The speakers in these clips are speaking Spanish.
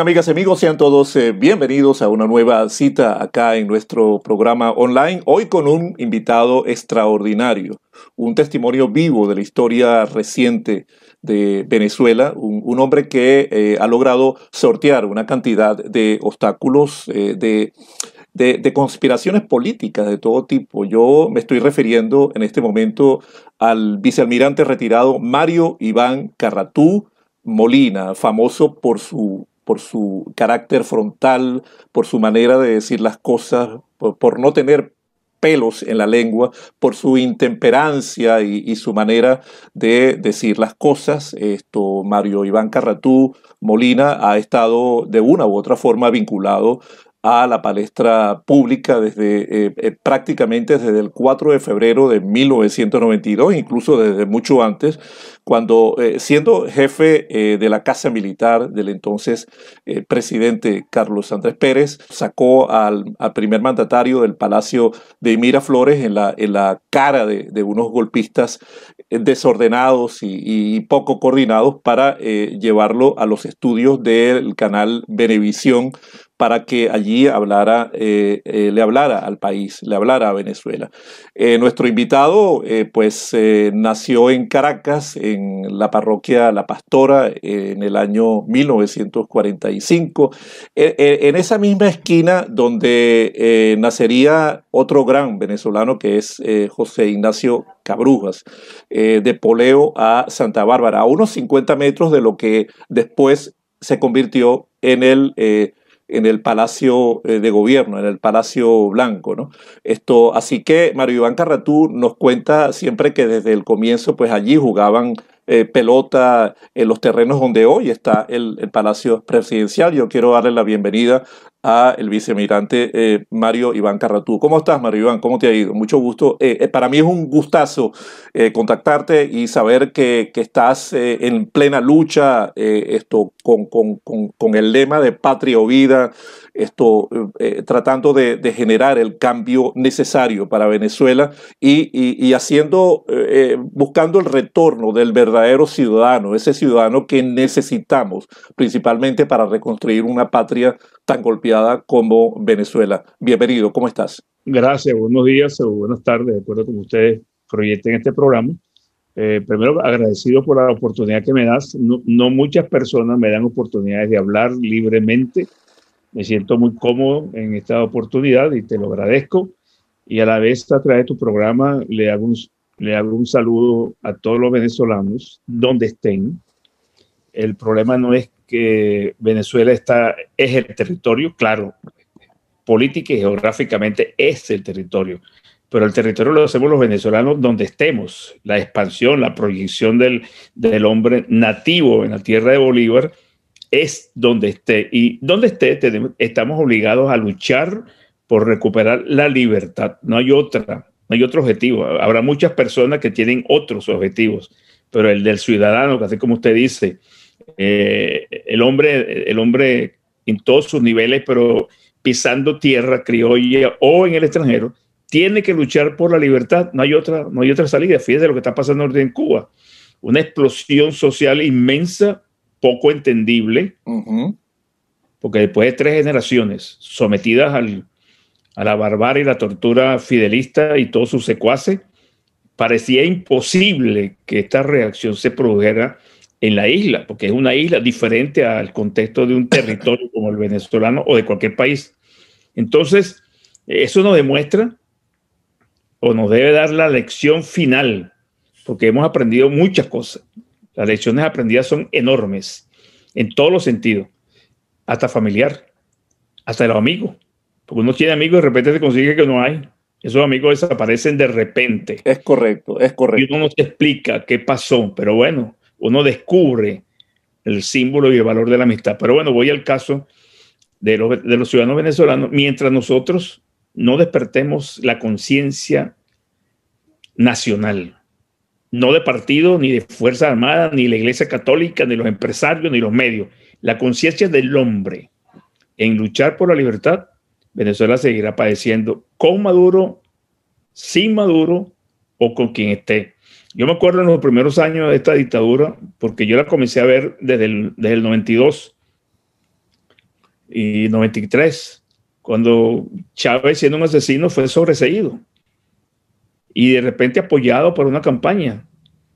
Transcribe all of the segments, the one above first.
amigas y amigos, sean todos eh, bienvenidos a una nueva cita acá en nuestro programa online, hoy con un invitado extraordinario, un testimonio vivo de la historia reciente de Venezuela, un, hombre que eh, ha logrado sortear una cantidad de obstáculos, eh, de, de, de conspiraciones políticas de todo tipo. Yo me estoy refiriendo en este momento al vicealmirante retirado Mario Iván Carratú, Molina, famoso por su por su carácter frontal, por su manera de decir las cosas, por, no tener pelos en la lengua, por su intemperancia y, su manera de decir las cosas. Esto, Mario Iván Carratú Molina ha estado de una u otra forma vinculado a la palestra pública desde eh, eh, prácticamente desde el 4 de febrero de 1992, incluso desde mucho antes, cuando eh, siendo jefe de la Casa Militar del entonces presidente Carlos Andrés Pérez, sacó al, primer mandatario del Palacio de Miraflores en la, en la cara de, unos golpistas desordenados y, poco coordinados para llevarlo a los estudios del canal Benevisión para que allí hablara, eh, eh, le hablara al país, le hablara a Venezuela. Eh, nuestro invitado, pues, nació en Caracas, en la parroquia La Pastora, en el año 1945, e, e, en esa misma esquina donde nacería otro gran venezolano que es José Ignacio Cabrujas, de Poleo a Santa Bárbara, a unos 50 metros de lo que después se convirtió en el en el Palacio eh, de Gobierno, en el Palacio Blanco. ¿no? Esto, así que Mario Iván Carratú nos cuenta siempre que desde el comienzo, pues allí jugaban eh, pelota en los terrenos donde hoy está el, el, Palacio Presidencial. Yo quiero darle la bienvenida a el vicemirante eh, Mario Iván Carratú. ¿Cómo estás, Mario Iván? ¿Cómo te ha ido? Mucho gusto. Eh, eh, para mí es un gustazo contactarte y saber que, que estás en plena lucha esto, con, con, con, con, el lema de patria o vida, esto, tratando de, de, generar el cambio necesario para Venezuela y, y, y haciendo, buscando el retorno del verdadero ciudadano, ese ciudadano que necesitamos principalmente para reconstruir una patria tan golpeada como Venezuela. Bienvenido, ¿cómo estás? Gracias, buenos días o buenas tardes, de acuerdo con ustedes proyecten este programa. Eh, primero, agradecido por la oportunidad que me das. No, no, muchas personas me dan oportunidades de hablar libremente. Me siento muy cómodo en esta oportunidad y te lo agradezco. Y a la vez, a través de tu programa, le hago un, le hago un saludo a todos los venezolanos, donde estén. El problema no es que Venezuela está, es el territorio, claro, política y geográficamente es el territorio, pero el territorio lo hacemos los venezolanos donde estemos, la expansión, la proyección del, hombre nativo en la tierra de Bolívar es donde esté y donde esté estamos obligados a luchar por recuperar la libertad, no hay otra, no hay otro objetivo, habrá muchas personas que tienen otros objetivos, pero el del ciudadano, que así como usted dice, eh, el, hombre, el hombre en todos sus niveles, pero pisando tierra criolla o en el extranjero, tiene que luchar por la libertad. No hay otra, no hay otra salida. Fíjese lo que está pasando hoy en Cuba. Una explosión social inmensa, poco entendible, porque después de tres generaciones sometidas a la barbarie la tortura fidelista y todos sus secuaces, parecía imposible que esta reacción se produjera en la isla, porque es una isla diferente al contexto de un territorio como el venezolano o de cualquier país. Entonces, eso nos demuestra o nos debe dar la lección final, porque hemos aprendido muchas cosas. Las lecciones aprendidas son enormes, en todos los sentidos, hasta familiar, hasta los amigos, porque uno tiene amigos y de repente se consigue que no hay. Esos amigos desaparecen de repente. Es correcto, es correcto. Y uno no se explica qué pasó, pero bueno, uno descubre el símbolo y el valor de la amistad. Pero bueno, voy al caso de los, ciudadanos venezolanos. Mientras nosotros no despertemos la conciencia nacional, no de partido, ni de Fuerza Armada, ni la Iglesia Católica, ni los empresarios, ni los medios, la conciencia del hombre en luchar por la libertad, Venezuela seguirá padeciendo con Maduro, sin Maduro o con quien esté. Yo me acuerdo en los primeros años de esta dictadura, porque yo la comencé a ver desde el, 92 y 93, cuando Chávez, siendo un asesino, fue sobreseído y de repente apoyado por una campaña.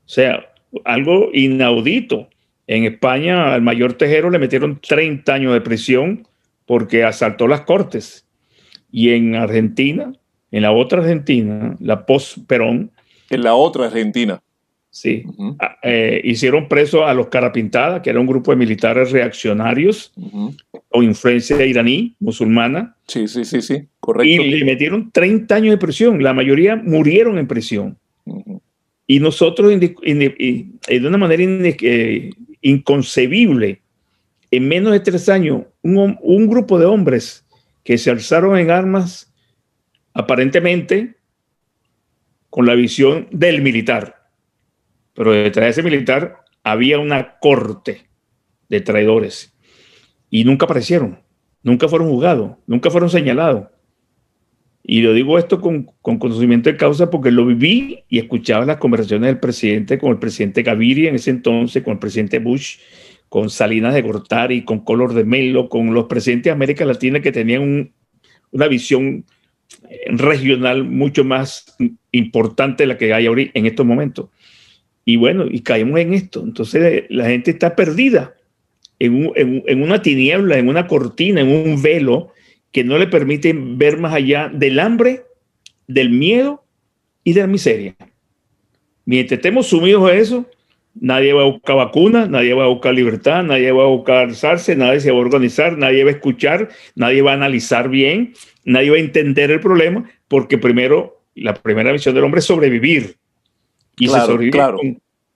O sea, algo inaudito. En España al mayor Tejero le metieron 30 años de prisión porque asaltó las cortes. Y en Argentina, en la otra Argentina, la post-Perón, en la otra Argentina. Sí, ah, eh, hicieron preso a los Carapintada, que era un grupo de militares reaccionarios o influencia iraní, musulmana. Sí, sí, sí, sí, correcto. Y le metieron 30 años de prisión, la mayoría murieron en prisión. Y nosotros, eh, de una manera eh, inconcebible, en menos de tres años, un grupo de hombres que se alzaron en armas, aparentemente, con la visión del militar. Pero detrás de ese militar había una corte de traidores y nunca aparecieron, nunca fueron juzgados, nunca fueron señalados. Y lo digo esto con, con, conocimiento de causa porque lo viví y escuchaba las conversaciones del presidente con el presidente Gaviria en ese entonces, con el presidente Bush, con Salinas de Gortari, con Color de Melo, con los presidentes de América Latina que tenían una visión regional mucho más importante la que hay ahorita en estos momentos. Y bueno, y caemos en esto. Entonces la gente está perdida en, en una tiniebla, en una cortina, en un velo que no le permite ver más allá del hambre, del miedo y de la miseria. Mientras estemos sumidos a eso, Nadie va a buscar vacuna, nadie va a buscar libertad, nadie va a buscar alzarse, nadie se va a organizar, nadie va a escuchar, nadie va a analizar bien, nadie va a entender el problema, porque primero, la primera misión del hombre es sobrevivir. Y claro,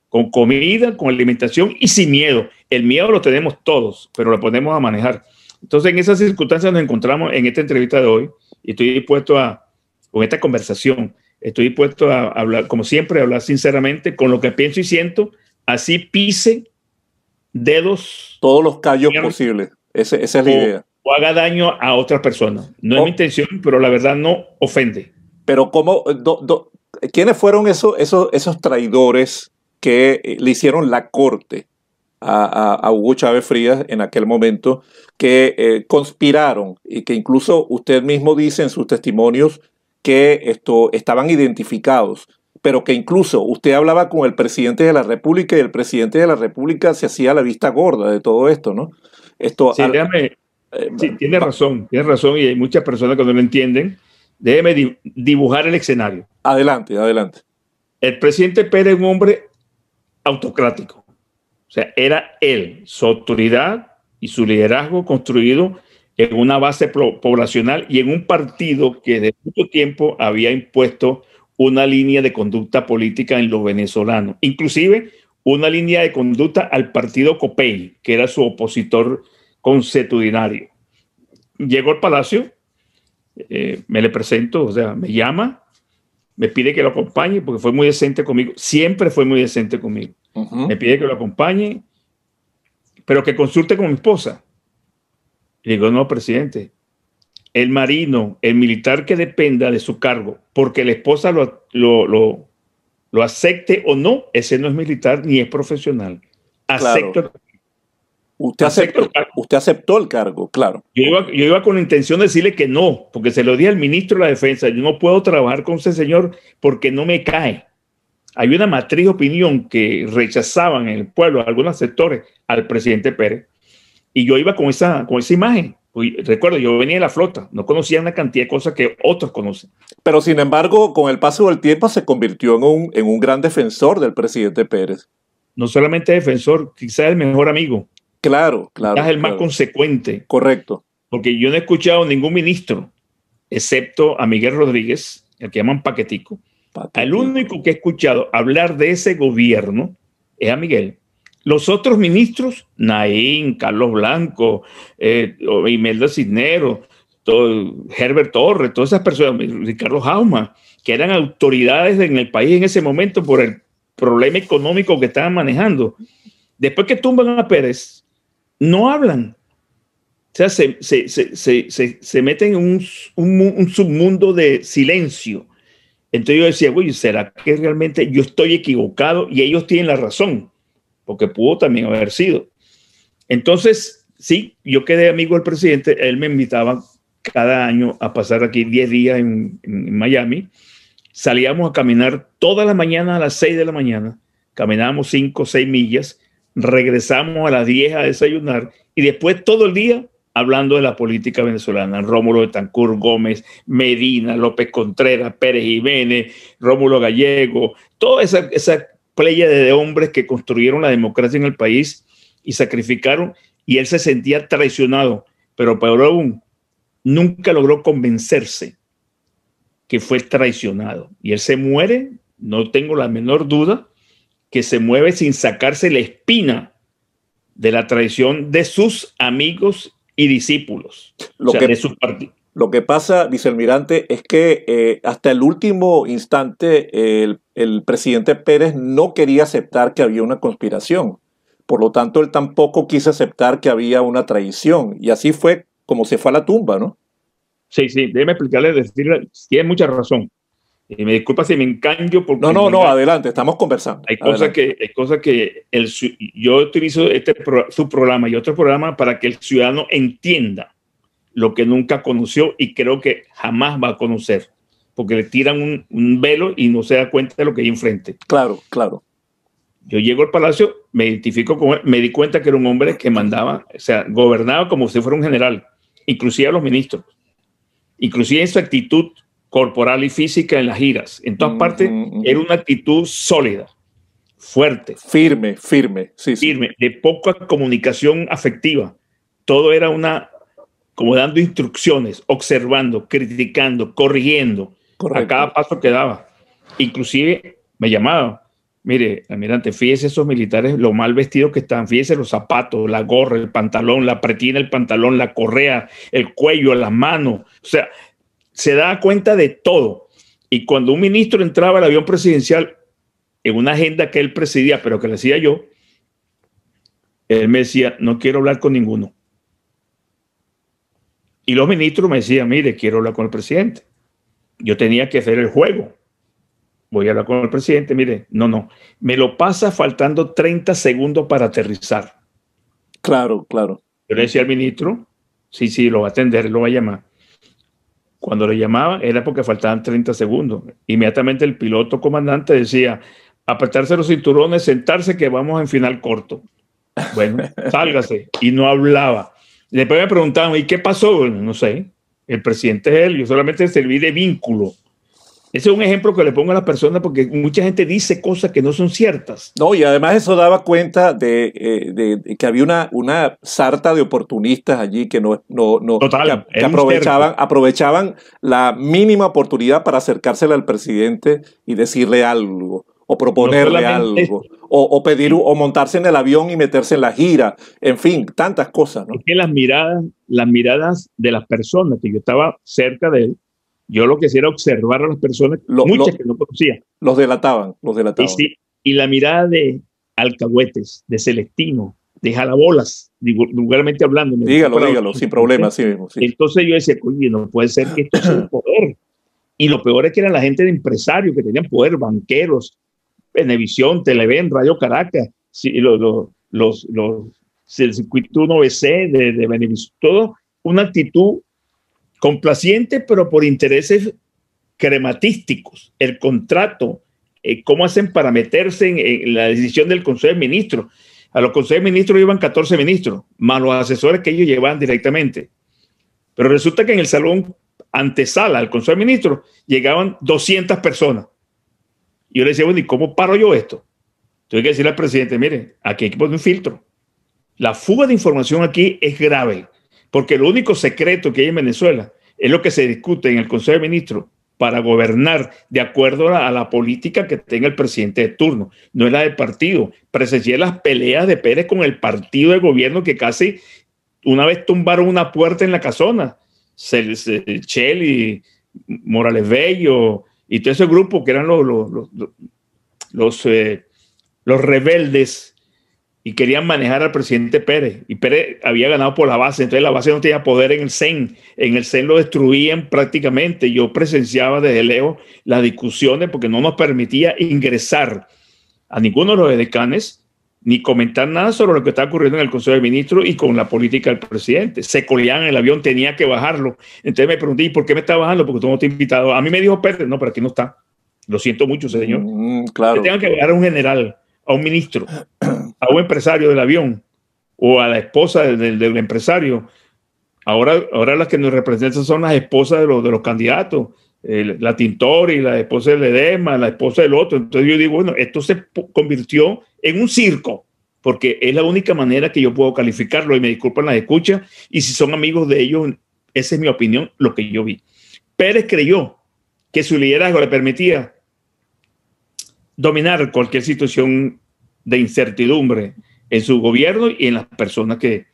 con, comida, con alimentación y sin miedo. El miedo lo tenemos todos, pero lo ponemos a manejar. Entonces, en esas circunstancias nos encontramos en esta entrevista de hoy y estoy dispuesto a, con esta conversación, estoy dispuesto a hablar, como siempre, hablar sinceramente con lo que pienso y siento así pise dedos. Todos los callos posibles. esa es la idea. O haga daño a otra persona. No es mi intención, pero la verdad no ofende. Pero ¿cómo, ¿quiénes fueron esos, esos, esos traidores que eh, le hicieron la corte a, Hugo Chávez Frías en aquel momento, que eh, conspiraron y que incluso usted mismo dice en sus testimonios que esto, estaban identificados? pero que incluso usted hablaba con el presidente de la República y el presidente de la República se hacía la vista gorda de todo esto, ¿no? Esto, sí, eh, sí tiene razón, tiene razón y hay muchas personas que no lo entienden. Déjeme dibujar el escenario. Adelante, adelante. El presidente Pérez es un hombre autocrático. O sea, era él, su autoridad y su liderazgo construido en una base poblacional y en un partido que desde mucho tiempo había impuesto una línea de conducta política en los venezolanos, inclusive una línea de conducta al partido Copey, que era su opositor consuetudinario. Llegó al palacio, eh, me le presento, o sea, me llama, me pide que lo acompañe porque fue muy decente conmigo, siempre fue muy decente conmigo. Me pide que lo acompañe, pero que consulte con mi esposa. Y digo, no, presidente, el marino, el militar que dependa de su cargo, porque la esposa lo, lo, acepte o no, ese no es militar ni es profesional. Acepto Usted aceptó, el cargo. usted aceptó el cargo, claro. Yo iba, con la intención de decirle que no, porque se lo di al ministro de la Defensa, yo no puedo trabajar con ese señor porque no me cae. Hay una matriz de opinión que rechazaban en el pueblo, algunos sectores, al presidente Pérez. Y yo iba con esa, con esa imagen. Recuerdo, yo venía de la flota, no conocía una cantidad de cosas que otros conocen. Pero sin embargo, con el paso del tiempo se convirtió en un, en un gran defensor del presidente Pérez. No solamente defensor, quizás el mejor amigo. Claro, claro. Es el más consecuente. Correcto. Porque yo no he escuchado a ningún ministro, excepto a Miguel Rodríguez, el que llaman Paquetico. Paquetico. El único que he escuchado hablar de ese gobierno es a Miguel. Los otros ministros, Naín, Carlos Blanco, eh, Imelda Cisneros, Herbert Torres, todas esas personas, Ricardo Jauma, que eran autoridades en el país en ese momento por el problema económico que estaban manejando. Después que tumban a Pérez, no hablan. O sea, se, meten en un, un, submundo de silencio. Entonces yo decía, güey, ¿será que realmente yo estoy equivocado y ellos tienen la razón? porque pudo también haber sido. Entonces, sí, yo quedé amigo del presidente, él me invitaba cada año a pasar aquí 10 días en, Miami. Salíamos a caminar toda la mañana a las 6 de la mañana, caminábamos 5 o 6 millas, regresamos a las 10 a desayunar y después todo el día hablando de la política venezolana. Rómulo Tancur, Gómez, Medina, López Contreras, Pérez Jiménez, Rómulo Gallego, toda esa playa de hombres que construyeron la democracia en el país y sacrificaron, y él se sentía traicionado, pero peor aún, nunca logró convencerse que fue traicionado. Y él se muere, no tengo la menor duda, que se mueve sin sacarse la espina de la traición de sus amigos y discípulos, lo que, de, sus lo que pasa, vicealmirante, es que eh, hasta el último instante el, presidente Pérez no quería aceptar que había una conspiración. Por lo tanto, él tampoco quiso aceptar que había una traición. Y así fue como se fue a la tumba, ¿no? Sí, sí, déjeme explicarle, decirle, tiene mucha razón. Y me disculpa si me encanjo porque... No, no, no, adelante, estamos conversando. Hay cosas que, hay cosas que el, yo utilizo este, su programa y otro programa para que el ciudadano entienda lo que nunca conoció y creo que jamás va a conocer, porque le tiran un, velo y no se da cuenta de lo que hay enfrente. Claro, claro. Yo llego al palacio, me identifico con me di cuenta que era un hombre que mandaba, o sea, gobernaba como si fuera un general, inclusive a los ministros, inclusive en su actitud corporal y física en las giras. En todas partes, era una actitud sólida, fuerte. Firme, firme, sí. Firme, de poca comunicación afectiva. Todo era una como dando instrucciones, observando, criticando, corrigiendo a cada paso que daba. Inclusive me llamaba, mire, almirante, fíjese esos militares, lo mal vestidos que están, fíjese los zapatos, la gorra, el pantalón, la pretina, el pantalón, la correa, el cuello, las manos. O sea, se da cuenta de todo. Y cuando un ministro entraba al avión presidencial en una agenda que él presidía, pero que la hacía yo, él me decía, no quiero hablar con ninguno. Y los ministros me decían, mire, quiero hablar con el presidente. Yo tenía que hacer el juego. Voy a hablar con el presidente, mire, no, no, me lo pasa faltando 30 segundos para aterrizar. Claro, claro. Yo le decía al ministro, sí, sí, lo va a atender, lo va a llamar. Cuando le llamaba era porque faltaban 30 segundos. Inmediatamente el piloto comandante decía, apretarse los cinturones, sentarse que vamos en final corto. Bueno, sálgase. Y no hablaba. Después me preguntaron ¿y qué pasó? No sé, el presidente es él, yo solamente serví de vínculo. Ese es un ejemplo que le pongo a las personas porque mucha gente dice cosas que no son ciertas. No, y además eso daba cuenta de, eh, que había una, una sarta de oportunistas allí que no, no, que aprovechaban, aprovechaban la mínima oportunidad para acercársela al presidente y decirle algo o proponerle algo, o, pedir, o montarse en el avión y meterse en la gira, en fin, tantas cosas. ¿no? que las miradas, las miradas de las personas, que yo estaba cerca de él, yo lo que hacía era observar a las personas, muchas que no conocía. Los delataban, los delataban. Y, y la mirada de alcahuetes, de celestino, de jalabolas, vulgarmente hablando. Dígalo, dígalo, sin problema, sí Entonces yo decía, oye, no puede ser que esto sea un poder. Y lo peor es que eran la gente de empresarios que tenían poder, banqueros, Venevisión, Televen, Radio Caracas, los, el circuito 1BC de, Benevisión, todo una actitud complaciente, pero por intereses crematísticos. El contrato, eh, cómo hacen para meterse en, la decisión del Consejo de Ministros. A los Consejos de Ministros iban 14 ministros, más los asesores que ellos llevaban directamente. Pero resulta que en el salón antesala al Consejo de Ministros llegaban 200 personas. Y yo le decía, bueno, ¿y cómo paro yo esto? Tuve que decirle al presidente, mire, aquí hay que poner un filtro. La fuga de información aquí es grave, porque el único secreto que hay en Venezuela es lo que se discute en el Consejo de Ministros para gobernar de acuerdo a la, política que tenga el presidente de turno, no es la del partido. Presencié las peleas de Pérez con el partido de gobierno que casi una vez tumbaron una puerta en la casona. Se, Morales Bello, y todo ese grupo que eran los, los, eh, los, rebeldes y querían manejar al presidente Pérez. Y Pérez había ganado por la base, entonces la base no tenía poder en el CEN. En el CEN lo destruían prácticamente. Yo presenciaba desde lejos las discusiones porque no nos permitía ingresar a ninguno de los decanes ni comentar nada sobre lo que está ocurriendo en el Consejo de Ministros y con la política del presidente. Se colían el avión, tenía que bajarlo. Entonces me pregunté, ¿y por qué me está bajando? Porque tú no te invitado. A mí me dijo Pérez, no, pero aquí no está. Lo siento mucho, señor. Mm, claro. Que tengan que bajar a un general, a un ministro, a un empresario del avión o a la esposa del, empresario. Ahora, ahora las que nos representan son las esposas de los, de los candidatos el, la Tintori, la esposa del Edema, la esposa del otro. Entonces yo digo, bueno, esto se convirtió en un circo, porque es la única manera que yo puedo calificarlo y me disculpan las escuchas y si son amigos de ellos, esa es mi opinión, lo que yo vi. Pérez creyó que su liderazgo le permitía dominar cualquier situación de incertidumbre en su gobierno y en las personas que,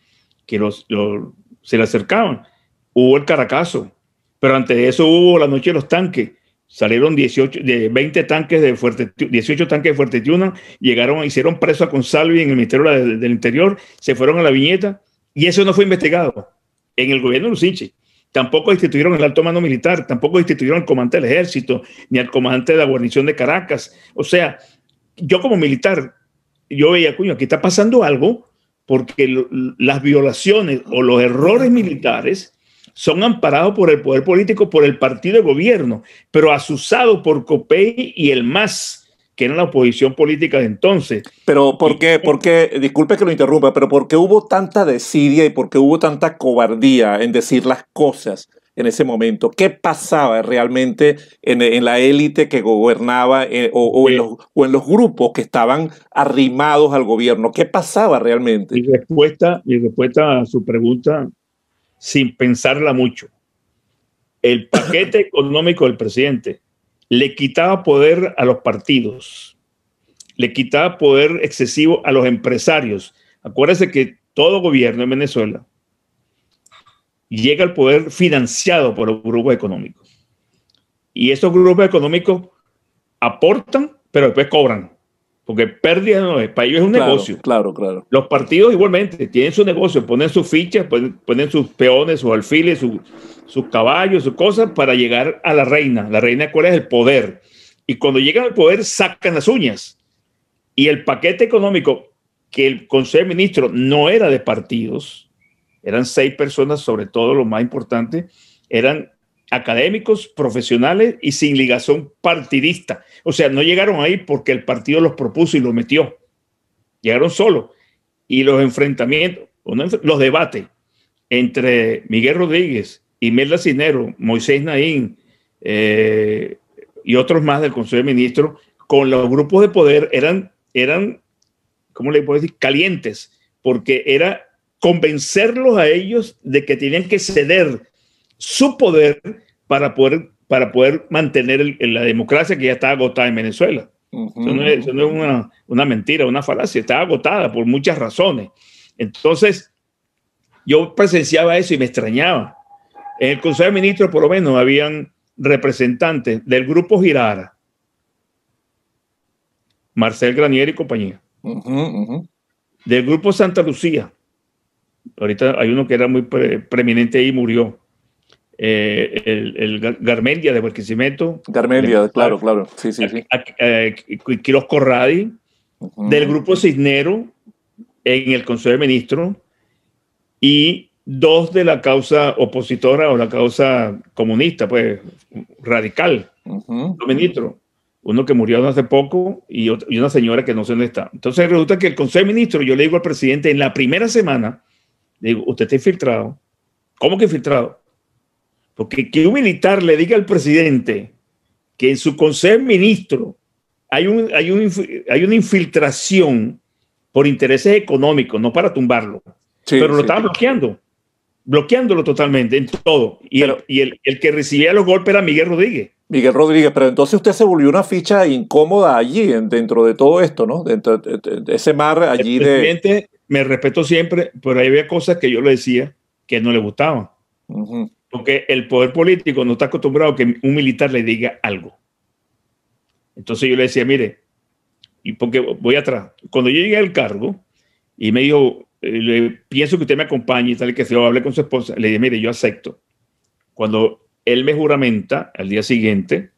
se le acercaban. Hubo el caracazo, pero antes de eso hubo la noche de los tanques. Salieron 18, 20 tanques de Fuerte, 18 tanques de Fuerte Tiuna, llegaron, hicieron preso a Consalvi en el Ministerio del, Interior, se fueron a la viñeta y eso no fue investigado en el gobierno de Lucinchi. Tampoco instituyeron el alto mando militar, tampoco instituyeron al comandante del ejército, ni al comandante de la guarnición de Caracas. O sea, yo como militar, yo veía, cuño aquí está pasando algo porque las violaciones o los errores militares son amparados por el poder político, por el partido de gobierno, pero asusados por COPEI y el MAS, que era la oposición política de entonces. Pero ¿por qué? ¿Por Disculpe que lo interrumpa, pero ¿por qué hubo tanta desidia y por qué hubo tanta cobardía en decir las cosas? en ese momento? ¿Qué pasaba realmente en, la élite que gobernaba eh, o, en los, grupos que estaban arrimados al gobierno? ¿Qué pasaba realmente? Mi respuesta, mi respuesta a su pregunta sin pensarla mucho. El paquete económico del presidente le quitaba poder a los partidos, le quitaba poder excesivo a los empresarios. Acuérdese que todo gobierno en Venezuela llega al poder financiado por los grupos económicos. Y esos grupos económicos aportan, pero después cobran porque pérdida para ellos es un negocio. Claro, claro. Los partidos igualmente tienen su negocio, ponen sus fichas, ponen, sus peones, sus alfiles, sus caballos, sus cosas para llegar a la reina. La reina, ¿cuál es el poder? Y cuando llegan al poder, sacan las uñas. Y el paquete económico que el Consejo de Ministros no era de partidos, eran seis personas, sobre todo lo más importante, eran académicos, profesionales y sin ligación partidista. O sea, no llegaron ahí porque el partido los propuso y los metió. Llegaron solos. Y los enfrentamientos, los debates entre Miguel Rodríguez, Imelda Cinero, Moisés Naín eh, y otros más del Consejo de Ministros con los grupos de poder eran, eran ¿cómo le puedo decir?, calientes, porque era convencerlos a ellos de que tenían que ceder su poder para poder, para poder mantener la democracia que ya está agotada en Venezuela. Eso no es, una, mentira, una falacia, está agotada por muchas razones. Entonces, yo presenciaba eso y me extrañaba. En el Consejo de Ministros, por lo menos, habían representantes del grupo Girara, Marcel Granier y compañía, del grupo Santa Lucía. Ahorita hay uno que era muy preeminente preeminente y murió eh, el, el, Garmendia de Barquisimeto. Garmendia, claro, claro. Sí, sí, sí. Eh, Quiroz Corradi, del grupo Cisnero en el Consejo de Ministros y dos de la causa opositora o la causa comunista, pues radical, Uno que murió hace poco y, y, una señora que no sé dónde está. Entonces resulta que el Consejo de Ministros, yo le digo al presidente en la primera semana, le digo, usted está infiltrado. ¿Cómo que infiltrado? Porque que un militar le diga al presidente que en su consejo de ministro hay, un, hay, una infiltración por intereses económicos, no para tumbarlo, pero lo estaba bloqueando, bloqueándolo totalmente en todo. Y, el, y el, que recibía los golpes era Miguel Rodríguez. Miguel Rodríguez, pero entonces usted se volvió una ficha incómoda allí, dentro de todo esto, ¿no? Dentro de, ese mar allí de presidente Me respeto siempre, pero ahí había cosas que yo le decía que no le gustaban. Porque el poder político no está acostumbrado a que un militar le diga algo. Entonces yo le decía, mire, y porque voy atrás. Cuando yo llegué al cargo y me dijo, eh, le, pienso que usted me acompañe y tal, que se hable con su esposa, le dije, mire, yo acepto. Cuando él me juramenta al día siguiente,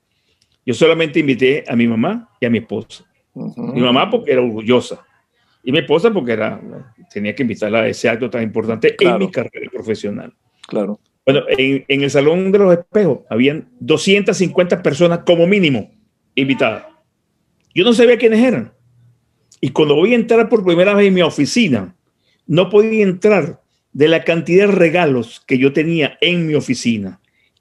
yo solamente invité a mi mamá y a mi esposa. Mi mamá porque era orgullosa y mi esposa porque era, tenía que invitarla a ese acto tan importante en mi carrera profesional. Claro. Bueno, en, el Salón de los Espejos habían 250 personas como mínimo invitadas. Yo no sabía quiénes eran. Y cuando voy a entrar por primera vez en mi oficina, no podía entrar de la cantidad de regalos que yo tenía en mi oficina.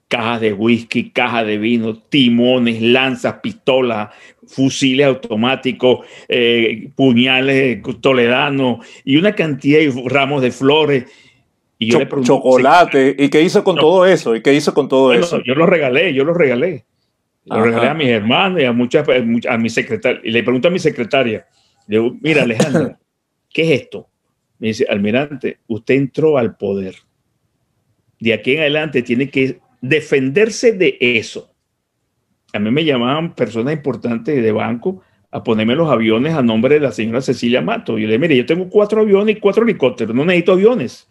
Cajas de whisky, cajas de vino, timones, lanzas, pistolas, fusiles automáticos, eh, puñales toledanos y una cantidad de ramos de flores y yo chocolate. ¿Y qué hizo con todo eso? ¿Y qué hizo con todo eso? yo lo regalé, yo lo regalé. Lo regalé a mis hermanos y a muchas, eh, a mi secretaria. Y le pregunto a mi secretaria, mira Alejandro ¿qué es esto? Me dice, almirante, usted entró al poder. De aquí en adelante tiene que defenderse de eso. A mí me llamaban personas importantes de banco a ponerme los aviones a nombre de la señora Cecilia Mato. Y le dije, mire, yo tengo cuatro aviones y cuatro helicópteros, no necesito aviones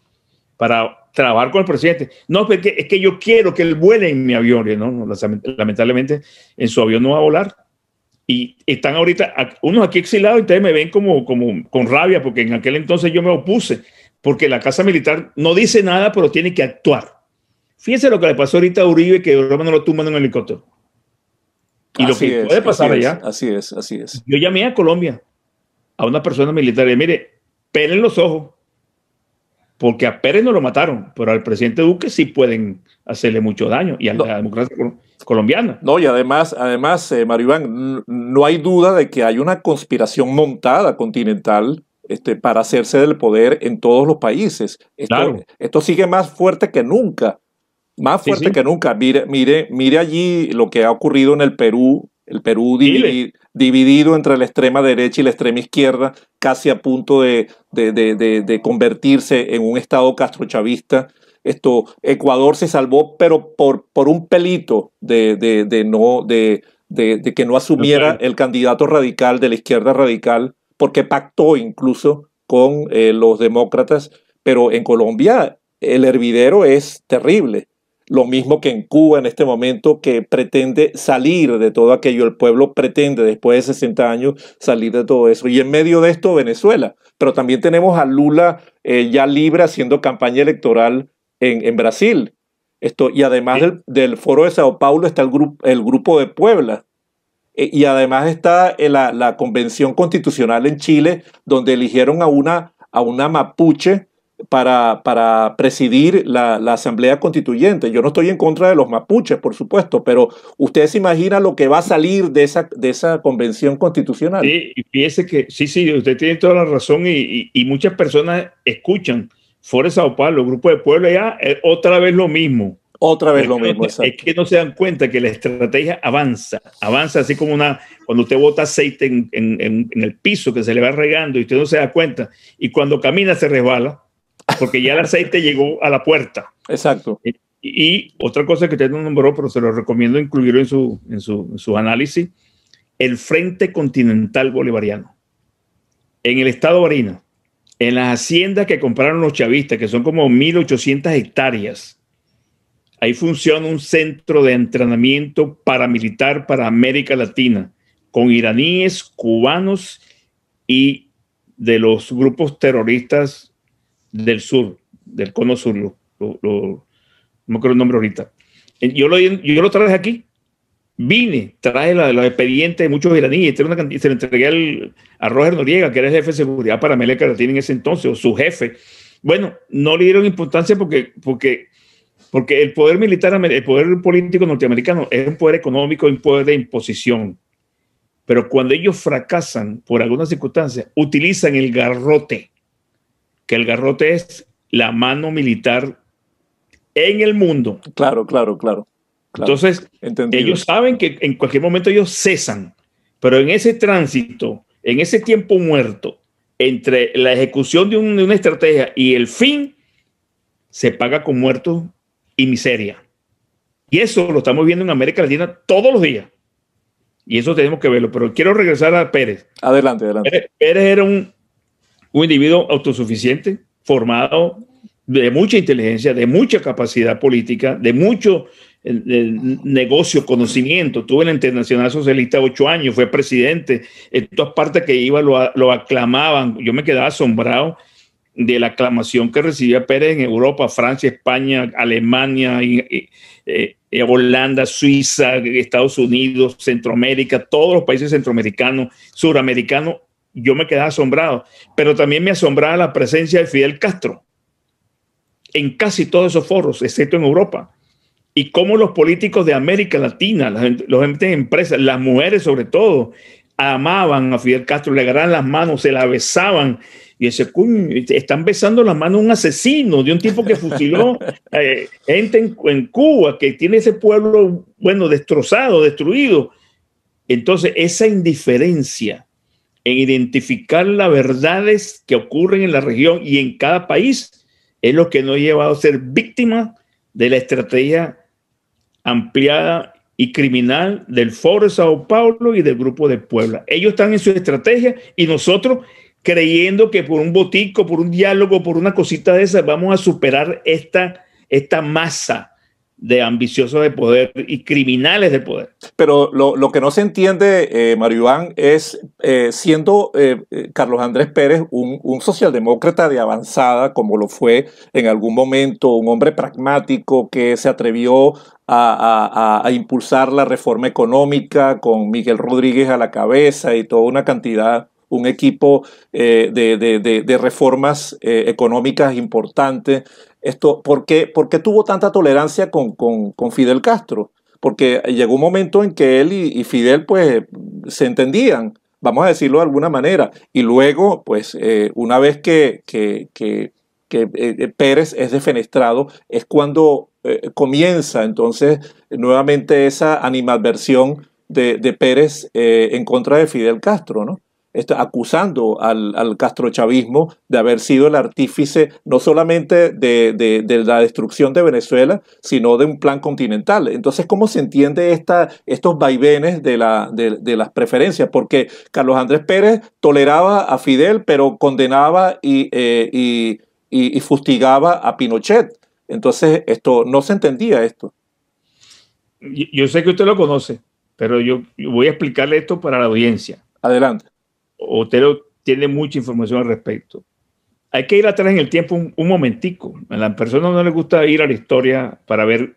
para trabajar con el presidente. No, porque pues, es que yo quiero que él vuele en mi avión. ¿no? Lamentablemente, en su avión no va a volar. Y están ahorita unos aquí exilados y ustedes me ven como, como con rabia, porque en aquel entonces yo me opuse, porque la Casa Militar no dice nada, pero tiene que actuar. Fíjense lo que le pasó ahorita a Uribe, que Roma lo tumban en un helicóptero. Y lo que puede pasar así allá. Es, así es, así es. Yo llamé a Colombia a una persona militar y mire, pelen los ojos, porque a Pérez no lo mataron, pero al presidente Duque sí pueden hacerle mucho daño y a la democracia colombiana. No, y además, además eh, no hay duda de que hay una conspiración montada continental este, para hacerse del poder en todos los países. Esto, sigue más fuerte que nunca. Más fuerte que nunca. Mire, mire, mire allí lo que ha ocurrido en el Perú el Perú dividido, entre la extrema derecha y la extrema izquierda, casi a punto de, convertirse en un Estado castrochavista. Esto, Ecuador se salvó, pero por, un pelito de, no, de, que no asumiera el candidato radical de la izquierda radical, porque pactó incluso con eh, los demócratas. Pero en Colombia el hervidero es terrible. Lo mismo que en Cuba en este momento que pretende salir de todo aquello, el pueblo pretende después de 60 años salir de todo eso. Y en medio de esto Venezuela, pero también tenemos a Lula eh, ya libre haciendo campaña electoral en, Brasil. Esto, y además del, foro de Sao Paulo está el, el grupo de Puebla. Eh, y además está eh, la, la, convención constitucional en Chile, donde eligieron a una, a una mapuche para, para presidir la, la, Asamblea Constituyente. Yo no estoy en contra de los mapuches, por supuesto, pero ustedes se imaginan lo que va a salir de esa, de esa convención constitucional. Sí, y piense que, sí, sí, usted tiene toda la razón y, y, muchas personas escuchan. de Sao Paulo, Grupo de Pueblo, ya ah, otra vez lo mismo. Otra vez lo mismo. Es que no se dan cuenta que la estrategia avanza, avanza así como una, cuando usted bota aceite en, en el piso que se le va regando y usted no se da cuenta, y cuando camina se resbala, porque ya el aceite llegó a la puerta. Exacto. Y, otra cosa que usted no nombró, pero se lo recomiendo incluirlo en su, en su, análisis, el Frente Continental Bolivariano. En el estado Barina, en las haciendas que compraron los chavistas, que son como 1.800 hectáreas, ahí funciona un centro de entrenamiento paramilitar para América Latina, con iraníes, cubanos y de los grupos terroristas del sur, del cono sur, lo, no me acuerdo el nombre ahorita. Eh, yo lo, yo lo traje aquí, vine, traje los expediente de muchos iraníes, este una se lo entregué a Roger Noriega, que era el jefe de seguridad para América Latina en ese entonces, o su jefe. Bueno, no le dieron importancia porque, porque, porque el poder militar, el poder político norteamericano es un poder económico, un poder de imposición. Pero cuando ellos fracasan por algunas circunstancias utilizan el garrote que el garrote es la mano militar en el mundo. Claro, claro, claro. Entonces, ellos saben que en cualquier momento ellos cesan, pero en ese tránsito, en ese tiempo muerto, entre la ejecución de, una estrategia y el fin, se paga con muertos y miseria. Y eso lo estamos viendo en América Latina todos los días. Y eso tenemos que verlo. Pero quiero regresar a Pérez. Adelante, adelante. Pérez era un un individuo autosuficiente, formado, de mucha inteligencia, de mucha capacidad política, de mucho negocio, conocimiento. Tuve en la Internacional Socialista ocho años, fue presidente. En todas partes que iba lo, aclamaban. Yo me quedaba asombrado de la aclamación que recibía Pérez en Europa, Francia, España, Alemania, eh, eh, Holanda, Suiza, Estados Unidos, Centroamérica, todos los países centroamericanos, suramericanos yo me quedaba asombrado, pero también me asombraba la presencia de Fidel Castro en casi todos esos foros, excepto en Europa. Y cómo los políticos de América Latina, las, de empresas, las mujeres sobre todo, amaban a Fidel Castro, le agarraban las manos, se la besaban. Y dice, este, están besando las manos un asesino, de un tipo que fusiló eh, gente en, en, Cuba, que tiene ese pueblo, bueno, destrozado, destruido. Entonces, esa indiferencia en identificar las verdades que ocurren en la región y en cada país, es lo que nos ha llevado a ser víctimas de la estrategia ampliada y criminal del Foro de Sao Paulo y del Grupo de Puebla. Ellos están en su estrategia y nosotros creyendo que por un botico, por un diálogo, por una cosita de esas, vamos a superar esta, esta masa de ambiciosos de poder y criminales de poder. Pero lo, que no se entiende, eh, Mario Iván, es eh, siendo eh, Carlos Andrés Pérez un, socialdemócrata de avanzada, como lo fue en algún momento, un hombre pragmático que se atrevió a, impulsar la reforma económica con Miguel Rodríguez a la cabeza y toda una cantidad un equipo de, de, reformas económicas importantes esto, ¿por qué, tuvo tanta tolerancia con, con, Fidel Castro? Porque llegó un momento en que él y, Fidel pues se entendían, vamos a decirlo de alguna manera, y luego pues eh, una vez que, que, que, eh, Pérez es defenestrado es cuando eh, comienza entonces nuevamente esa animadversión de, de Pérez en contra de Fidel Castro, ¿no? acusando al, al, castrochavismo de haber sido el artífice no solamente de, la destrucción de Venezuela, sino de un plan continental. Entonces, ¿cómo se entiende esta, estos vaivenes de, la, de, las preferencias? Porque Carlos Andrés Pérez toleraba a Fidel, pero condenaba y, eh, fustigaba a Pinochet. Entonces, esto no se entendía esto. Yo sé que usted lo conoce, pero yo voy a explicarle esto para la audiencia. Adelante. Otero tiene mucha información al respecto. Hay que ir atrás en el tiempo un, momentico. A las personas no les gusta ir a la historia para ver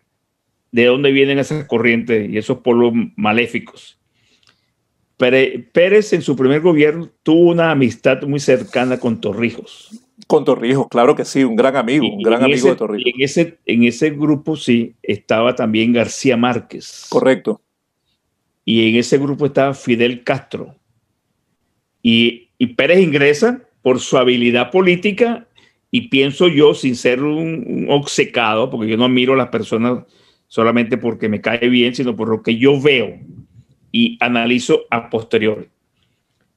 de dónde vienen esas corrientes y esos polos maléficos. Pérez en su primer gobierno tuvo una amistad muy cercana con Torrijos. Con Torrijos, claro que sí, un gran amigo, gran amigo de Torrijos. En ese, en ese grupo sí estaba también García Márquez. Correcto. Y en ese grupo estaba Fidel Castro. Y, Pérez ingresa por su habilidad política y pienso yo, sin ser un, obcecado, porque yo no miro a las personas solamente porque me cae bien, sino por lo que yo veo y analizo a posteriori.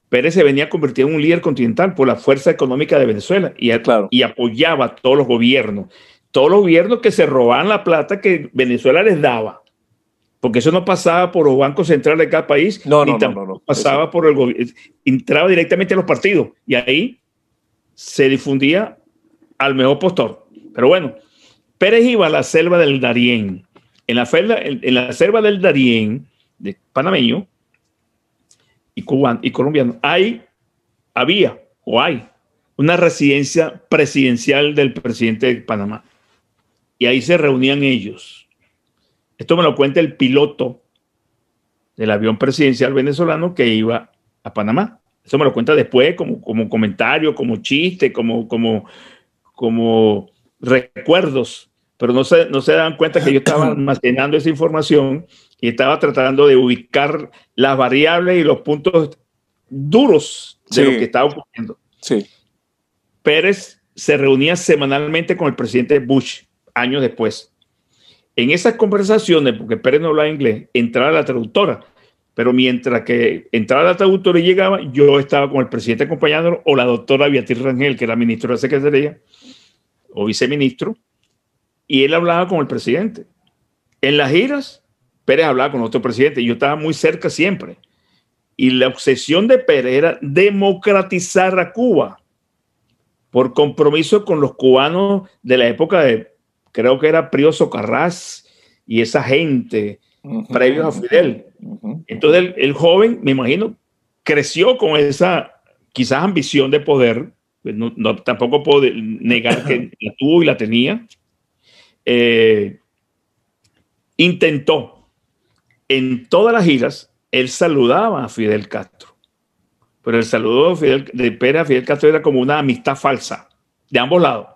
Pérez se venía convirtiendo en un líder continental por la fuerza económica de Venezuela y, claro. y apoyaba a todos los gobiernos, todos los gobiernos que se robaban la plata que Venezuela les daba porque eso no pasaba por los bancos centrales de cada país, no, no, no, pasaba por el gobierno, entraba directamente a los partidos y ahí se difundía al mejor postor. Pero bueno, Pérez iba a la selva del Darién. En la, en la selva del Darién, de panameño y, cubano, y colombiano, hay, había o hay una residencia presidencial del presidente de Panamá. Y ahí se reunían ellos esto me lo cuenta el piloto del avión presidencial venezolano que iba a Panamá. Eso me lo cuenta después como, como comentario, como chiste, como, como, como recuerdos. Pero no se, no se dan cuenta que yo estaba almacenando esa información y estaba tratando de ubicar las variables y los puntos duros de lo que estaba ocurriendo. Sí. Pérez se reunía semanalmente con el presidente Bush años después. En esas conversaciones, porque Pérez no hablaba inglés, entraba la traductora. Pero mientras que entraba la traductora y llegaba, yo estaba con el presidente acompañándolo o la doctora Beatriz Rangel, que era ministra de la Secretaría o viceministro, y él hablaba con el presidente. En las giras, Pérez hablaba con otro presidente yo estaba muy cerca siempre. Y la obsesión de Pérez era democratizar a Cuba por compromiso con los cubanos de la época de creo que era Prioso Carras y esa gente previos a Fidel. Entonces el, joven, me imagino, creció con esa quizás ambición de poder, pues, no, tampoco puedo negar que la tuvo y la tenía. Eh, intentó, en todas las giras, él saludaba a Fidel Castro, pero el saludo de, Fidel, de Pérez a Fidel Castro era como una amistad falsa, de ambos lados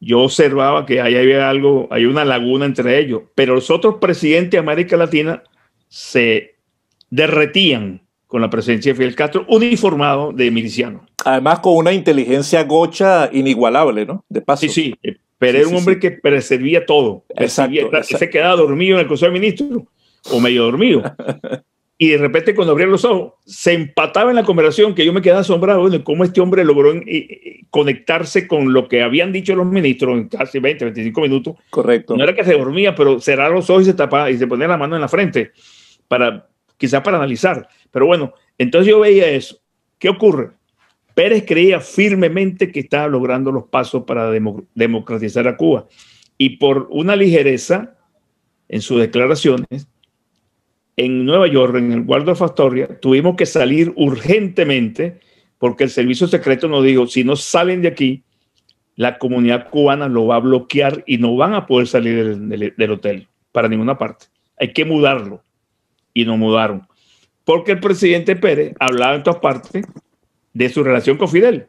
yo observaba que ahí había algo, hay una laguna entre ellos, pero los otros presidentes de América Latina se derretían con la presencia de Fidel Castro, uniformado de miliciano. Además, con una inteligencia gocha inigualable, ¿no? De paso. Sí, sí, pero era un hombre que preservía todo. Exacto, Se quedaba dormido en el Consejo de Ministros, o medio dormido. y de repente cuando abrió los ojos, se empataba en la conversación que yo me quedaba asombrado de cómo este hombre logró eh, eh, conectarse con lo que habían dicho los ministros en casi 20, 25 minutos. Correcto. No era que se dormía, pero cerraba los ojos y se tapaba y se ponía la mano en la frente para quizás para analizar. Pero bueno, entonces yo veía eso. ¿Qué ocurre? Pérez creía firmemente que estaba logrando los pasos para democratizar a Cuba y por una ligereza en sus declaraciones en Nueva York, en el Waldorf Factoria, tuvimos que salir urgentemente porque el servicio secreto nos dijo, si no salen de aquí, la comunidad cubana lo va a bloquear y no van a poder salir del, hotel para ninguna parte. Hay que mudarlo. Y nos mudaron. Porque el presidente Pérez hablaba en todas partes de su relación con Fidel.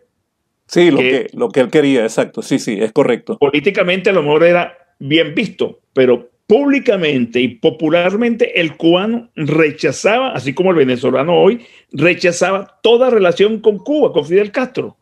Sí, lo que, lo que él quería, exacto. Sí, sí, es correcto. Políticamente a lo mejor era bien visto, pero públicamente y popularmente el cubano rechazaba, así como el venezolano hoy, rechazaba toda relación con Cuba, con Fidel Castro.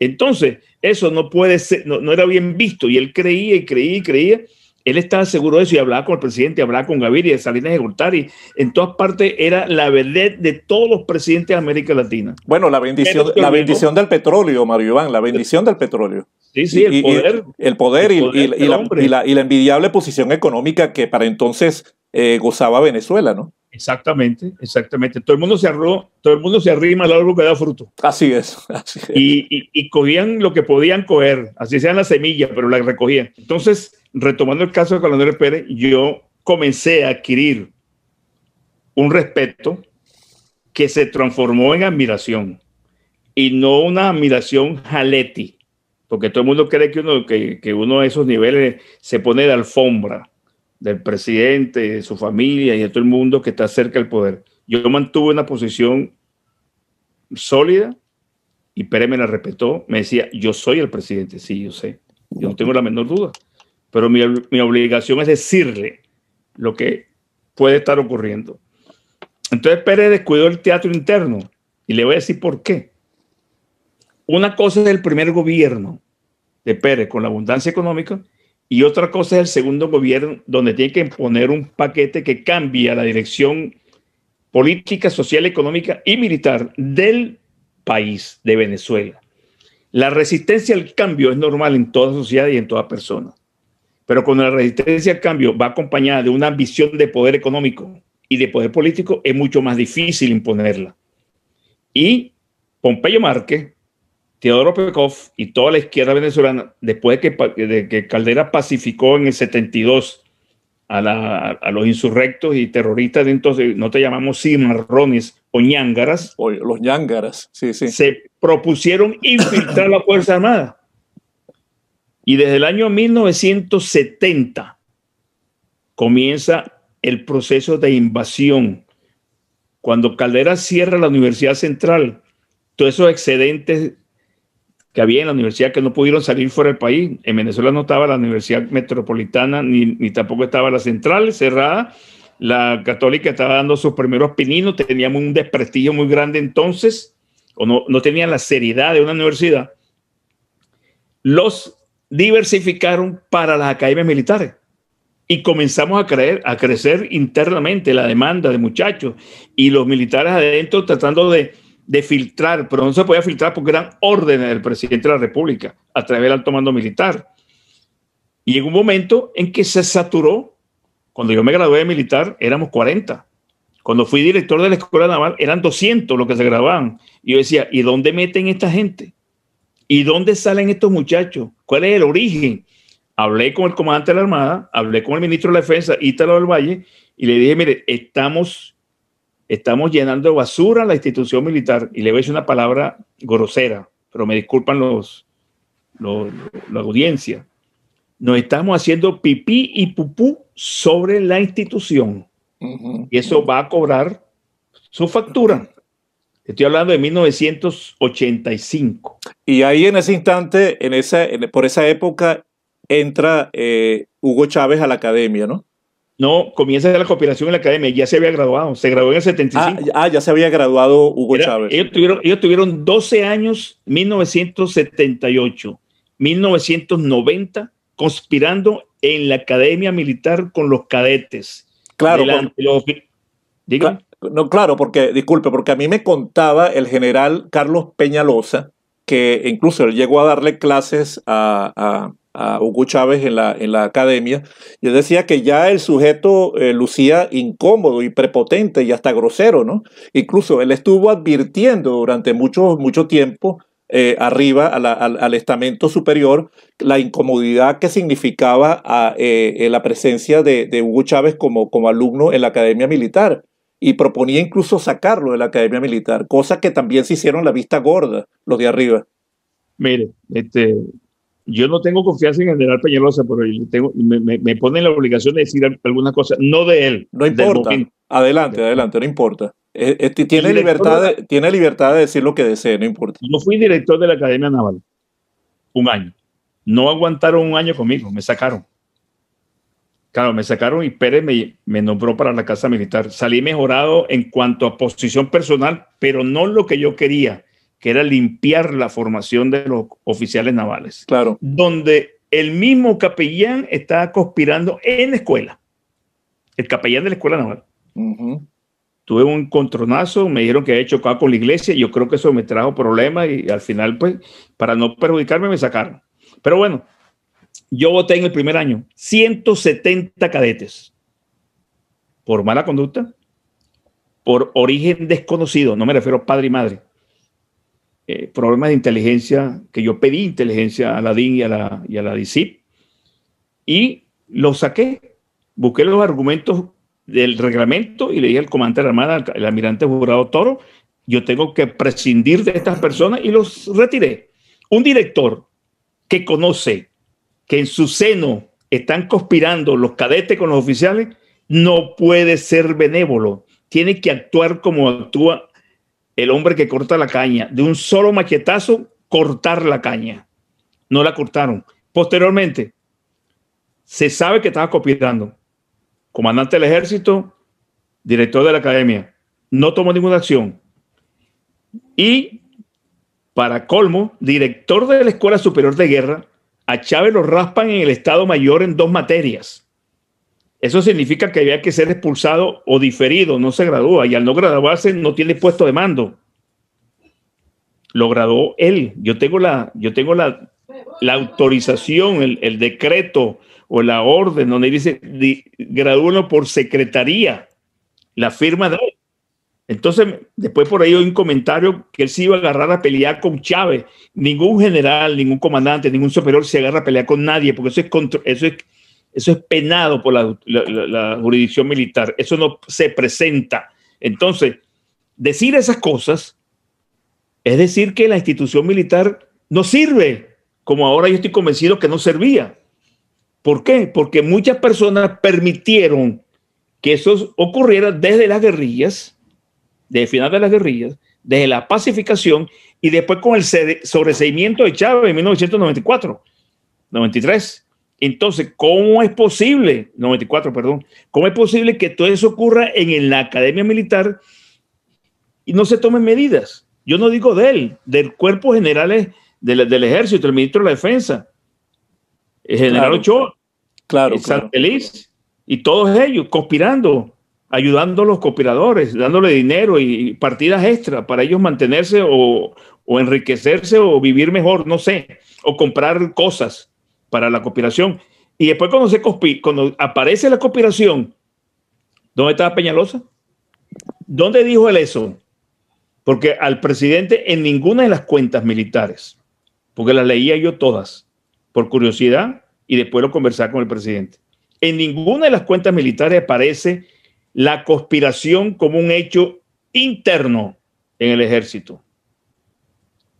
Entonces, eso no puede ser, no, era bien visto y él creía y creía y creía él estaba seguro de eso y hablaba con el presidente, hablaba con Gaviria, Salinas de Gortari. En todas partes era la verdad de todos los presidentes de América Latina. Bueno, la bendición, la bendición del petróleo, Mario Iván, la bendición del petróleo. Sí, sí, el poder. Y, el poder, y, la, envidiable posición económica que para entonces eh, gozaba Venezuela, ¿no? Exactamente, exactamente. Todo el mundo se arro, todo el mundo se arrima al árbol que da fruto. Así es, Y, cogían lo que podían coger, así sean las semillas, pero las recogían. Entonces, retomando el caso de Colonel Pérez, yo comencé a adquirir un respeto que se transformó en admiración y no una admiración jaleti, porque todo el mundo cree que uno, que, que uno de esos niveles se pone de alfombra del presidente, de su familia y de todo el mundo que está cerca del poder. Yo mantuve una posición sólida y Pérez me la respetó. Me decía, yo soy el presidente, sí, yo sé, yo no tengo la menor duda, pero mi, mi obligación es decirle lo que puede estar ocurriendo. Entonces Pérez descuidó el teatro interno y le voy a decir por qué. Una cosa es el primer gobierno de Pérez con la abundancia económica y otra cosa es el segundo gobierno, donde tiene que imponer un paquete que cambia la dirección política, social, económica y militar del país, de Venezuela. La resistencia al cambio es normal en toda sociedad y en toda persona. Pero cuando la resistencia al cambio va acompañada de una ambición de poder económico y de poder político, es mucho más difícil imponerla. Y Pompeyo Márquez Teodoro Pekov y toda la izquierda venezolana, después de que, Caldera pacificó en el 72 a, los insurrectos y terroristas de entonces, no te llamamos cimarrones o ñángaras. O los ñángaras, Se propusieron infiltrar la Fuerza Armada. Y desde el año 1970 comienza el proceso de invasión. Cuando Caldera cierra la Universidad Central, todos esos excedentes que había en la universidad que no pudieron salir fuera del país. En Venezuela no estaba la Universidad Metropolitana ni, ni tampoco estaba la central cerrada. La católica estaba dando sus primeros pininos, teníamos un desprestigio muy grande entonces, o no, no tenían la seriedad de una universidad. Los diversificaron para las academias militares y comenzamos a, creer, a crecer internamente la demanda de muchachos y los militares adentro tratando de de filtrar, pero no se podía filtrar porque eran órdenes del presidente de la República a través del alto mando militar. Y en un momento en que se saturó. Cuando yo me gradué de militar, éramos 40. Cuando fui director de la Escuela Naval, eran 200 los que se graduaban. Y yo decía, ¿y dónde meten esta gente? ¿Y dónde salen estos muchachos? ¿Cuál es el origen? Hablé con el comandante de la Armada, hablé con el ministro de la Defensa, Ítalo del Valle, y le dije, mire, estamos estamos llenando basura a la institución militar. Y le voy a decir una palabra grosera, pero me disculpan los, la audiencia. Nos estamos haciendo pipí y pupú sobre la institución. Y eso va a cobrar su factura. Estoy hablando de 1985. Y ahí en ese instante, en esa, por esa época, entra eh, Hugo Chávez a la academia, ¿no? No, comienza la cooperación en la academia, ya se había graduado, se graduó en el 75. Ah, ah, ya se había graduado Hugo Chávez. Ellos tuvieron, 12 años, 1978, 1990, conspirando en la academia militar con los cadetes. Claro. No, claro, porque, disculpe, porque a mí me contaba el general Carlos Peñalosa, que incluso llegó a darle clases a a Hugo Chávez en la, en la academia, yo decía que ya el sujeto eh, lucía incómodo y prepotente y hasta grosero, ¿no? Incluso él estuvo advirtiendo durante mucho, mucho tiempo eh, arriba al, al, estamento superior la incomodidad que significaba eh, la presencia de, Hugo Chávez como, como alumno en la academia militar y proponía incluso sacarlo de la academia militar, cosa que también se hicieron la vista gorda los de arriba. Mire, este, yo no tengo confianza en el general Peñalosa, pero me, ponen la obligación de decir algunas cosas, no de él. No importa. Adelante, adelante, no importa. E, este, tiene, libertad de, tiene libertad de decir lo que desee, no importa. Yo fui director de la Academia Naval un año. No aguantaron un año conmigo, me sacaron. Claro, me sacaron y Pérez me nombró para la Casa Militar. Salí mejorado en cuanto a posición personal, pero no lo que yo quería que era limpiar la formación de los oficiales navales. Claro. Donde el mismo capellán estaba conspirando en la escuela. El capellán de la escuela naval. Tuve un contronazo, me dijeron que había chocado con la iglesia, yo creo que eso me trajo problemas y al final, pues, para no perjudicarme, me sacaron. Pero bueno, yo voté en el primer año 170 cadetes por mala conducta, por origen desconocido, no me refiero a padre y madre, eh, problemas de inteligencia, que yo pedí inteligencia a la DIN y a la, y a la DICIP, y lo saqué. Busqué los argumentos del reglamento y le dije al comandante de la Armada, al almirante Jurado Toro, yo tengo que prescindir de estas personas y los retiré. Un director que conoce que en su seno están conspirando los cadetes con los oficiales, no puede ser benévolo, tiene que actuar como actúa el hombre que corta la caña, de un solo maquetazo, cortar la caña. No la cortaron. Posteriormente, se sabe que estaba copiando. Comandante del ejército, director de la academia, no tomó ninguna acción. Y para colmo, director de la Escuela Superior de Guerra, a Chávez lo raspan en el Estado Mayor en dos materias. Eso significa que había que ser expulsado o diferido, no se gradúa y al no graduarse no tiene puesto de mando. Lo graduó él. Yo tengo la, yo tengo la, autorización, el, decreto o la orden donde dice gradúalo por secretaría, la firma de él. Entonces, después por ahí hay un comentario que él se iba a agarrar a pelear con Chávez. Ningún general, ningún comandante, ningún superior se agarra a pelear con nadie, porque eso es, eso es eso es penado por la, jurisdicción militar. Eso no se presenta. Entonces, decir esas cosas es decir que la institución militar no sirve, como ahora yo estoy convencido que no servía. ¿Por qué? Porque muchas personas permitieron que eso ocurriera desde las guerrillas, desde el final de las guerrillas, desde la pacificación y después con el sobreseimiento de Chávez en 1994, 93 entonces, ¿cómo es posible, 94, perdón, cómo es posible que todo eso ocurra en la academia militar y no se tomen medidas? Yo no digo de él, del cuerpo general del, ejército, del ministro de la defensa, el general Ochoa, claro, claro. Feliz, y todos ellos conspirando, ayudando a los conspiradores, dándole dinero y partidas extra para ellos mantenerse o enriquecerse o vivir mejor, no sé, o comprar cosas para la conspiración. Y después cuando, se cuando aparece la conspiración, ¿dónde estaba Peñalosa? ¿Dónde dijo él eso? Porque al presidente en ninguna de las cuentas militares, porque las leía yo todas, por curiosidad, y después lo conversaba con el presidente. En ninguna de las cuentas militares aparece la conspiración como un hecho interno en el ejército.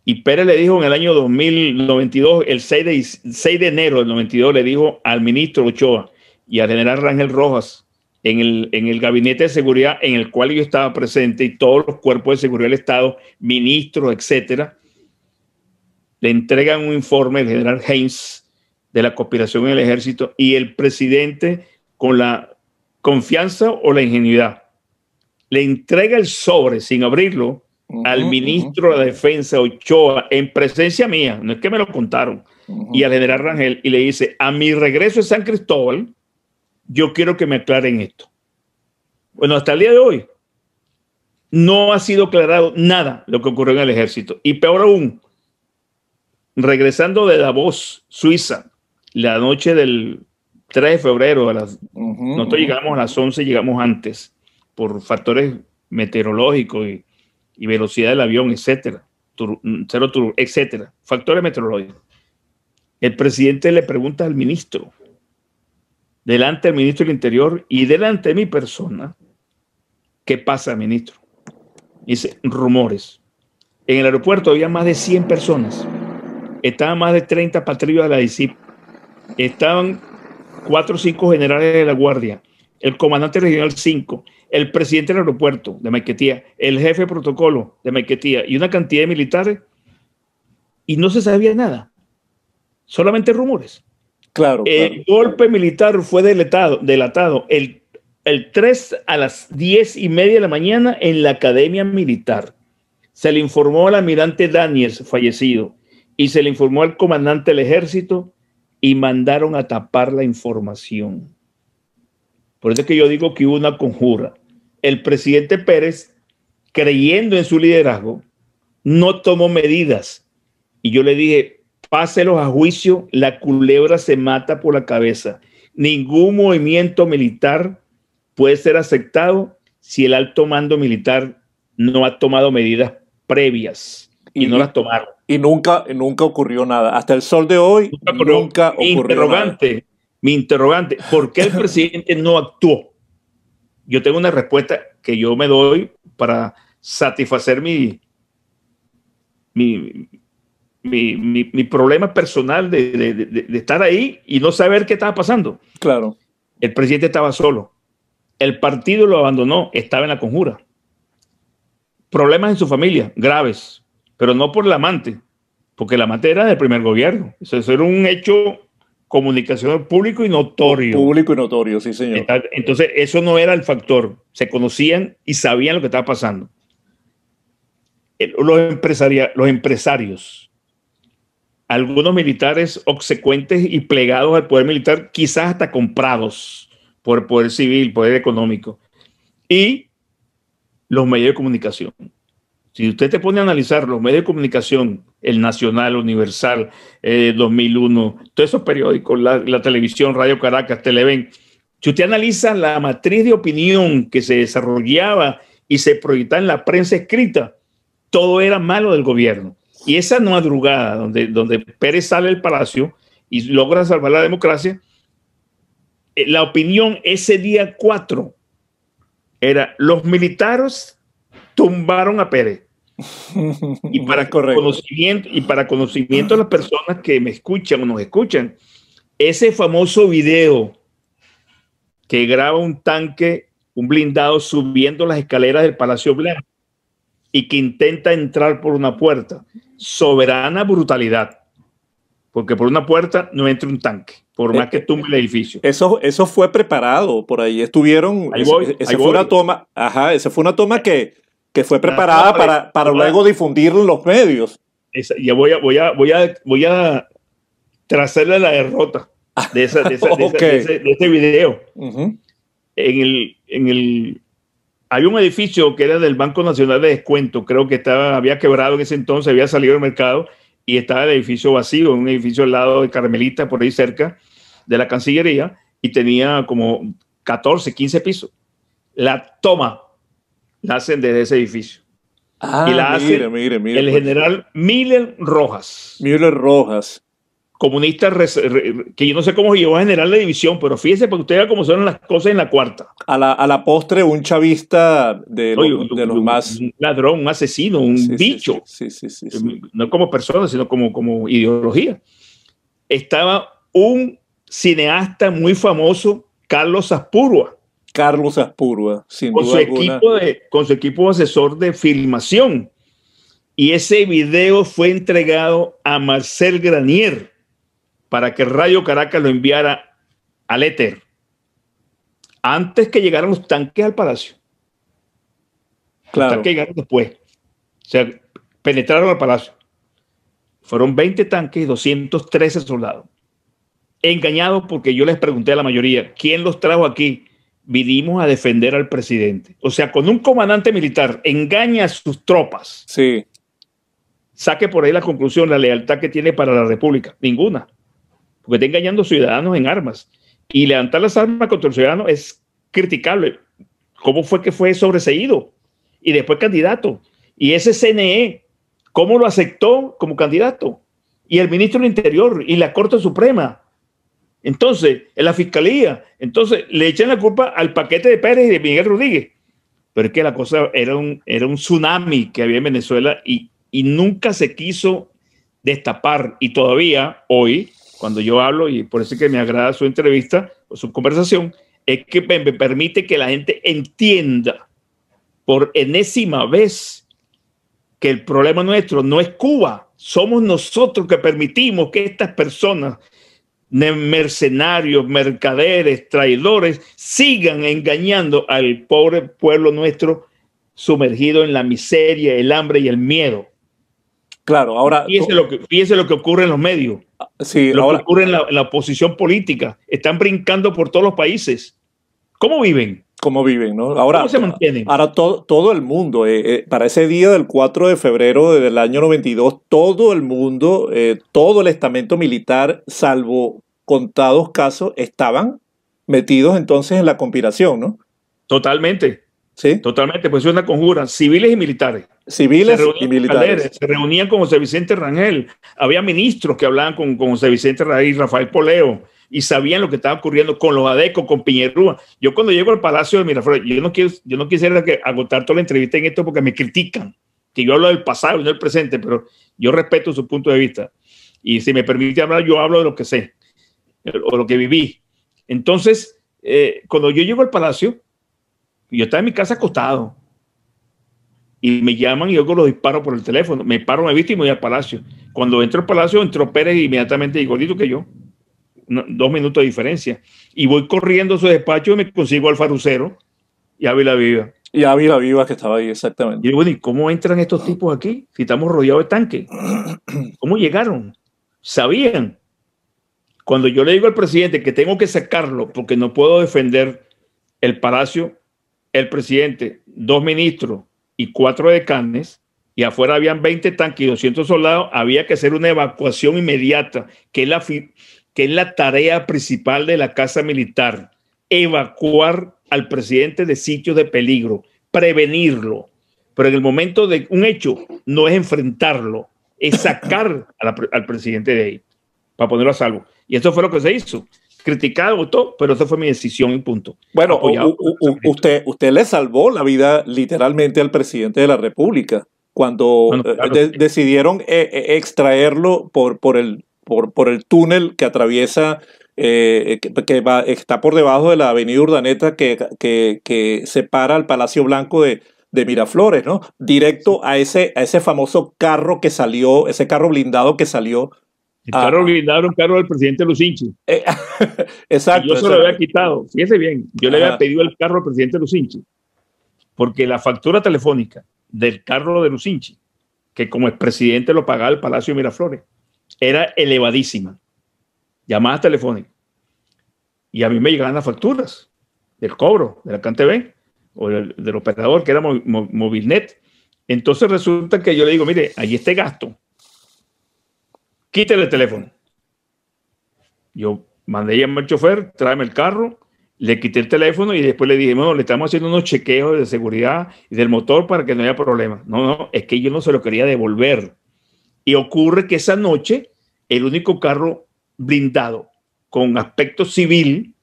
Y Pérez le dijo en el año 2092, el 6 de, 6 de enero del 92, le dijo al ministro Ochoa y al general Rangel Rojas en el, gabinete de seguridad en el cual yo estaba presente y todos los cuerpos de seguridad del Estado, ministros, etcétera, le entregan un informe al general Haynes de la conspiración en el ejército y el presidente con la confianza o la ingenuidad le entrega el sobre sin abrirlo al ministro de la Defensa Ochoa en presencia mía, no es que me lo contaron, y al general Rangel y le dice, a mi regreso de San Cristóbal, yo quiero que me aclaren esto. Bueno, hasta el día de hoy no ha sido aclarado nada lo que ocurrió en el ejército. Y peor aún, regresando de Davos, Suiza, la noche del 3 de febrero, a las, nosotros llegamos a las 11, llegamos antes por factores meteorológicos y y velocidad del avión, etcétera, cero etcétera, factores meteorológicos. El presidente le pregunta al ministro, delante del ministro del Interior y delante de mi persona, ¿qué pasa, ministro? Dice, rumores. En el aeropuerto había más de 100 personas. Estaban más de 30 patrullas de la disip Estaban cuatro o cinco generales de la Guardia, el comandante regional 5, el presidente del aeropuerto de Maquetía, el jefe de protocolo de Maquetía y una cantidad de militares, y no se sabía nada, solamente rumores. Claro. El golpe militar fue delatado, delatado el, el 3 a las 10 y media de la mañana en la Academia Militar. Se le informó al almirante Daniels, fallecido, y se le informó al comandante del ejército y mandaron a tapar la información. Por eso es que yo digo que hubo una conjura. El presidente Pérez, creyendo en su liderazgo, no tomó medidas. Y yo le dije, páselos a juicio, la culebra se mata por la cabeza. Ningún movimiento militar puede ser aceptado si el alto mando militar no ha tomado medidas previas y, no las tomaron. Y nunca, nunca ocurrió nada. Hasta el sol de hoy nunca, ocurrió mi interrogante, ¿por qué el presidente no actuó? Yo tengo una respuesta que yo me doy para satisfacer mi, mi, problema personal de, estar ahí y no saber qué estaba pasando. Claro. El presidente estaba solo. El partido lo abandonó, estaba en la conjura. Problemas en su familia, graves, pero no por el amante, porque la amante era del primer gobierno. eso era un hecho comunicación al público y notorio. Público y notorio, sí, señor. Entonces, eso no era el factor. Se conocían y sabían lo que estaba pasando. Los, empresaria, los empresarios, algunos militares obsecuentes y plegados al poder militar, quizás hasta comprados por el poder civil, poder económico, y los medios de comunicación. Si usted te pone a analizar los medios de comunicación, el Nacional, Universal, 2001, eh, todos esos periódicos, la, televisión, Radio Caracas, Televen, si usted analiza la matriz de opinión que se desarrollaba y se proyectaba en la prensa escrita, todo era malo del gobierno. Y esa madrugada donde, donde Pérez sale del palacio y logra salvar la democracia, eh, la opinión ese día 4 era los militares tumbaron a Pérez. Y para, conocimiento, y para conocimiento de las personas que me escuchan o nos escuchan, ese famoso video que graba un tanque, un blindado subiendo las escaleras del Palacio Blanco y que intenta entrar por una puerta. Soberana brutalidad. Porque por una puerta no entra un tanque, por más que tumbe el edificio. Eso, eso fue preparado por ahí. Estuvieron. una toma. esa fue una toma que que fue preparada para, luego difundir en los medios. ya voy a, voy a, voy a, la derrota de, ese, video. en, el, en el, había un edificio que era del Banco Nacional de Descuento, creo que estaba, había quebrado en ese entonces, había salido del mercado y estaba el edificio vacío, un edificio al lado de Carmelita, por ahí cerca de la Cancillería, y tenía como 14, 15 pisos. La toma Nacen desde ese edificio. Ah, y la mire, mire, el pues. general Miller Rojas. Miller Rojas. Comunista, que yo no sé cómo llegó a general de división, pero fíjese porque usted vea cómo son las cosas en la cuarta. A la, postre, un chavista de, los, más. Un ladrón, un asesino, un bicho. Sí, sí, no como persona, sino como, como ideología. Estaba un cineasta muy famoso, Carlos Aspurua, Carlos Aspurva, sin con su Equipo con su equipo asesor de filmación. Y ese video fue entregado a Marcel Granier para que Radio Caracas lo enviara al éter antes que llegaran los tanques al palacio. Claro. Los tanques llegaron después. O sea, penetraron al palacio. Fueron 20 tanques y 213 soldados. Engañados porque yo les pregunté a la mayoría, ¿quién los trajo aquí? vinimos a defender al presidente. O sea, con un comandante militar engaña a sus tropas, sí. saque por ahí la conclusión, la lealtad que tiene para la República. Ninguna. Porque está engañando a ciudadanos en armas. Y levantar las armas contra el ciudadano es criticable. ¿Cómo fue que fue sobreseído? Y después candidato. Y ese CNE, ¿cómo lo aceptó como candidato? Y el ministro del Interior y la Corte Suprema entonces, en la fiscalía, entonces le echan la culpa al paquete de Pérez y de Miguel Rodríguez. Pero es que la cosa era un, tsunami que había en Venezuela y, nunca se quiso destapar. Y todavía hoy, cuando yo hablo, y por eso es que me agrada su entrevista o su conversación, es que permite que la gente entienda por enésima vez que el problema nuestro no es Cuba, somos nosotros que permitimos que estas personas mercenarios, mercaderes, traidores, sigan engañando al pobre pueblo nuestro sumergido en la miseria, el hambre y el miedo. Claro, ahora. Fíjese, lo que, fíjese lo que ocurre en los medios. Sí, lo que ocurre en la, oposición política. Están brincando por todos los países. ¿Cómo viven? ¿Cómo viven? Ahora, se mantienen? Ahora todo el mundo, eh, eh, para ese día del 4 de febrero del año 92, todo el mundo, eh, todo el estamento militar, salvo contados casos, estaban metidos entonces en la conspiración, ¿no? Totalmente. Sí. Totalmente, pues es una conjura, civiles y militares. Civiles y militares. se reunían con José Vicente Rangel, había ministros que hablaban con, con José Vicente Rangel y Rafael Poleo y sabían lo que estaba ocurriendo con los ADECO, con Piñerúa. Yo cuando llego al Palacio de Miraflores, yo no, quiero, yo no quisiera que agotar toda la entrevista en esto porque me critican, que yo hablo del pasado y no del presente, pero yo respeto su punto de vista. Y si me permite hablar, yo hablo de lo que sé o lo que viví. Entonces, eh, cuando yo llego al Palacio, yo estaba en mi casa acostado, y me llaman y yo lo los por el teléfono. Me paro, me visto y me voy al palacio. Cuando entro al palacio, entró Pérez inmediatamente igualito que yo dos minutos de diferencia. Y voy corriendo a su despacho y me consigo al farucero y a Vila Viva. Y a Viva que estaba ahí, exactamente. Y bueno, ¿y cómo entran estos tipos aquí? Si estamos rodeados de tanques. ¿Cómo llegaron? Sabían. Cuando yo le digo al presidente que tengo que sacarlo porque no puedo defender el palacio, el presidente, dos ministros y cuatro decanes, y afuera habían 20 tanques y 200 soldados, había que hacer una evacuación inmediata, que es la, que es la tarea principal de la Casa Militar, evacuar al presidente de sitios de peligro, prevenirlo. Pero en el momento de un hecho, no es enfrentarlo, es sacar al presidente de ahí, para ponerlo a salvo. Y eso fue lo que se hizo. Criticado, pero esa fue mi decisión y punto. Bueno, usted, usted le salvó la vida literalmente al presidente de la República cuando eh, decidieron eh, eh, extraerlo por, por, el, por, el túnel que atraviesa, eh, eh, que, va, está por debajo de la avenida Urdaneta que, separa el Palacio Blanco de, de Miraflores, ¿no? Directo a ese, a ese famoso carro que salió, ese carro blindado que salió. El carro blindado era un carro del presidente Lucinchi. Eh, exacto. yo se lo había quitado. Fíjese bien, yo le había pedido el carro al presidente Lucinchi, porque la factura telefónica del carro de Lucinchi, que como expresidente lo pagaba el Palacio Miraflores, era elevadísima. Llamadas telefónicas. Y a mí me llegaban las facturas del cobro de la CanTV o del, operador que era Móvil Entonces resulta que yo le digo, mire, ahí este gasto. Quítale el teléfono. Yo mandé llamar al chofer, tráeme el carro, le quité el teléfono y después le dije, No, le estamos haciendo unos chequeos de seguridad y del motor para que no haya problemas No, no, es que yo no se lo quería devolver. Y ocurre que esa noche el único carro blindado con aspecto civil,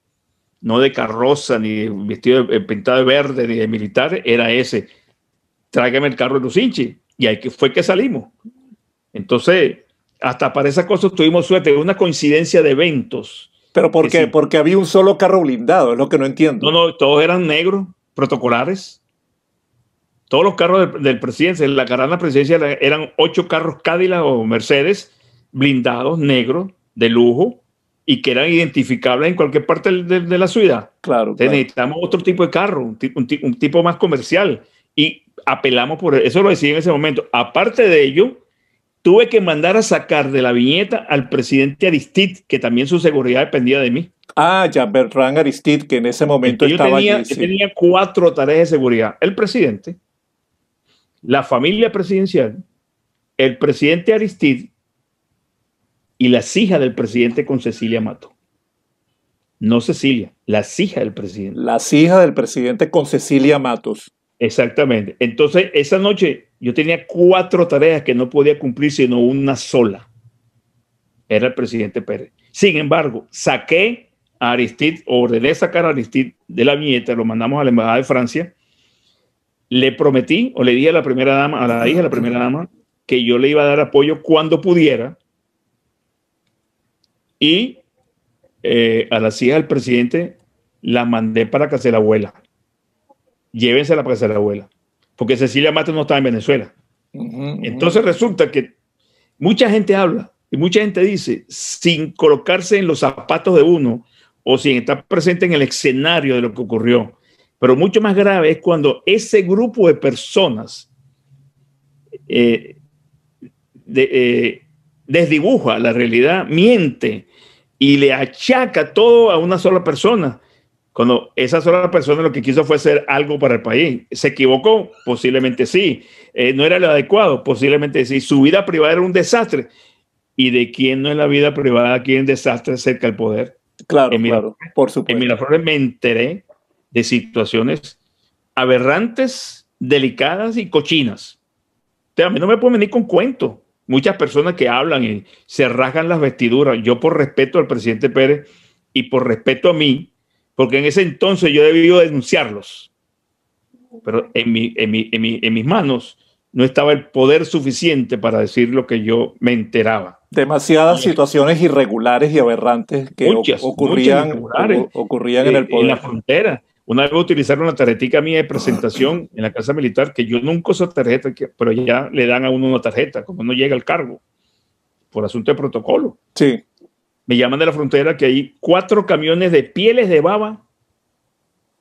no de carroza, ni vestido eh, pintado de verde, ni de militar, era ese. Tráigame el carro de Lucinchi. Y ahí fue que salimos. Entonces, hasta para esas cosas tuvimos suerte, una coincidencia de eventos. ¿Pero por qué? Porque había un solo carro blindado, es lo que no entiendo. No, no, todos eran negros, protocolares todos los carros del, presidente presidente, la carana presidencial eran ocho carros Cadillac o Mercedes blindados, negros, de lujo, y que eran identificables en cualquier parte de, la ciudad. Claro, Necesitamos otro tipo de carro, un, tipo más comercial. Y apelamos por eso, lo decía en ese momento. Aparte de ello, tuve que mandar a sacar de la viñeta al presidente Aristide, que también su seguridad dependía de mí. Ah, ya, Bertrand Aristide, que en ese momento estaba yo allí, tenía cuatro tareas de seguridad. El presidente, la familia presidencial, el presidente Aristide y las hijas del presidente con Cecilia Matos. No Cecilia, las hijas del presidente. Las hijas del presidente con Cecilia Matos. Exactamente. Entonces, esa noche yo tenía cuatro tareas que no podía cumplir, sino una sola. Era el presidente Pérez. Sin embargo, saqué a Aristide, ordené sacar a Aristide de la viñeta, lo mandamos a la Embajada de Francia le prometí o le dije a la primera dama, a la hija de la primera dama, que yo le iba a dar apoyo cuando pudiera. Y eh, a la hija del presidente la mandé para que de la abuela. Llévensela para casa de la abuela. Porque Cecilia Mate no estaba en Venezuela. Entonces resulta que mucha gente habla y mucha gente dice, sin colocarse en los zapatos de uno o sin estar presente en el escenario de lo que ocurrió, pero mucho más grave es cuando ese grupo de personas eh, eh, desdibuja la realidad, miente y le achaca todo a una sola persona. Cuando esa sola persona lo que quiso fue hacer algo para el país. ¿Se equivocó? Posiblemente sí. Eh, ¿No era lo adecuado? Posiblemente sí. ¿Su vida privada era un desastre? ¿Y de quién no es la vida privada? ¿Quién desastre cerca del poder? Claro, claro, por supuesto. En Miraflores me enteré de situaciones aberrantes, delicadas y cochinas. a mí no me pueden venir con cuento. Muchas personas que hablan y se rasgan las vestiduras. Yo por respeto al presidente Pérez y por respeto a mí, porque en ese entonces yo debí denunciarlos. Pero en, mis manos no estaba el poder suficiente para decir lo que yo me enteraba. Demasiadas situaciones irregulares y aberrantes que ocurrían, en En la frontera. Una vez utilizaron la tarjetita mía de presentación en la casa militar, que yo nunca uso tarjeta, pero ya le dan a uno una tarjeta, como no llega al cargo, por asunto de protocolo. Sí. Me llaman de la frontera que hay cuatro camiones de pieles de baba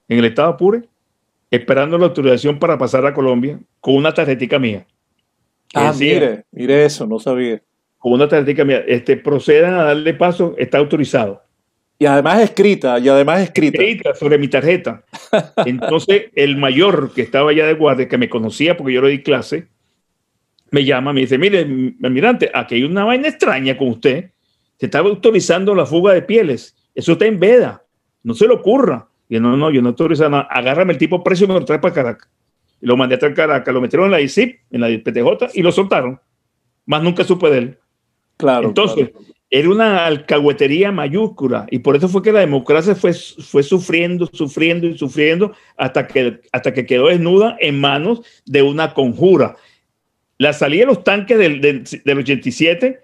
en el estado Apure, esperando la autorización para pasar a Colombia con una tarjetica mía. Ah, mire, mire eso, no sabía. Con una tarjetica mía, este, procedan a darle paso, está autorizado. Y además escrita, y además escrita. Escrita sobre mi tarjeta. Entonces, el mayor que estaba allá de guardia, que me conocía porque yo le di clase, me llama, me dice, mire, almirante, aquí hay una vaina extraña con usted. Se estaba autorizando la fuga de pieles. Eso está en veda. No se le ocurra. Y yo, no, no, yo no autorizo nada. Agárrame el tipo precio y me lo trae para Caracas. Lo mandé a Caracas, lo metieron en la ICIP, en la PTJ, y lo soltaron. Más nunca supe de él. Claro. Entonces, era una alcahuetería mayúscula y por eso fue que la democracia fue, fue sufriendo, sufriendo y sufriendo hasta que, hasta que quedó desnuda en manos de una conjura. La salida de los tanques del, 87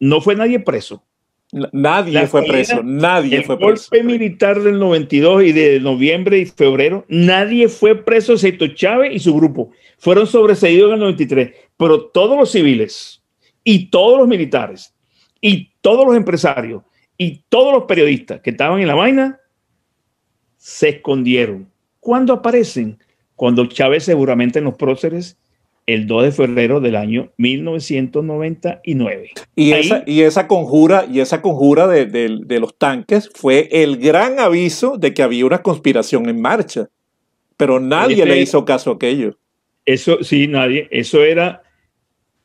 no fue nadie preso. Nadie fue preso, nadie fue preso. golpe militar del 92 y de noviembre y febrero, nadie fue preso excepto Chávez y su grupo. Fueron sobreseídos en el 93, pero todos los civiles y todos los militares y todos los empresarios y todos los periodistas que estaban en la vaina se escondieron. ¿Cuándo aparecen? Cuando Chávez seguramente en los próceres el 2 de febrero del año 1999. Y, esa, y esa conjura, y esa conjura de, los tanques fue el gran aviso de que había una conspiración en marcha. Pero nadie le este hizo caso a aquello. Eso, sí, nadie. Eso era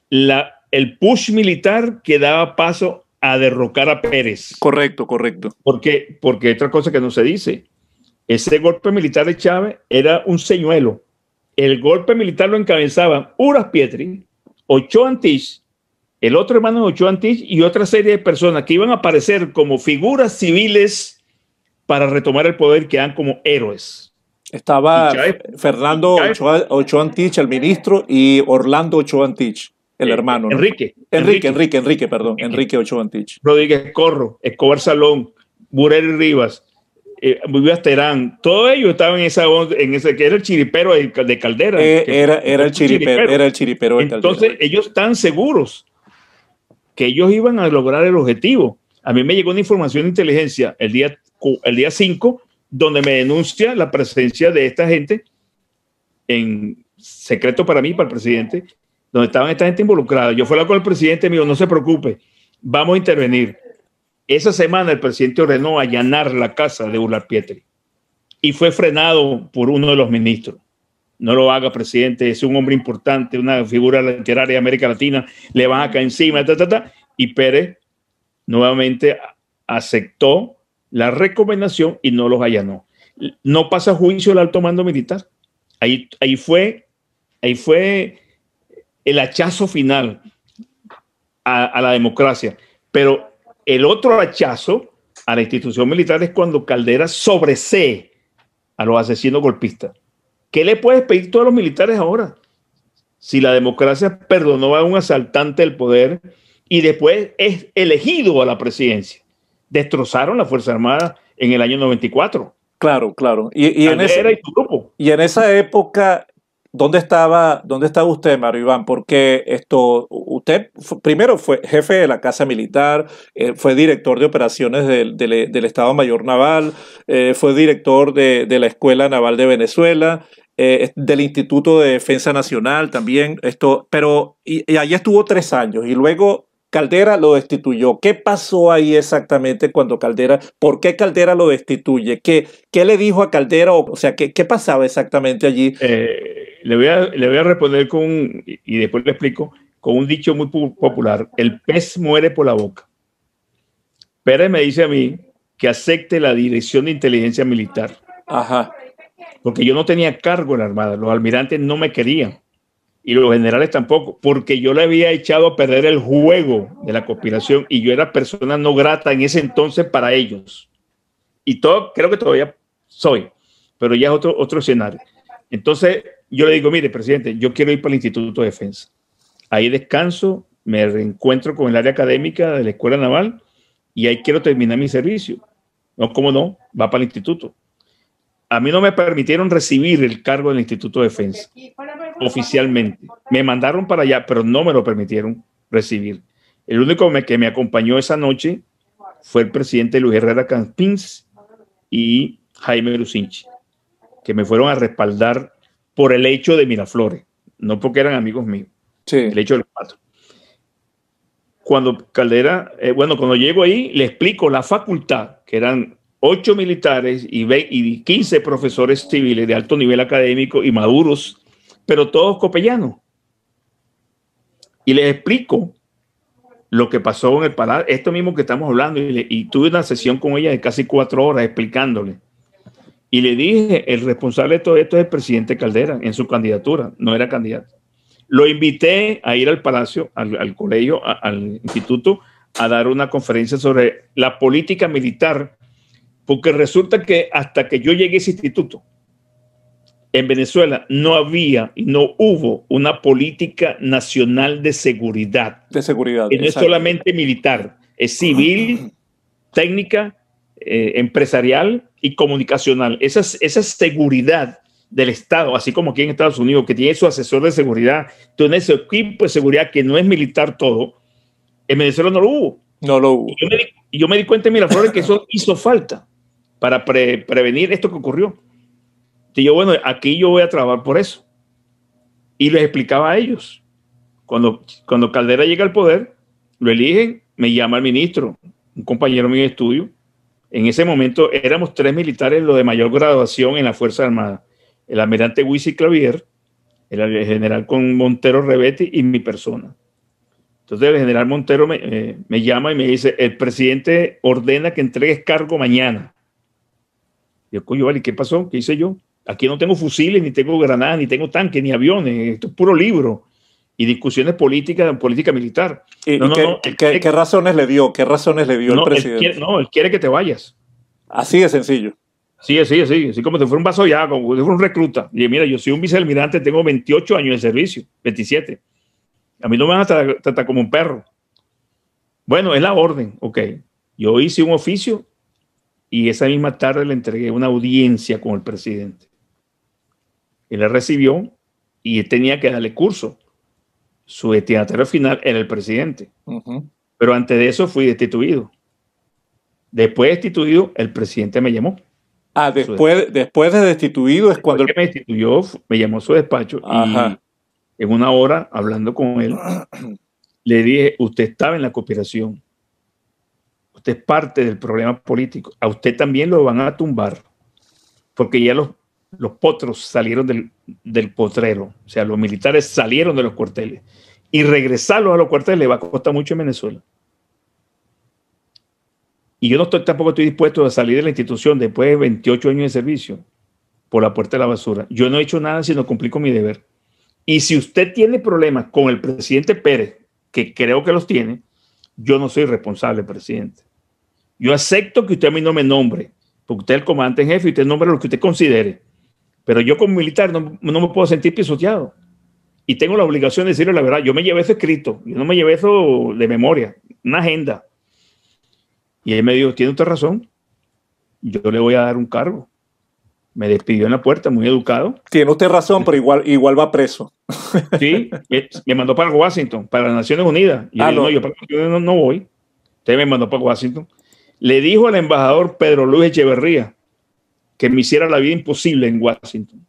la, el push militar que daba paso a derrocar a Pérez. Correcto, correcto. Porque, porque otra cosa que no se dice, ese golpe militar de Chávez era un señuelo. El golpe militar lo encabezaban Uras Pietri, Ochoa Antich, el otro hermano de Ochoa Antich y otra serie de personas que iban a aparecer como figuras civiles para retomar el poder, quedan como héroes. Estaba Fernando Ochoantich, el ministro, y Orlando Ochoa el eh, hermano. Enrique, Enrique. Enrique, Enrique, perdón. Enrique Ochoa Antich. Rodríguez Corro, Escobar Salón, Burel Rivas, eh, Terán, todos ellos estaban en esa en ese que era el chiripero de, Caldera. Eh, era, el chiripero, era el chiripero Entonces, ellos están seguros que ellos iban a lograr el objetivo. A mí me llegó una información de inteligencia el día, el día 5, donde me denuncia la presencia de esta gente en secreto para mí, para el presidente, donde estaban esta gente involucrada. Yo fui a con el presidente, me dijo, no se preocupe, vamos a intervenir. Esa semana el presidente ordenó allanar la casa de Ular Pietri y fue frenado por uno de los ministros. No lo haga, presidente, es un hombre importante, una figura literaria de América Latina, le van acá encima, ta, Y Pérez nuevamente aceptó la recomendación y no los allanó. No pasa juicio el alto mando militar. Ahí, ahí fue, ahí fue el hachazo final a, la democracia. Pero el otro hachazo a la institución militar es cuando Caldera sobresee a los asesinos golpistas. ¿Qué le puedes pedir a a los militares ahora? Si la democracia perdonó a un asaltante del poder y después es elegido a la presidencia. Destrozaron la Fuerza Armada en el año 94. Claro, claro. Y, y, y, en, esa época ¿Dónde estaba, ¿Dónde estaba usted, Mario Iván? Porque esto, usted primero fue jefe de la Casa Militar, eh, fue director de operaciones del, Estado Mayor Naval, eh, fue director de, la Escuela Naval de Venezuela, eh, del Instituto de Defensa Nacional también. Esto, pero y, ahí estuvo tres años y luego Caldera lo destituyó. ¿Qué pasó ahí exactamente cuando Caldera, por qué Caldera lo destituye? ¿Qué, qué le dijo a Caldera? O sea, ¿qué, qué pasaba exactamente allí? Le voy a, responder con, y después le explico, con un dicho muy popular, el pez muere por la boca. Pérez me dice a mí que acepte la dirección de inteligencia militar. Ajá. Porque yo no tenía cargo en la Armada, los almirantes no me querían y los generales tampoco, porque yo le había echado a perder el juego de la conspiración y yo era persona no grata en ese entonces para ellos. Y todo, creo que todavía soy, pero ya es otro, otro escenario. Entonces, yo le digo, mire, presidente, yo quiero ir para el Instituto de Defensa. Ahí descanso, me reencuentro con el área académica de la Escuela Naval y ahí quiero terminar mi servicio. No, cómo no, va para el instituto. A mí no me permitieron recibir el cargo del Instituto de Defensa oficialmente. Me mandaron para allá, pero no me lo permitieron recibir. El único que me acompañó esa noche fue el presidente Luis Herrera Campins y Jaime Lucinchi, que me fueron a respaldar por el hecho de Miraflores, no porque eran amigos míos. Sí. El hecho de los cuatro. Cuando Caldera, eh, bueno, cuando llego ahí, le explico la facultad, que eran ocho militares y, y 15 profesores civiles de alto nivel académico y maduros, pero todos copellanos. Y les explico lo que pasó en el palacio, esto mismo que estamos hablando, y tuve una sesión con ella de casi cuatro horas explicándole y le dije, el responsable de todo esto es el presidente Caldera en su candidatura, no era candidato. Lo invité a ir al palacio, al, colegio, al instituto, a dar una conferencia sobre la política militar, porque resulta que hasta que yo llegué a ese instituto, en Venezuela no había y no hubo una política nacional de seguridad. De seguridad. no es solamente militar, es civil, técnica eh, empresarial y comunicacional. Esa, esa seguridad del Estado, así como aquí en Estados Unidos, que tiene su asesor de seguridad, tiene su equipo de seguridad que no es militar todo, en Venezuela no lo hubo. No lo hubo. yo, me di, cuenta mira Miraflores que eso hizo falta para prevenir esto que ocurrió. Y yo, bueno, aquí yo voy a trabajar por eso. Y les explicaba a ellos. Cuando, cuando Caldera llega al poder, lo eligen, me llama el ministro, un compañero mío de estudio, en ese momento éramos tres militares lo de mayor graduación en la Fuerza Armada. El almirante Wisi Clavier, el general con Montero Rebetti y mi persona. Entonces el general Montero eh, me, llama y me dice, el presidente ordena que entregues cargo mañana. Yo, coño, vale, ¿qué pasó? ¿Qué hice yo? Aquí no tengo fusiles, ni tengo granadas, ni tengo tanques, ni aviones. Esto es puro libro y discusiones políticas, política militar. ¿Y, qué, razones le dio? ¿Qué razones le dio el presidente? no, él quiere que te vayas. Así de sencillo. Sí, sí, sí, así como si fuera un vaso ya, como un recluta. Y mira, yo soy un vicealmirante, tengo 28 años de servicio, 27. A mí no me van a tratar, como un perro. Bueno, es la orden, ok. Yo hice un oficio y esa misma tarde le entregué una audiencia con el presidente. Él la recibió y tenía que darle curso su destinatario final era el presidente. Pero antes de eso fui destituido. Después de destituido, el presidente me llamó. Ah, después, después de destituido es cuando... El... me destituyó, me llamó a su despacho y en una hora, hablando con él, le dije, usted estaba en la cooperación. Usted es parte del problema político. A usted también lo van a tumbar. Porque ya los los potros salieron del, potrero, o sea, los militares salieron de los cuarteles. Y regresarlos a los cuarteles va a costar mucho en Venezuela. Y yo no estoy, tampoco estoy dispuesto a salir de la institución después de 28 años de servicio por la puerta de la basura. Yo no he hecho nada sino cumplir con mi deber. Y si usted tiene problemas con el presidente Pérez, que creo que los tiene, yo no soy responsable, presidente. Yo acepto que usted a mí no me nombre, porque usted es el comandante en jefe y usted nombre lo que usted considere pero yo como militar no, no, me puedo sentir pisoteado. Y tengo la obligación de decirle la verdad. Yo me llevé eso escrito, yo no me llevé eso de memoria, una agenda. Y él me dijo, tiene usted razón, yo le voy a dar un cargo. Me despidió en la puerta, muy educado. Tiene usted razón, pero igual, igual va preso. Sí, me mandó para Washington, para las Naciones Unidas. Y yo, ah, no, yo no, no voy. Usted me mandó para Washington. Le dijo al embajador Pedro Luis Echeverría, que me hiciera la vida imposible en Washington,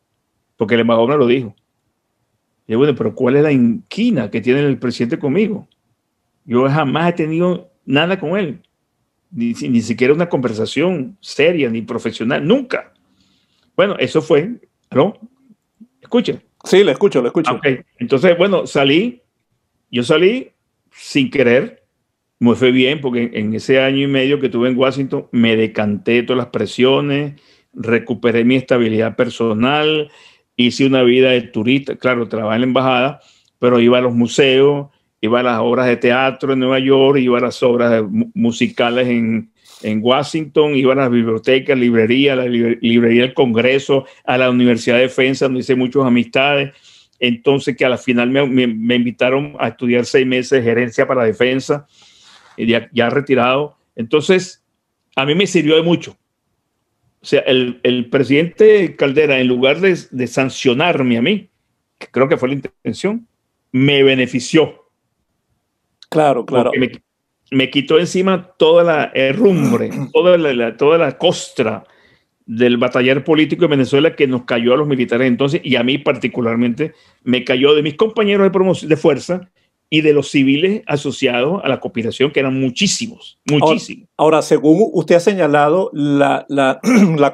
porque el embajador lo dijo. Y bueno, pero ¿cuál es la inquina que tiene el presidente conmigo? Yo jamás he tenido nada con él, ni, siquiera una conversación seria ni profesional, nunca. Bueno, eso fue, ¿no? escucha Sí, le escucho, le escucho. Entonces, bueno, salí, yo salí sin querer, me fue bien porque en ese año y medio que tuve en Washington me decanté todas las presiones, recuperé mi estabilidad personal, hice una vida de turista, claro, trabajé en la embajada, pero iba a los museos, iba a las obras de teatro en Nueva York, iba a las obras musicales en, Washington, iba a las bibliotecas, librería, la librería del Congreso, a la Universidad de Defensa, donde hice muchas amistades. Entonces, que a la final me, invitaron a estudiar seis meses de gerencia para defensa, ya, ya retirado. Entonces, a mí me sirvió de mucho o sea, el, presidente Caldera, en lugar de, de, sancionarme a mí, que creo que fue la intención, me benefició. Claro, claro. Me, quitó encima toda la herrumbre, toda la, toda la costra del batallar político de Venezuela que nos cayó a los militares entonces y a mí particularmente me cayó de mis compañeros de, de fuerza y de los civiles asociados a la conspiración, que eran muchísimos, muchísimos. Ahora, según usted ha señalado, la,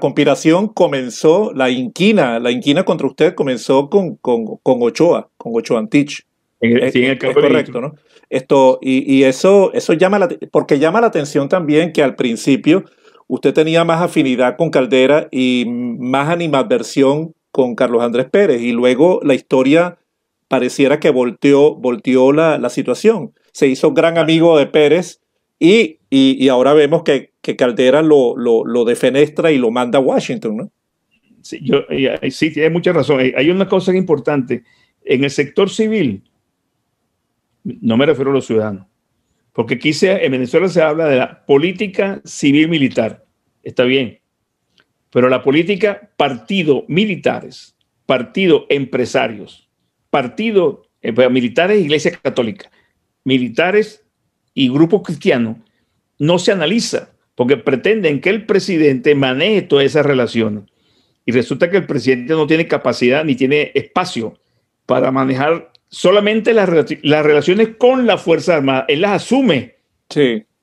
conspiración comenzó, la inquina, la inquina contra usted comenzó con, con, Ochoa, con Ochoa Antich. En el, en el correcto, ¿no? Esto, y, eso, eso llama la, porque llama la atención también que al principio usted tenía más afinidad con Caldera y más animadversión con Carlos Andrés Pérez, y luego la historia pareciera que volteó, volteó la, situación. Se hizo gran amigo de Pérez y, ahora vemos que, Caldera lo, defenestra y lo manda a Washington, Sí, yo, sí, tiene mucha razón. Hay una cosa importante. En el sector civil, no me refiero a los ciudadanos, porque aquí en Venezuela se habla de la política civil-militar. Está bien. Pero la política partido militares, partido empresarios, partido, eh, militares iglesia católica, militares y grupos cristianos, no se analiza porque pretenden que el presidente maneje todas esas relaciones. Y resulta que el presidente no tiene capacidad ni tiene espacio para manejar solamente las, relaciones con la fuerza armada. Él las asume.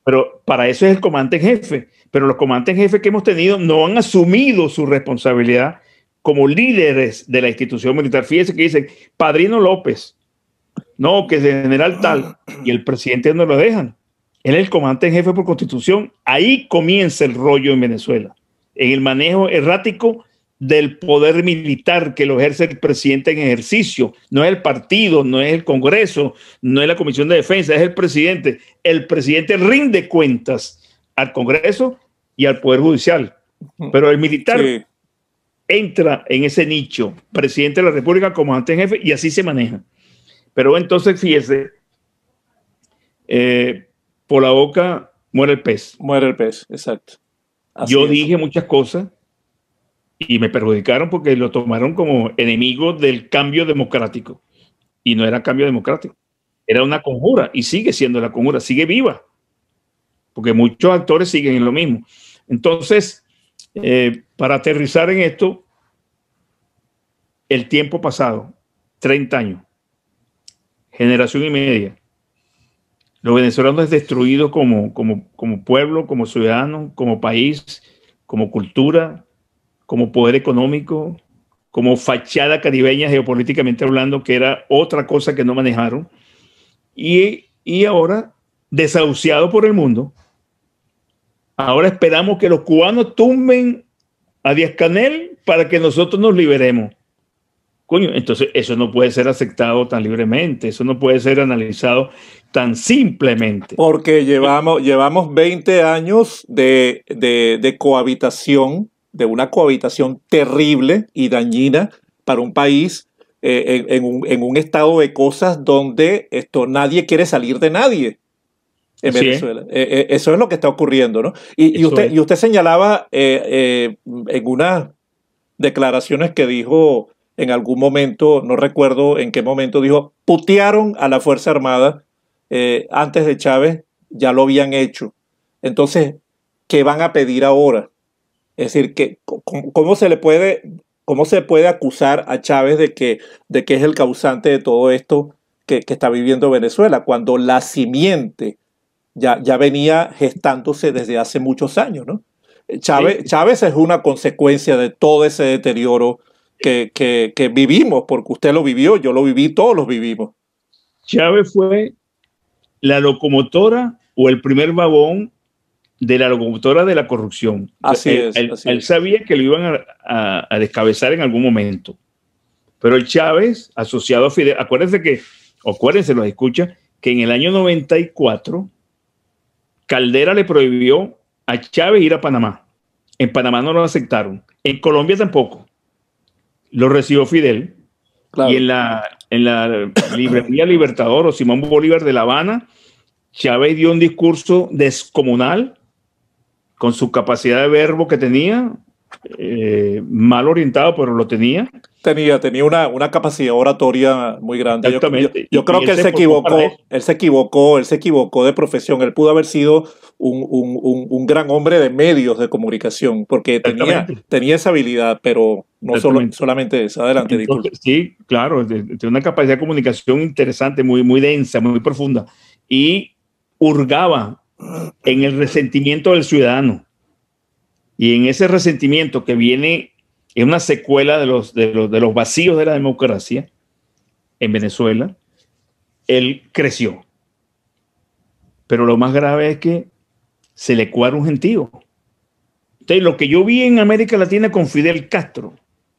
Pero para eso es el comandante en jefe. Pero los comandantes en jefe que hemos tenido no han asumido su responsabilidad como líderes de la institución militar. Fíjense que dicen, Padrino López, no, que es general tal, y el presidente no lo dejan. Él es el comandante en jefe por constitución. Ahí comienza el rollo en Venezuela, en el manejo errático del poder militar que lo ejerce el presidente en ejercicio. No es el partido, no es el Congreso, no es la Comisión de Defensa, es el presidente. El presidente rinde cuentas al Congreso y al Poder Judicial. Pero el militar entra en ese nicho, presidente de la República, como en jefe, y así se maneja. Pero entonces, fíjese, eh, por la boca muere el pez. Muere el pez, exacto. Yo dije muchas cosas y me perjudicaron porque lo tomaron como enemigo del cambio democrático. Y no era cambio democrático, era una conjura y sigue siendo la conjura, sigue viva, porque muchos actores siguen en lo mismo. Entonces, eh, para aterrizar en esto, el tiempo pasado, 30 años, generación y media. Los venezolanos destruidos como, como, como pueblo, como ciudadano, como país, como cultura, como poder económico, como fachada caribeña geopolíticamente hablando, que era otra cosa que no manejaron. Y, y ahora, desahuciado por el mundo, ahora esperamos que los cubanos tumben a Díaz Canel para que nosotros nos liberemos entonces eso no puede ser aceptado tan libremente, eso no puede ser analizado tan simplemente. Porque llevamos, llevamos 20 años de, cohabitación, de una cohabitación terrible y dañina para un país eh, en, un, estado de cosas donde esto, nadie quiere salir de nadie en Venezuela. Eh, eh, eso es lo que está ocurriendo, ¿no? Y, usted, y usted señalaba en unas declaraciones que dijo en algún momento, no recuerdo en qué momento, dijo, putearon a la Fuerza Armada eh, antes de Chávez, ya lo habían hecho. Entonces, ¿qué van a pedir ahora? Es decir, ¿cómo, se le puede, cómo se puede acusar a Chávez de que, de que es el causante de todo esto que, está viviendo Venezuela, cuando la simiente ya, venía gestándose desde hace muchos años, ¿no? Chávez es una consecuencia de todo ese deterioro que, vivimos, porque usted lo vivió, yo lo viví, todos los vivimos. Chávez fue la locomotora o el primer vagón de la locomotora de la corrupción. Así, es, él, sabía que lo iban a, descabezar en algún momento. Pero el Chávez, asociado a Fidel, acuérdense que, acuérdense, los escucha, que en el año 94 Caldera le prohibió a Chávez ir a Panamá. En Panamá no lo aceptaron. En Colombia tampoco lo recibió Fidel. Y en la, en la librería Libertador o Simón Bolívar de La Habana, Chávez dio un discurso descomunal con su capacidad de verbo que tenía, eh, mal orientado, pero lo tenía. Tenía, tenía una, capacidad oratoria muy grande. yo creo que él se, equivocó, él se equivocó, él se equivocó de profesión. Él pudo haber sido un, un, un, un, gran hombre de medios de comunicación, porque tenía, tenía esa habilidad, pero no solo, solamente esa. Adelante, Sí, claro, tiene una capacidad de comunicación interesante, muy, muy densa, muy profunda, y hurgaba en el resentimiento del ciudadano. Y en ese resentimiento que viene, en una secuela de los, de los, de los vacíos de la democracia en Venezuela, él creció. Pero lo más grave es que se le cuadra un gentío. Entonces, lo que yo vi en América Latina con Fidel Castro,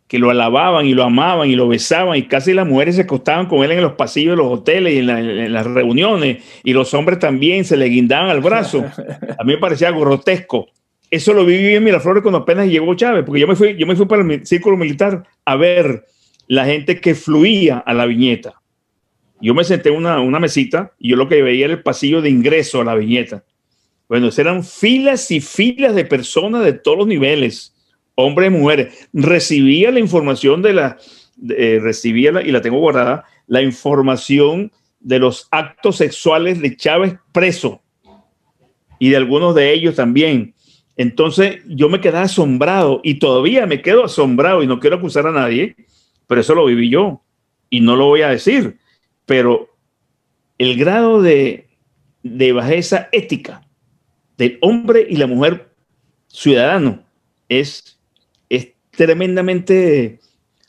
que lo alababan y lo amaban y lo besaban y casi las mujeres se acostaban con él en los pasillos de los hoteles y en, las reuniones y los hombres también se le guindaban al brazo. A mí me parecía grotesco. Eso lo viví en Miraflores cuando apenas llegó Chávez, porque yo me fui, yo me fui para el círculo militar a ver la gente que fluía a la viñeta. Yo me senté en una, una mesita y yo lo que veía era el pasillo de ingreso a la viñeta. Bueno, eran filas y filas de personas de todos los niveles, hombres y mujeres. Recibía la información de la, eh, recibía la, y la tengo guardada, la información de los actos sexuales de Chávez preso y de algunos de ellos también. Entonces yo me quedé asombrado y todavía me quedo asombrado y no quiero acusar a nadie, pero eso lo viví yo y no lo voy a decir, pero el grado de, de bajeza ética del hombre y la mujer ciudadano. Es, es tremendamente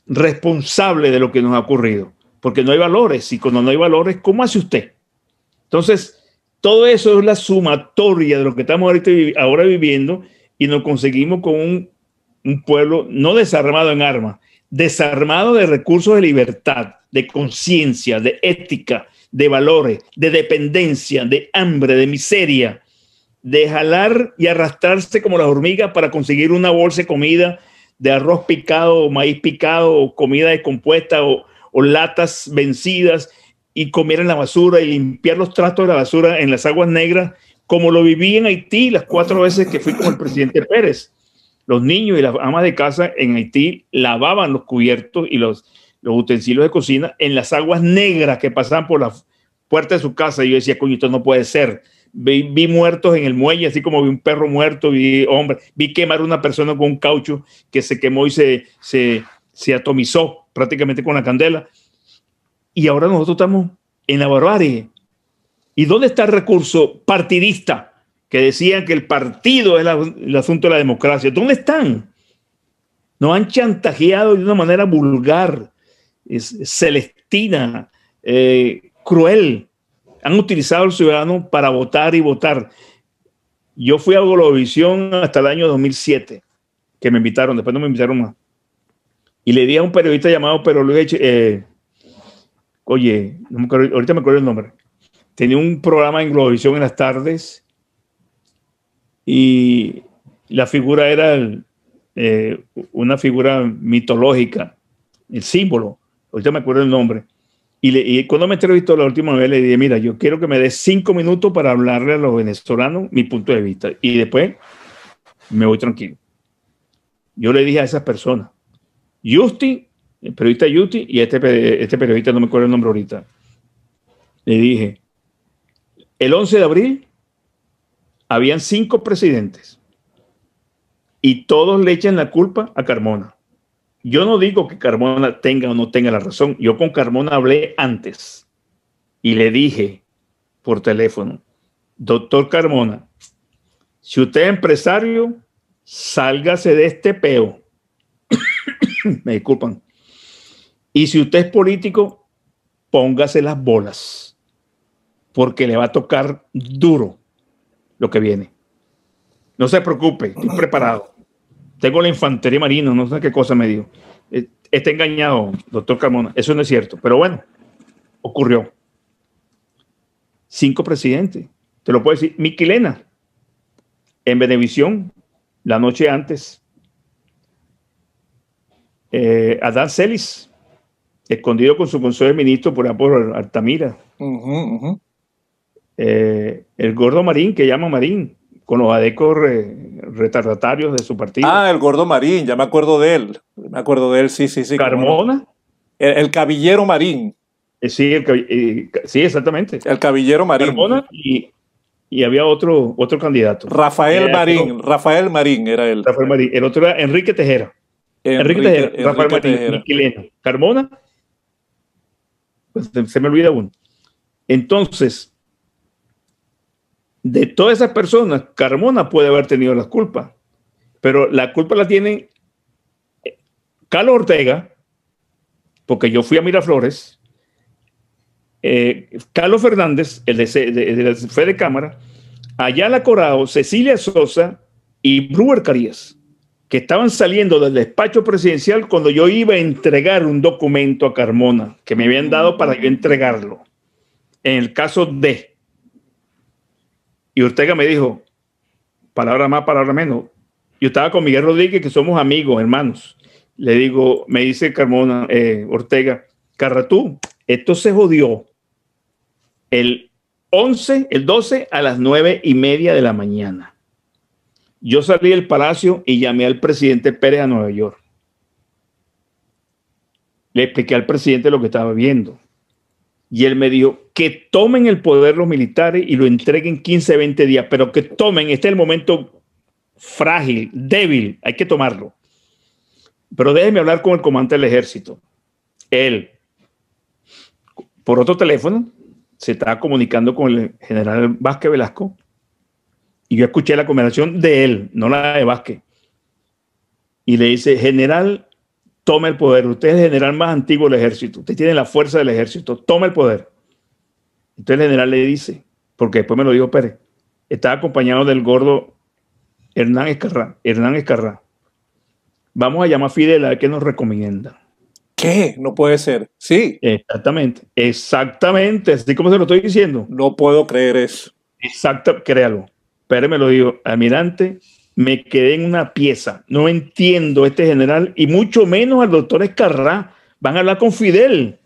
responsable de lo que nos ha ocurrido, porque no hay valores, y cuando no hay valores, ¿cómo hace usted? Entonces, todo eso es la sumatoria de lo que estamos ahorita, ahora viviendo y nos conseguimos con un, un pueblo no desarmado en armas, desarmado de recursos de libertad, de conciencia, de ética, de valores, de dependencia, de hambre, de miseria, de jalar y arrastrarse como las hormigas para conseguir una bolsa de comida de arroz picado, maíz picado, o comida descompuesta o, o latas vencidas y comer en la basura y limpiar los trastos de la basura en las aguas negras, como lo viví en Haití las cuatro veces que fui con el presidente Pérez. Los niños y las amas de casa en Haití lavaban los cubiertos y los, los utensilios de cocina en las aguas negras que pasaban por la puerta de su casa. Y yo decía, coño, esto no puede ser. Vi, muertos en el muelle, así como vi un perro muerto, vi hombre, vi quemar una persona con un caucho que se quemó y se, se, atomizó prácticamente con la candela. Y ahora nosotros estamos en la barbarie. ¿Y dónde está el recurso partidista que decían que el partido es el asunto de la democracia? ¿Dónde están? Nos han chantajeado de una manera vulgar, celestina, eh, cruel, han utilizado al ciudadano para votar y votar. Yo fui a Globovisión hasta el año 2007, que me invitaron, después no me invitaron más. Y le di a un periodista llamado Pero Luis, eh, oye, ahorita me acuerdo el nombre. Tenía un programa en Globovisión en las tardes y la figura era eh, una figura mitológica, el símbolo, ahorita me acuerdo el nombre. Y, cuando me entrevistó la última vez, le dije, mira, yo quiero que me des cinco minutos para hablarle a los venezolanos mi punto de vista. Y después me voy tranquilo. Yo le dije a esas personas, Justi, el periodista Justi, y este, este periodista, no me acuerdo el nombre ahorita, le dije, el 11 de abril habían cinco presidentes y todos le echan la culpa a Carmona yo no digo que Carmona tenga o no tenga la razón. Yo con Carmona hablé antes y le dije por teléfono, doctor Carmona, si usted es empresario, sálgase de este peo. Me disculpan. Y si usted es político, póngase las bolas, porque le va a tocar duro lo que viene. No se preocupe, estoy preparado tengo la infantería marina, no sé qué cosa me dijo. Eh, está engañado, doctor Carmona, eso no es cierto, pero bueno, ocurrió. Cinco presidentes, te lo puedo decir, Miquilena, en Benevisión, la noche antes, eh, Adán Celis, escondido con su consejo de ministro por por Altamira. Eh, el gordo Marín, que llama Marín, con los adecos retardatarios de su partido. Ah, el gordo Marín, ya me acuerdo de él. Me acuerdo de él, sí, sí, sí. Carmona. El, cabillero Marín. Eh, sí, eh, sí, exactamente. El cabillero Marín. Carmona y, había otro, otro candidato. Rafael eh, Marín, Rafael Marín era él. Rafael Marín, el otro era Enrique Tejera. Enrique, Tejera, Rafael Marín, Carmona, pues, se me olvida uno. Entonces, de todas esas personas, Carmona puede haber tenido la culpa, pero la culpa la tienen eh, Carlos Ortega, porque yo fui a Miraflores, eh, Carlos Fernández, el de, de, de Cámara, Ayala Corao, Cecilia Sosa y bruer Carías, que estaban saliendo del despacho presidencial cuando yo iba a entregar un documento a Carmona, que me habían dado para yo entregarlo, en el caso de y Ortega me dijo, palabra más, palabra menos. Yo estaba con Miguel Rodríguez, que somos amigos, hermanos. Le digo, me dice Carmona, eh, Ortega, Carratú, esto se jodió el 11, el 12 a las nueve y media de la mañana. Yo salí del palacio y llamé al presidente Pérez a Nueva York. Le expliqué al presidente lo que estaba viendo. Y él me dijo, que tomen el poder los militares y lo entreguen 15, 20 días, pero que tomen, este es el momento frágil, débil, hay que tomarlo. Pero déjeme hablar con el comandante del ejército. Él, por otro teléfono, se estaba comunicando con el general Vázquez Velasco y yo escuché la conversación de él, no la de Vázquez. Y le dice, general, toma el poder. Usted es el general más antiguo del ejército. Usted tiene la fuerza del ejército. Toma el poder. Entonces el general le dice, porque después me lo dijo Pérez, estaba acompañado del gordo Hernán Escarra. Hernán Escarra. Vamos a llamar a Fidel a ver qué nos recomienda. ¿Qué? No puede ser. Sí. Exactamente. Exactamente. Así como se lo estoy diciendo. No puedo creer eso. Exacto. Créalo. Pérez me lo dijo. Almirante, me quedé en una pieza. No entiendo este general y mucho menos al doctor Escarrá. Van a hablar con Fidel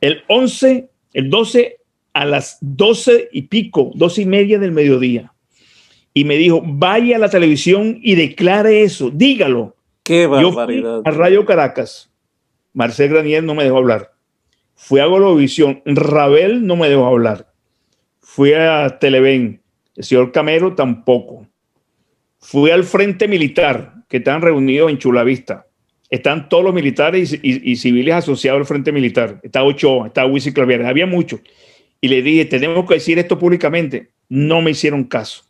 el 11, el 12 a las 12 y pico, 12 y media del mediodía. Y me dijo, vaya a la televisión y declare eso, dígalo. Qué barbaridad. fui a Radio Caracas, Marcel Granier no me dejó hablar. Fui a Globovisión, Rabel no me dejó hablar. Fui a Televen, el señor Camero tampoco. Fui al frente militar, que están reunidos en Chulavista. Están todos los militares y, civiles asociados al frente militar. Está Ochoa, está Wisi Clavier, había muchos. Y le dije, tenemos que decir esto públicamente. No me hicieron caso.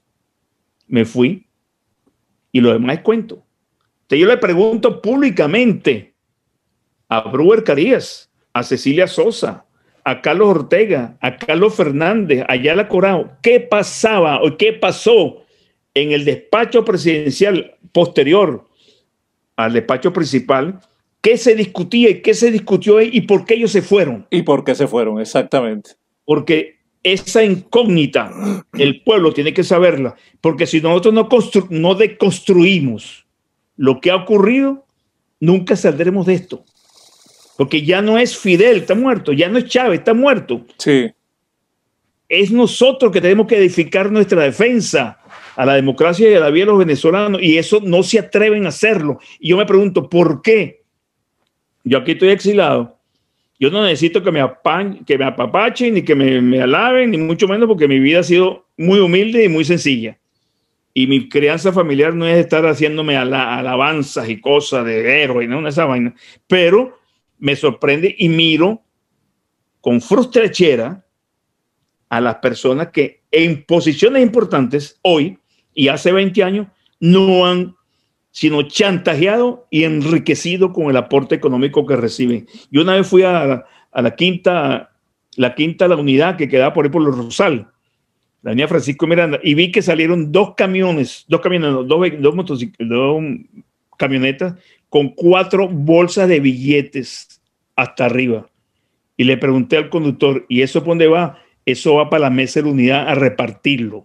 Me fui. Y lo demás es cuento. Entonces yo le pregunto públicamente a Bruer Carías, a Cecilia Sosa, a Carlos Ortega, a Carlos Fernández, a Yala Corao, ¿qué pasaba o qué pasó en el despacho presidencial posterior al despacho principal, qué se discutía y qué se discutió y por qué ellos se fueron. Y por qué se fueron, exactamente. Porque esa incógnita, el pueblo tiene que saberla, porque si nosotros no, no deconstruimos lo que ha ocurrido, nunca saldremos de esto. Porque ya no es Fidel, está muerto, ya no es Chávez, está muerto. Sí. Es nosotros que tenemos que edificar nuestra defensa a la democracia y a la vida de los venezolanos, y eso no se atreven a hacerlo. Y yo me pregunto, ¿por qué? Yo aquí estoy exilado, yo no necesito que me, que me apapachen, ni que me, me alaben, ni mucho menos porque mi vida ha sido muy humilde y muy sencilla y mi crianza familiar no es estar haciéndome alabanzas y cosas de héroe, no, esa vaina. Pero me sorprende y miro con frustrachera a las personas que en posiciones importantes hoy y hace 20 años no han sino chantajeado y enriquecido con el aporte económico que reciben. Yo una vez fui a, la quinta, la quinta, la unidad que quedaba por ahí por los Rosal, la niña Francisco Miranda, y vi que salieron dos camiones, dos camiones, dos, dos camionetas con cuatro bolsas de billetes hasta arriba. Y le pregunté al conductor, ¿y eso por dónde va? eso va para la mesa de la unidad a repartirlo.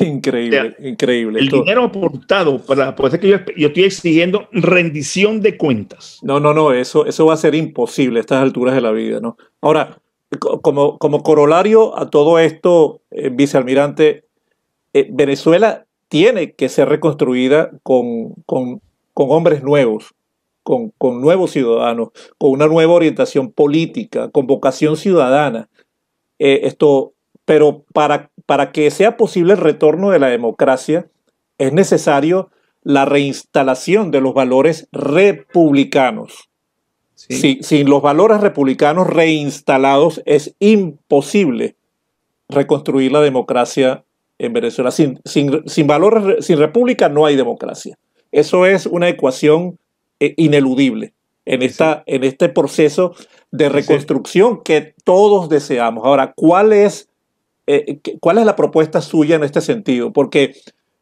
increíble, increíble. El dinero aportado, para, que yo, estoy exigiendo rendición de cuentas. No, no, no, eso, eso va a ser imposible a estas alturas de la vida, ¿no? Ahora, como, como corolario a todo esto, eh, vicealmirante, eh, Venezuela tiene que ser reconstruida con, con, hombres nuevos, con, nuevos ciudadanos, con una nueva orientación política, con vocación ciudadana. Eh, esto, pero para, para que sea posible el retorno de la democracia, es necesario la reinstalación de los valores republicanos. Sin, los valores republicanos reinstalados es imposible reconstruir la democracia en Venezuela. Sin, sin, sin, valores, sin república no hay democracia. Eso es una ecuación eh, ineludible en, esta, en este proceso de reconstrucción que todos deseamos. Ahora, ¿cuál es, eh, ¿cuál es la propuesta suya en este sentido? Porque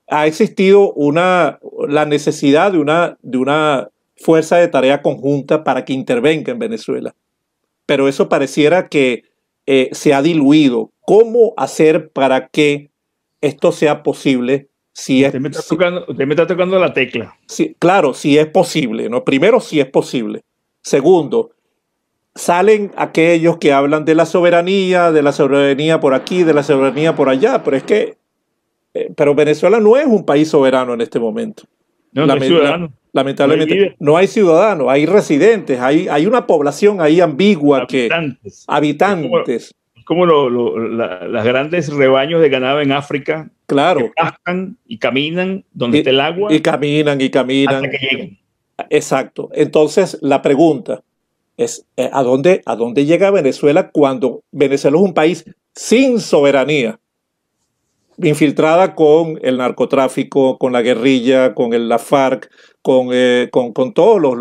ha existido una, la necesidad de una, de una fuerza de tarea conjunta para que intervenga en Venezuela. Pero eso pareciera que eh, se ha diluido. ¿Cómo hacer para que esto sea posible? Si usted, es, me está tocando, la tecla. claro, si es posible. ¿no? Primero, si es posible. Segundo, salen aquellos que hablan de la soberanía, de la soberanía por aquí, de la soberanía por allá, pero es que, eh, pero Venezuela no es un país soberano en este momento. No, Lamentablemente, no hay, ciudadanos, hay residentes, hay, hay una población ahí ambigua habitantes. que... Habitantes. Es como, los las grandes rebaños de ganado en África. Claro. Que y caminan donde está el agua. Y caminan y caminan. Exacto. Entonces, la pregunta, es eh, a dónde a dónde llega Venezuela cuando Venezuela es un país sin soberanía, infiltrada con el narcotráfico, con la guerrilla, con el, la FARC, eh, con, con, todos los,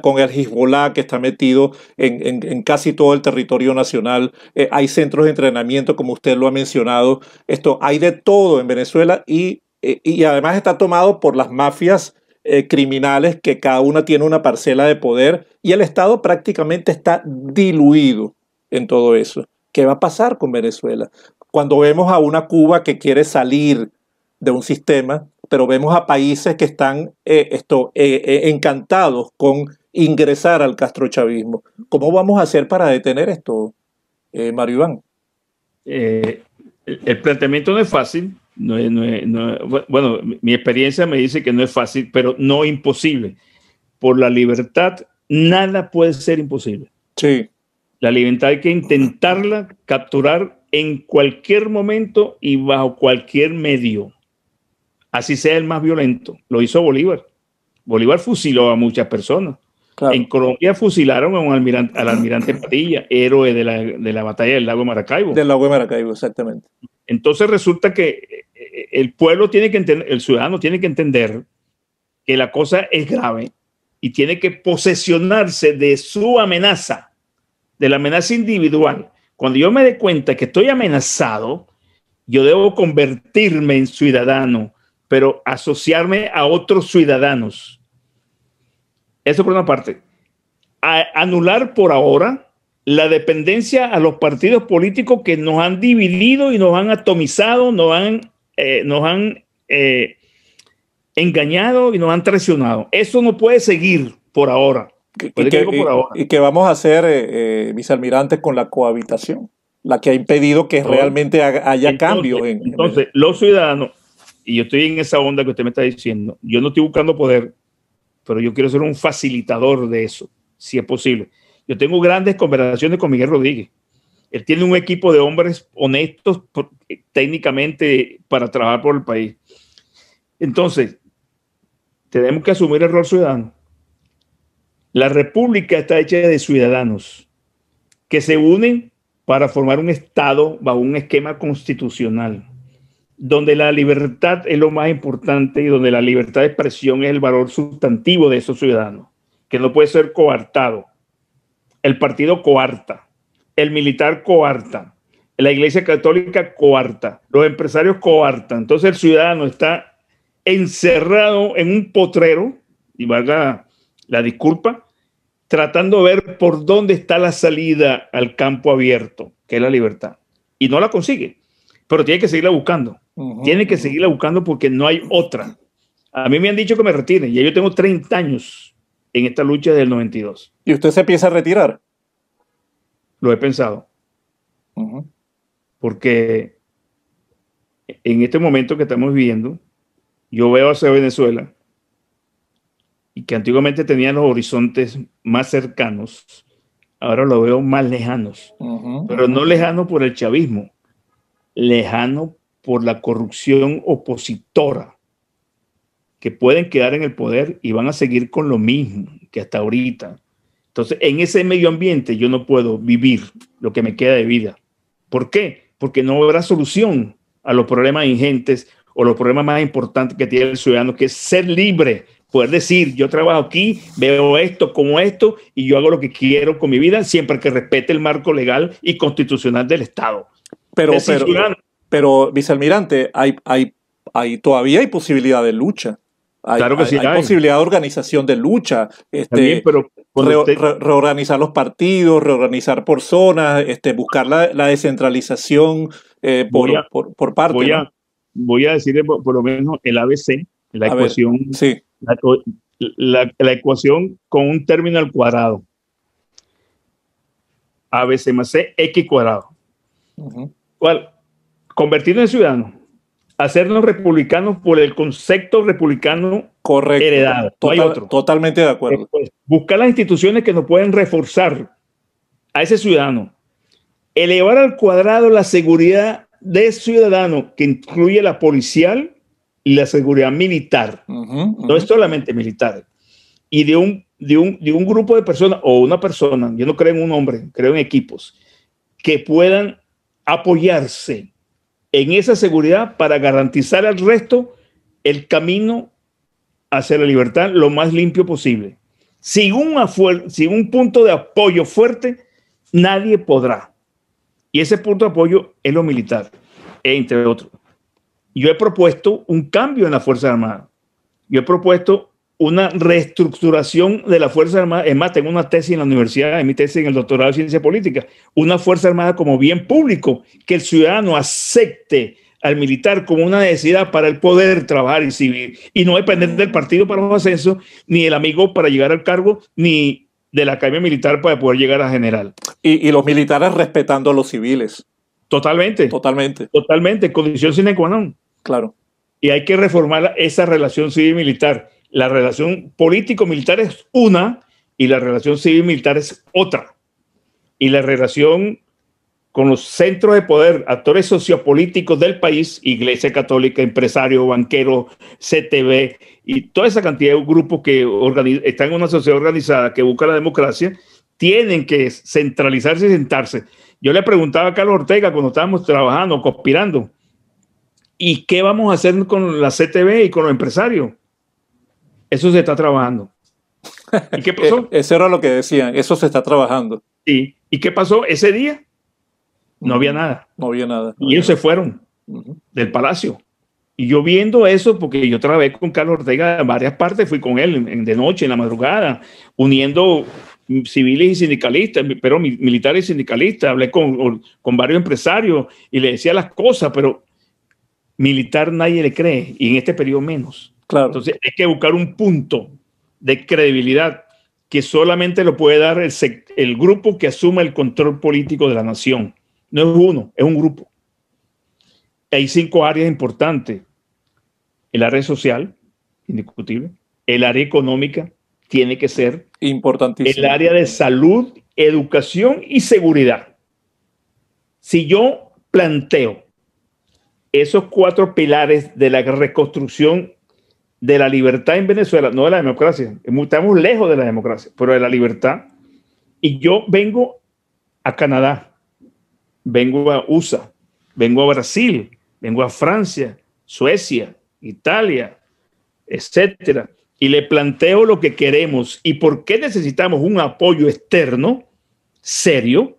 con el Hezbollah que está metido en, casi todo el territorio nacional. Eh, hay centros de entrenamiento, como usted lo ha mencionado. Esto hay de todo en Venezuela y, y además está tomado por las mafias eh, criminales que cada una tiene una parcela de poder y el Estado prácticamente está diluido en todo eso. ¿Qué va a pasar con Venezuela? Cuando vemos a una Cuba que quiere salir de un sistema, pero vemos a países que están eh, esto, eh, encantados con ingresar al castrochavismo. ¿Cómo vamos a hacer para detener esto, Mario Iván? el planteamiento no es fácil, no, no, no, bueno, mi experiencia me dice que no es fácil, pero no imposible. Por la libertad, nada puede ser imposible. Sí. La libertad hay que intentarla capturar en cualquier momento y bajo cualquier medio. Así sea el más violento. Lo hizo Bolívar. Bolívar fusiló a muchas personas. En Colombia fusilaron a un almirante, al almirante Padilla, héroe de la, batalla del lago Maracaibo. Del lago de Maracaibo, exactamente. Entonces resulta que eh, eh, el pueblo tiene que el ciudadano tiene que entender que la cosa es grave y tiene que posesionarse de su amenaza, de la amenaza individual. Cuando yo me dé cuenta que estoy amenazado, yo debo convertirme en ciudadano, pero asociarme a otros ciudadanos. Eso por una parte. anular por ahora la dependencia a los partidos políticos que nos han dividido y nos han atomizado, nos han, eh, nos han eh, engañado y nos han traicionado. Eso no puede seguir por ahora. Y que, vamos a hacer, eh, mis almirantes, con la cohabitación, la que ha impedido que realmente haya cambio. En, entonces, los ciudadanos, y yo estoy en esa onda que usted me está diciendo, yo no estoy buscando poder, pero yo quiero ser un facilitador de eso, si es posible yo tengo grandes conversaciones con Miguel Rodríguez. Él tiene un equipo de hombres honestos eh, técnicamente para trabajar por el país. Entonces, tenemos que asumir el rol ciudadano. La república está hecha de ciudadanos que se unen para formar un Estado bajo un esquema constitucional, donde la libertad es lo más importante y donde la libertad de expresión es el valor sustantivo de esos ciudadanos, que no puede ser coartado el partido coarta, el militar coarta, la iglesia católica coarta, los empresarios coarta. Entonces el ciudadano está encerrado en un potrero, y valga la disculpa, tratando de ver por dónde está la salida al campo abierto, que es la libertad. Y no la consigue, pero tiene que seguirla buscando. Tiene que seguirla buscando porque no hay otra. A mí me han dicho que me retiren y yo tengo 30 años en esta lucha del 92. ¿Y usted se empieza a retirar? Lo he pensado. Porque en este momento que estamos viviendo, yo veo hacia Venezuela y que antiguamente tenía los horizontes más cercanos, ahora lo veo más lejanos, pero no lejano por el chavismo, lejano por la corrupción opositora que pueden quedar en el poder y van a seguir con lo mismo que hasta ahorita. Entonces, en ese medio ambiente yo no puedo vivir lo que me queda de vida. ¿Por qué? Porque no habrá solución a los problemas ingentes o los problemas más importantes que tiene el ciudadano, que es ser libre, poder decir, yo trabajo aquí, veo esto como esto y yo hago lo que quiero con mi vida, siempre que respete el marco legal y constitucional del Estado. Pero, pero, pero, vicealmirante, hay, hay, hay, todavía hay posibilidad de lucha. Hay, claro que hay, posibilidad de organización de lucha, este, pero reorganizar los partidos, reorganizar por zonas, este, buscar la, descentralización eh, por, parte. Voy, a, voy decirle por, lo menos el ABC, la ecuación, la, ecuación con un término al cuadrado. ABC más C, X cuadrado. Convertir en ciudadano hacernos republicanos por el concepto republicano Correcto. heredado. Totalmente de acuerdo. Eh, pues, buscar las instituciones que nos pueden reforzar a ese ciudadano. Elevar al cuadrado la seguridad de ciudadano, que incluye la policial y la seguridad militar. No es solamente militar. Y de un, de, un, de un grupo de personas o una persona, yo no creo en un hombre, creo en equipos, que puedan apoyarse en esa seguridad para garantizar al resto el camino hacia la libertad lo más limpio posible. Sin un, punto de apoyo fuerte, nadie podrá. Y ese punto de apoyo es lo militar, entre otros. Yo he propuesto un cambio en la Fuerza Armada. Yo he propuesto una reestructuración de la Fuerza Armada. Es más, tengo una tesis en la universidad, en mi tesis en el doctorado de Ciencia Política, una Fuerza Armada como bien público, que el ciudadano acepte al militar como una necesidad para el poder trabajar y civil y no depender del partido para un ascenso ni el amigo para llegar al cargo, ni de la academia militar para poder llegar a general. Y, y los militares respetando a los civiles. Totalmente. Totalmente. Totalmente. Condición sine qua non. Claro. Y hay que reformar esa relación civil-militar la relación político-militar es una y la relación civil-militar es otra. Y la relación con los centros de poder, actores sociopolíticos del país, Iglesia Católica, empresarios, banqueros, CTV y toda esa cantidad de grupos que están en una sociedad organizada que busca la democracia, tienen que centralizarse y sentarse. Yo le preguntaba a Carlos Ortega cuando estábamos trabajando, conspirando, ¿y qué vamos a hacer con la CTV y con los empresarios? Eso se está trabajando. ¿Y qué pasó? Eh, eso era lo que decían, eso se está trabajando. Sí. ¿Y qué pasó ese día? No había nada. No había nada. y ellos se fueron del palacio. Y yo viendo eso, porque yo trabajé con Carlos Ortega en varias partes, fui con él de noche, en la madrugada, uniendo civiles y sindicalistas, pero militares y sindicalistas, hablé con, con varios empresarios y le decía las cosas, pero militar nadie le cree, y en este periodo menos. Entonces hay que buscar un punto de credibilidad que solamente lo puede dar el, grupo que asuma el control político de la nación. No es uno, es un grupo. Hay cinco áreas importantes. El área social, indiscutible. El área económica, tiene que ser. Importantísimo. El área de salud, educación y seguridad. Si yo planteo esos cuatro pilares de la reconstrucción de la libertad en Venezuela, no de la democracia, estamos lejos de la democracia, pero de la libertad. Y yo vengo a Canadá, vengo a USA, vengo a Brasil, vengo a Francia, Suecia, Italia, etcétera, y le planteo lo que queremos y por qué necesitamos un apoyo externo serio,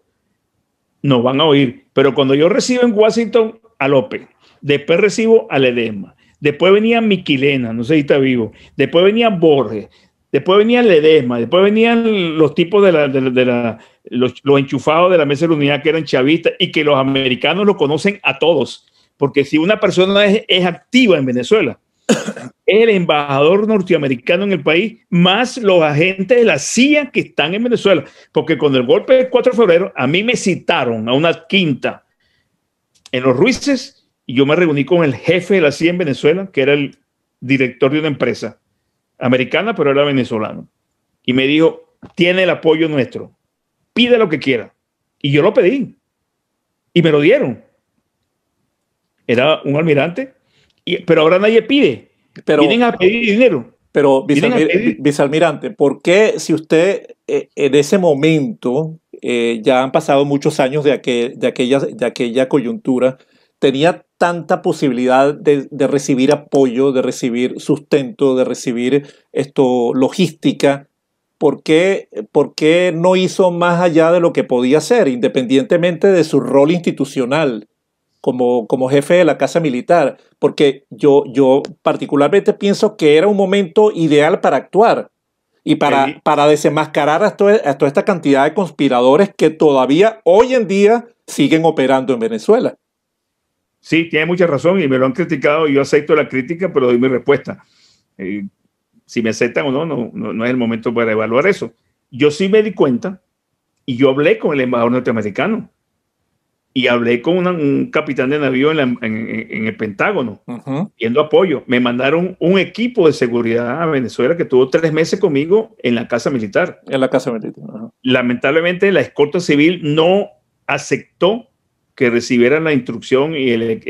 nos van a oír. Pero cuando yo recibo en Washington a López, después recibo e a Ledesma, Después venía Miquilena, no sé si está vivo. Después venía Borges. Después venía Ledesma. Después venían los tipos de los, enchufados de la mesa de la unidad que eran chavistas y que los americanos lo conocen a todos. Porque si una persona es, activa en Venezuela, el embajador norteamericano en el país, más los agentes de la CIA que están en Venezuela. Porque con el golpe del 4 de febrero, a mí me citaron a una quinta en los Ruices y yo me reuní con el jefe de la CIA en Venezuela, que era el director de una empresa americana, pero era venezolano. Y me dijo, tiene el apoyo nuestro, pide lo que quiera. Y yo lo pedí. Y me lo dieron. Era un almirante, pero ahora nadie pide. Pero, Vienen a pedir dinero. Pero, eh, vicealmirante, ¿por qué si usted eh, en ese momento, eh, ya han pasado muchos años de, de, aquella, de aquella coyuntura, tenía tanta posibilidad de, recibir apoyo, de recibir sustento, de recibir esto, logística. ¿Por qué, ¿Por qué no hizo más allá de lo que podía hacer, independientemente de su rol institucional como, como jefe de la Casa Militar? Porque yo, yo particularmente pienso que era un momento ideal para actuar y para, para desenmascarar a toda esta cantidad de conspiradores que todavía hoy en día siguen operando en Venezuela sí, tiene mucha razón y me lo han criticado yo acepto la crítica, pero doy mi respuesta. Eh, si me aceptan o no no, no, es el momento para evaluar eso. Yo sí me di cuenta y yo hablé con el embajador norteamericano y hablé con un capitán de navío en, el Pentágono, uh apoyo. Me mandaron un equipo de seguridad a Venezuela que tuvo tres meses conmigo en la Casa Militar. En la Casa Militar. Lamentablemente la escolta civil no aceptó que recibieran la instrucción y el,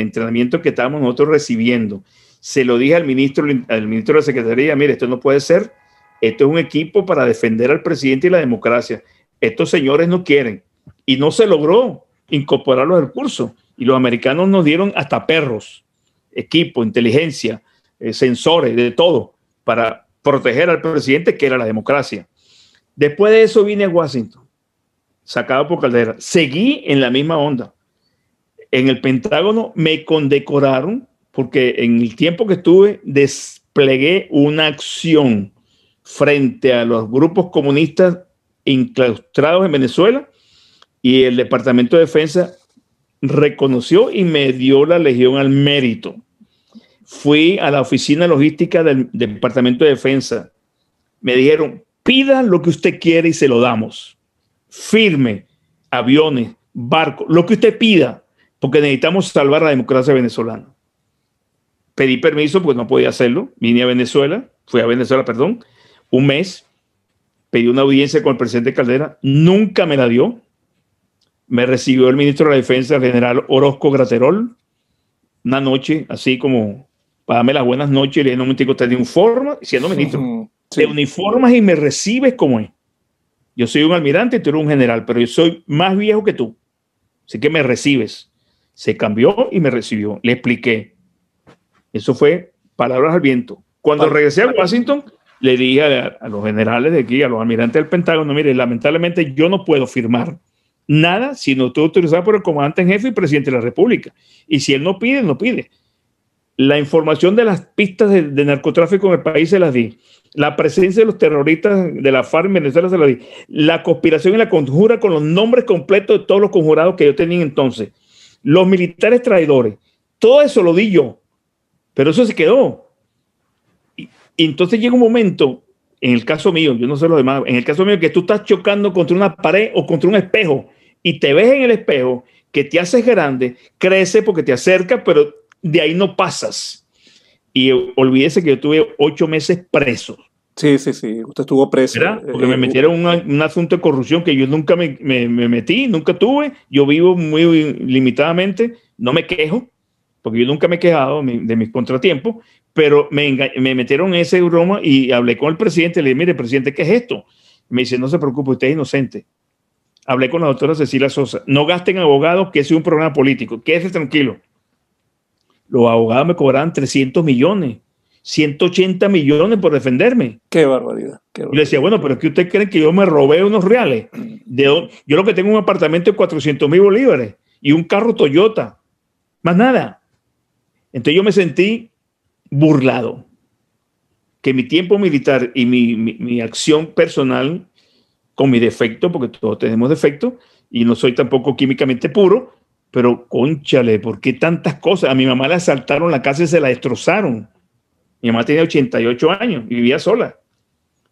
entrenamiento que estábamos nosotros recibiendo. Se lo dije al ministro, al ministro de la Secretaría, mire, esto no puede ser, esto es un equipo para defender al presidente y la democracia. Estos señores no quieren. Y no se logró incorporarlo al curso. Y los americanos nos dieron hasta perros, equipo, inteligencia, eh, sensores, de todo, para proteger al presidente, que era la democracia. Después de eso vine a Washington sacado por Caldera. Seguí en la misma onda. En el Pentágono me condecoraron porque en el tiempo que estuve desplegué una acción frente a los grupos comunistas enclaustrados en Venezuela y el Departamento de Defensa reconoció y me dio la Legión al mérito. Fui a la oficina logística del Departamento de Defensa. Me dijeron, pida lo que usted quiere y se lo damos firme, aviones, barcos, lo que usted pida, porque necesitamos salvar la democracia venezolana. Pedí permiso, pues no podía hacerlo. Vine a Venezuela, fui a Venezuela, perdón, un mes. Pedí una audiencia con el presidente Caldera, nunca me la dio. Me recibió el ministro de la Defensa, general Orozco Graterol, una noche, así como para las buenas noches, le dije, no, me usted de uniforme, siendo ministro, de uniformas y me recibes como es. Yo soy un almirante y tú eres un general, pero yo soy más viejo que tú. Así que me recibes. Se cambió y me recibió. Le expliqué. Eso fue palabras al viento. Cuando regresé a Washington, le dije a, los generales de aquí, a los almirantes del Pentágono, mire, lamentablemente yo no puedo firmar nada si no estoy autorizado por el comandante en jefe y presidente de la República. Y si él no pide, no pide. La información de las pistas de, de narcotráfico en el país se las di la presencia de los terroristas de la FARC en Venezuela, se la, la conspiración y la conjura con los nombres completos de todos los conjurados que yo tenía entonces, los militares traidores, todo eso lo di yo, pero eso se quedó. Y, entonces llega un momento, en el caso mío, yo no sé lo demás, en el caso mío que tú estás chocando contra una pared o contra un espejo y te ves en el espejo que te haces grande, crece porque te acerca, pero de ahí no pasas. Y olvídese que yo tuve ocho meses preso Sí, sí, sí. Usted estuvo preso. Porque me eh, metieron un, un asunto de corrupción que yo nunca me, metí, nunca tuve. Yo vivo muy limitadamente, no me quejo, porque yo nunca me he quejado de mis contratiempos, pero me, metieron ese broma y hablé con el presidente. Le dije, mire, presidente, ¿qué es esto? Me dice, no se preocupe, usted es inocente. Hablé con la doctora Cecilia Sosa. No gasten abogados, que es un programa político. Quédese tranquilo. Los abogados me cobraban 300 millones 180 millones por defenderme. Qué barbaridad. Qué le decía, bueno, pero es que usted cree que yo me robé unos reales. yo lo que tengo es un apartamento de 400 mil bolívares y un carro Toyota. Más nada. Entonces yo me sentí burlado. Que mi tiempo militar y mi, mi acción personal, con mi defecto, porque todos tenemos defectos, y no soy tampoco químicamente puro, pero conchale, ¿por qué tantas cosas? A mi mamá le asaltaron la casa y se la destrozaron mi mamá tenía 88 años y vivía sola.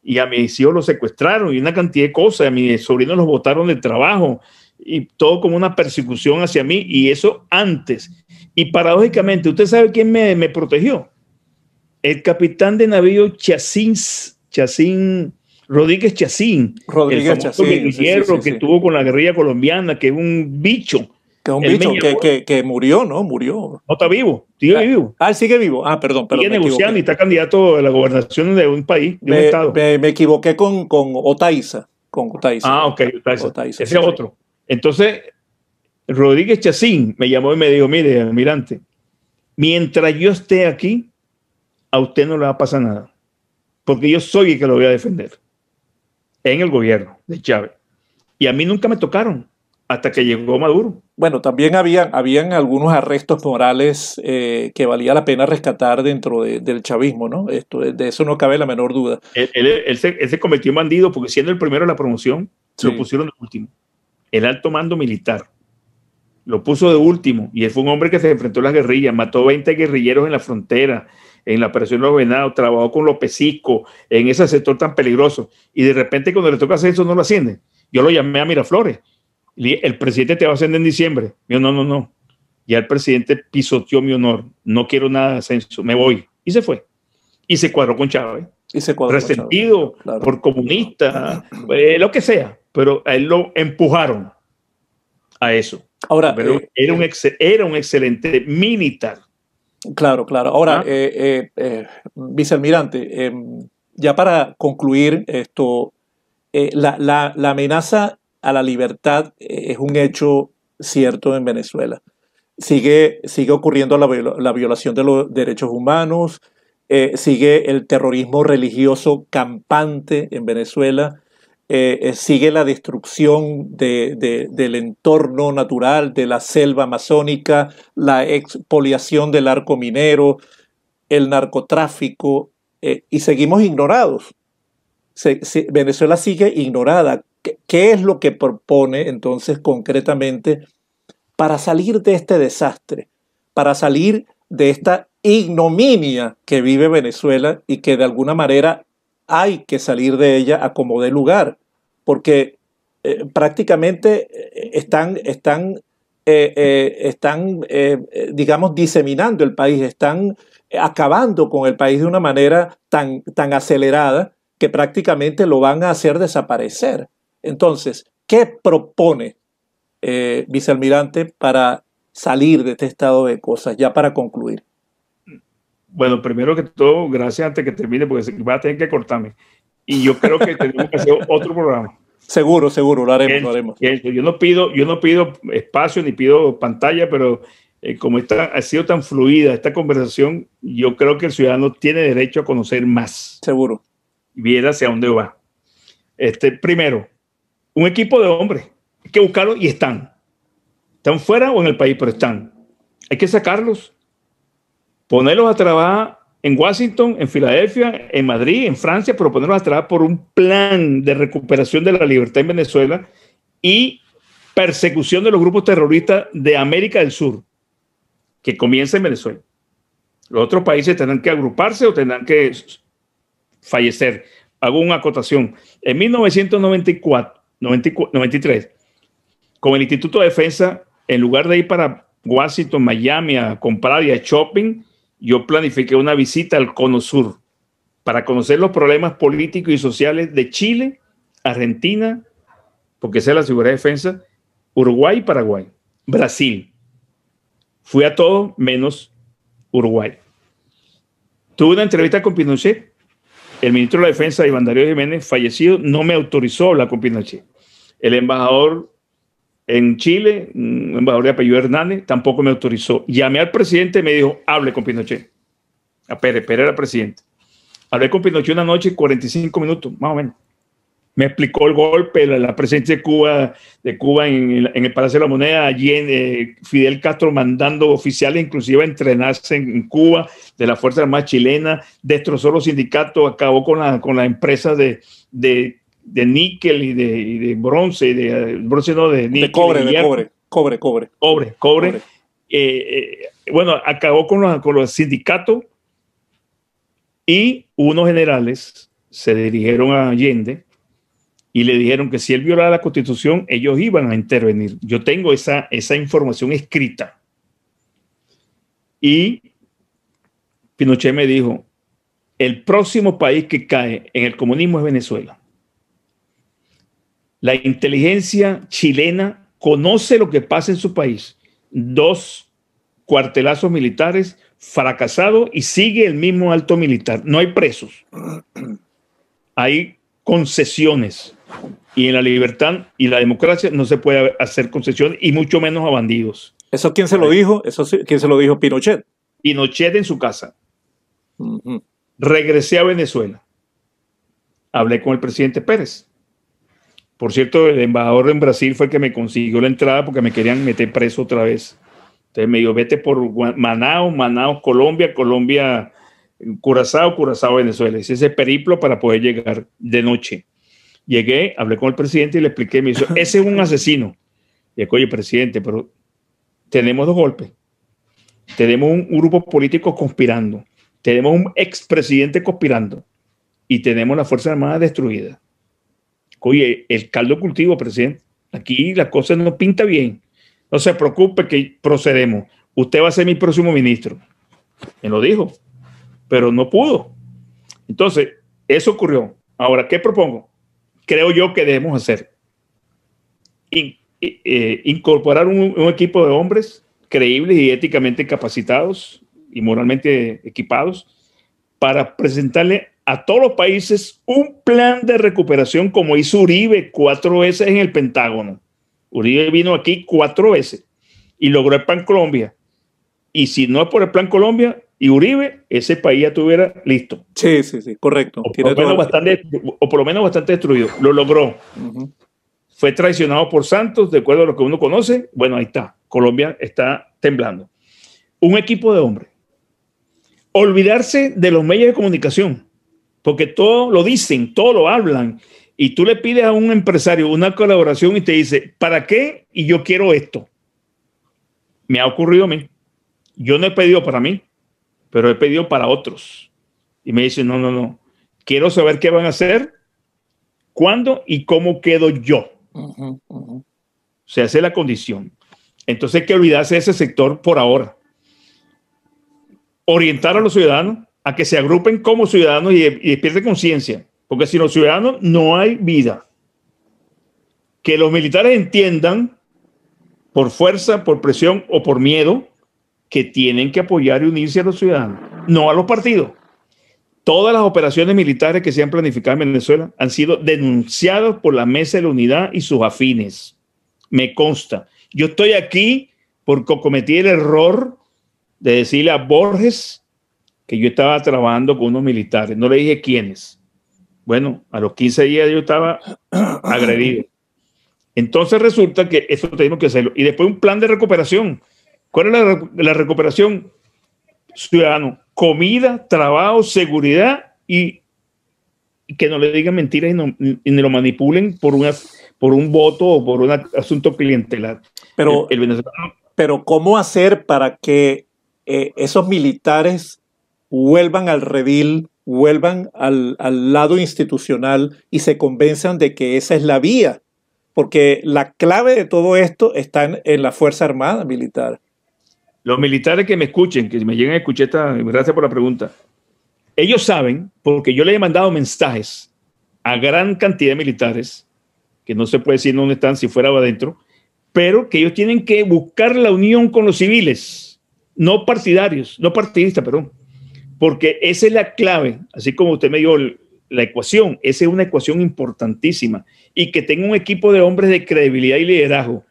Y a mis hijos los secuestraron y una cantidad de cosas. A mis sobrinos los botaron del trabajo y todo como una persecución hacia mí. Y eso antes. Y paradójicamente, ¿usted sabe quién me, protegió? El capitán de navío Chacín, Chacín Rodríguez Chacín. Rodríguez el que tuvo con la guerrilla colombiana, que es un bicho que es un bicho que, murió, ¿no? Murió. No está vivo, sigue ah, vivo. Ah, sigue vivo. Ah, perdón, perdón. negociando y está candidato a la gobernación de un país, de me, un estado. Me, equivoqué con, con Otaiza. Con Otaiza. Ah, ok, Otaiza. Ese es otro. Entonces, Rodríguez Chacín me llamó y me dijo, mire, almirante, mientras yo esté aquí, a usted no le va a pasar nada, porque yo soy el que lo voy a defender en el gobierno de Chávez. Y a mí nunca me tocaron hasta que llegó Maduro. Bueno, también habían, habían algunos arrestos morales eh, que valía la pena rescatar dentro del chavismo, ¿no? Esto, de eso no cabe la menor duda. Él, se, él se, convirtió en bandido porque siendo el primero en la promoción, lo pusieron de último. El alto mando militar lo puso de último y él fue un hombre que se enfrentó a las guerrillas, mató 20 guerrilleros en la frontera, en la operación de los venados, trabajó con los en ese sector tan peligroso y de repente cuando le toca hacer eso no lo asciende. Yo lo llamé a Miraflores el presidente te va a ascender en diciembre. Yo, no, no, no. Ya el presidente pisoteó mi honor. No quiero nada de ascenso. Me voy. Y se fue. Y se cuadró con Chávez. Y se cuadró Resentido por comunista, eh, lo que sea. Pero a él lo empujaron a eso. Ahora, Pero eh, era, un eh, era un excelente militar. Claro, claro. Ahora, ah. vicealmirante, em, ya para concluir esto, la, la, la, amenaza a la libertad eh, es un hecho cierto en Venezuela. Sigue, sigue ocurriendo la, violación de los derechos humanos, eh, sigue el terrorismo religioso campante en Venezuela, eh, sigue la destrucción del entorno natural, de la selva amazónica, la expoliación del arco minero, el narcotráfico, y seguimos ignorados. Venezuela sigue ignorada, ¿Qué, es lo que propone entonces concretamente para salir de este desastre, para salir de esta ignominia que vive Venezuela y que de alguna manera hay que salir de ella a como dé lugar, porque eh, prácticamente eh, están, están, eh, están digamos, diseminando el país, están acabando con el país de una manera tan acelerada que prácticamente lo van a hacer desaparecer. Entonces, ¿qué propone eh, vicealmirante para salir de este estado de cosas, ya para concluir? Bueno, primero que todo, gracias antes que termine, porque va a tener que cortarme. Y yo creo que tenemos que hacer otro programa. Seguro, seguro, lo haremos, lo haremos. yo, no pido, yo no pido espacio ni pido pantalla, pero eh, como ha sido tan fluida esta conversación, yo creo que el ciudadano tiene derecho a conocer más. Seguro. Y ver hacia dónde va. Este, primero, un equipo de hombres. Hay que buscarlos y están. Están fuera o en el país, pero están. Hay que sacarlos, ponerlos a trabajar en Washington, en Filadelfia, en Madrid, en Francia, pero ponerlos a trabajar por un plan de recuperación de la libertad en Venezuela y persecución de los grupos terroristas de América del Sur, que comienza en Venezuela. Los otros países tendrán que agruparse o tendrán que fallecer. Hago una acotación. En 1994, 93, con el Instituto de Defensa, en lugar de ir para Washington, Miami a comprar y a shopping, yo planifiqué una visita al Cono Sur para conocer los problemas políticos y sociales de Chile, Argentina, porque sea la seguridad de defensa, Uruguay y Paraguay, Brasil. Fui a todo menos Uruguay. Tuve una entrevista con Pinochet. El ministro de la Defensa, Iván Darío Jiménez, fallecido, no me autorizó hablar con Pinochet. El embajador en Chile, un embajador de apellido Hernández, tampoco me autorizó. Llamé al presidente y me dijo, hable con Pinochet. A ah, Pérez, Pérez era presidente. Hablé con Pinochet una noche 45 minutos, más o menos. Me explicó el golpe, la, presencia de Cuba, de Cuba en, el Palacio de la Moneda, allí eh, Fidel Castro mandando oficiales inclusive a entrenarse en, Cuba de la Fuerza Armada chilena, destrozó los sindicatos, acabó con, la, con las empresas de, de de níquel y de, bronce, de bronce no, de, níquel, de cobre, de, cobre, cobre, cobre, cobre, eh, eh, bueno, acabó con los, con los sindicatos y unos generales se dirigieron a Allende y le dijeron que si él violaba la constitución, ellos iban a intervenir. Yo tengo esa, esa información escrita. Y Pinochet me dijo, el próximo país que cae en el comunismo es Venezuela. La inteligencia chilena conoce lo que pasa en su país. Dos cuartelazos militares fracasado y sigue el mismo alto militar. No hay presos. Hay concesiones. Y en la libertad y la democracia no se puede hacer concesiones y mucho menos a bandidos. ¿Eso quién se lo dijo? ¿Eso quién se lo dijo? Pinochet. Pinochet en su casa. Regresé a Venezuela. Hablé con el presidente Pérez. Por cierto, el embajador en Brasil fue el que me consiguió la entrada porque me querían meter preso otra vez. Entonces me dijo, vete por Manao, Manao, Colombia, Colombia, Curazao, Curazao, Venezuela. Hice ese periplo para poder llegar de noche. Llegué, hablé con el presidente y le expliqué, me dijo, ese es un asesino. Y dije, oye, presidente, pero tenemos dos golpes. Tenemos un grupo político conspirando. Tenemos un expresidente conspirando. Y tenemos la Fuerza Armada destruida. Oye, el caldo cultivo, presidente. Aquí la cosa no pinta bien. No se preocupe que procedemos. Usted va a ser mi próximo ministro. Me lo dijo, pero no pudo. Entonces, eso ocurrió. Ahora, ¿qué propongo? Creo yo que debemos hacer. Eh, eh, incorporar un, un equipo de hombres creíbles y éticamente capacitados y moralmente equipados para presentarle a todos los países un plan de recuperación como hizo Uribe cuatro veces en el Pentágono. Uribe vino aquí cuatro veces y logró el Plan Colombia. Y si no es por el Plan Colombia y Uribe, ese país ya estuviera listo. Sí, sí, sí, correcto. O, por lo, menos bastante, o por lo menos bastante destruido. Lo logró. Fue traicionado por Santos, de acuerdo a lo que uno conoce. Bueno, ahí está. Colombia está temblando. Un equipo de hombres. Olvidarse de los medios de comunicación porque todo lo dicen, todo lo hablan. Y tú le pides a un empresario una colaboración y te dice, ¿para qué? Y yo quiero esto. Me ha ocurrido a mí. Yo no he pedido para mí, pero he pedido para otros. Y me dice no, no, no. Quiero saber qué van a hacer, cuándo y cómo quedo yo. Se hace la condición. Entonces que olvidarse de ese sector por ahora. Orientar a los ciudadanos a que se agrupen como ciudadanos y, y despierten conciencia, porque sin los ciudadanos no hay vida. Que los militares entiendan por fuerza, por presión o por miedo que tienen que apoyar y unirse a los ciudadanos, no a los partidos. Todas las operaciones militares que se han planificado en Venezuela han sido denunciadas por la Mesa de la Unidad y sus afines. Me consta. Yo estoy aquí porque cometí el error de decirle a Borges que yo estaba trabajando con unos militares. No le dije quiénes. Bueno, a los 15 días yo estaba agredido. Entonces resulta que eso tenemos que hacerlo. Y después un plan de recuperación. ¿Cuál es la, recuperación? Ciudadano, comida, trabajo, seguridad y, que no le digan mentiras y, no, lo manipulen por, una, por un voto o por un asunto clientelar. Pero, el, pero ¿cómo hacer para que eh, esos militares vuelvan al redil, vuelvan al, lado institucional y se convenzan de que esa es la vía, porque la clave de todo esto está en, la Fuerza Armada Militar. Los militares que me escuchen, que me lleguen a escuchar esta, gracias por la pregunta. Ellos saben, porque yo le he mandado mensajes a gran cantidad de militares, que no se puede decir dónde están si fuera o adentro, pero que ellos tienen que buscar la unión con los civiles, no partidarios, no partidistas, perdón. Porque esa es la clave, así como usted me dio la ecuación, esa es una ecuación importantísima. Y que tenga un equipo de hombres de credibilidad y liderazgo.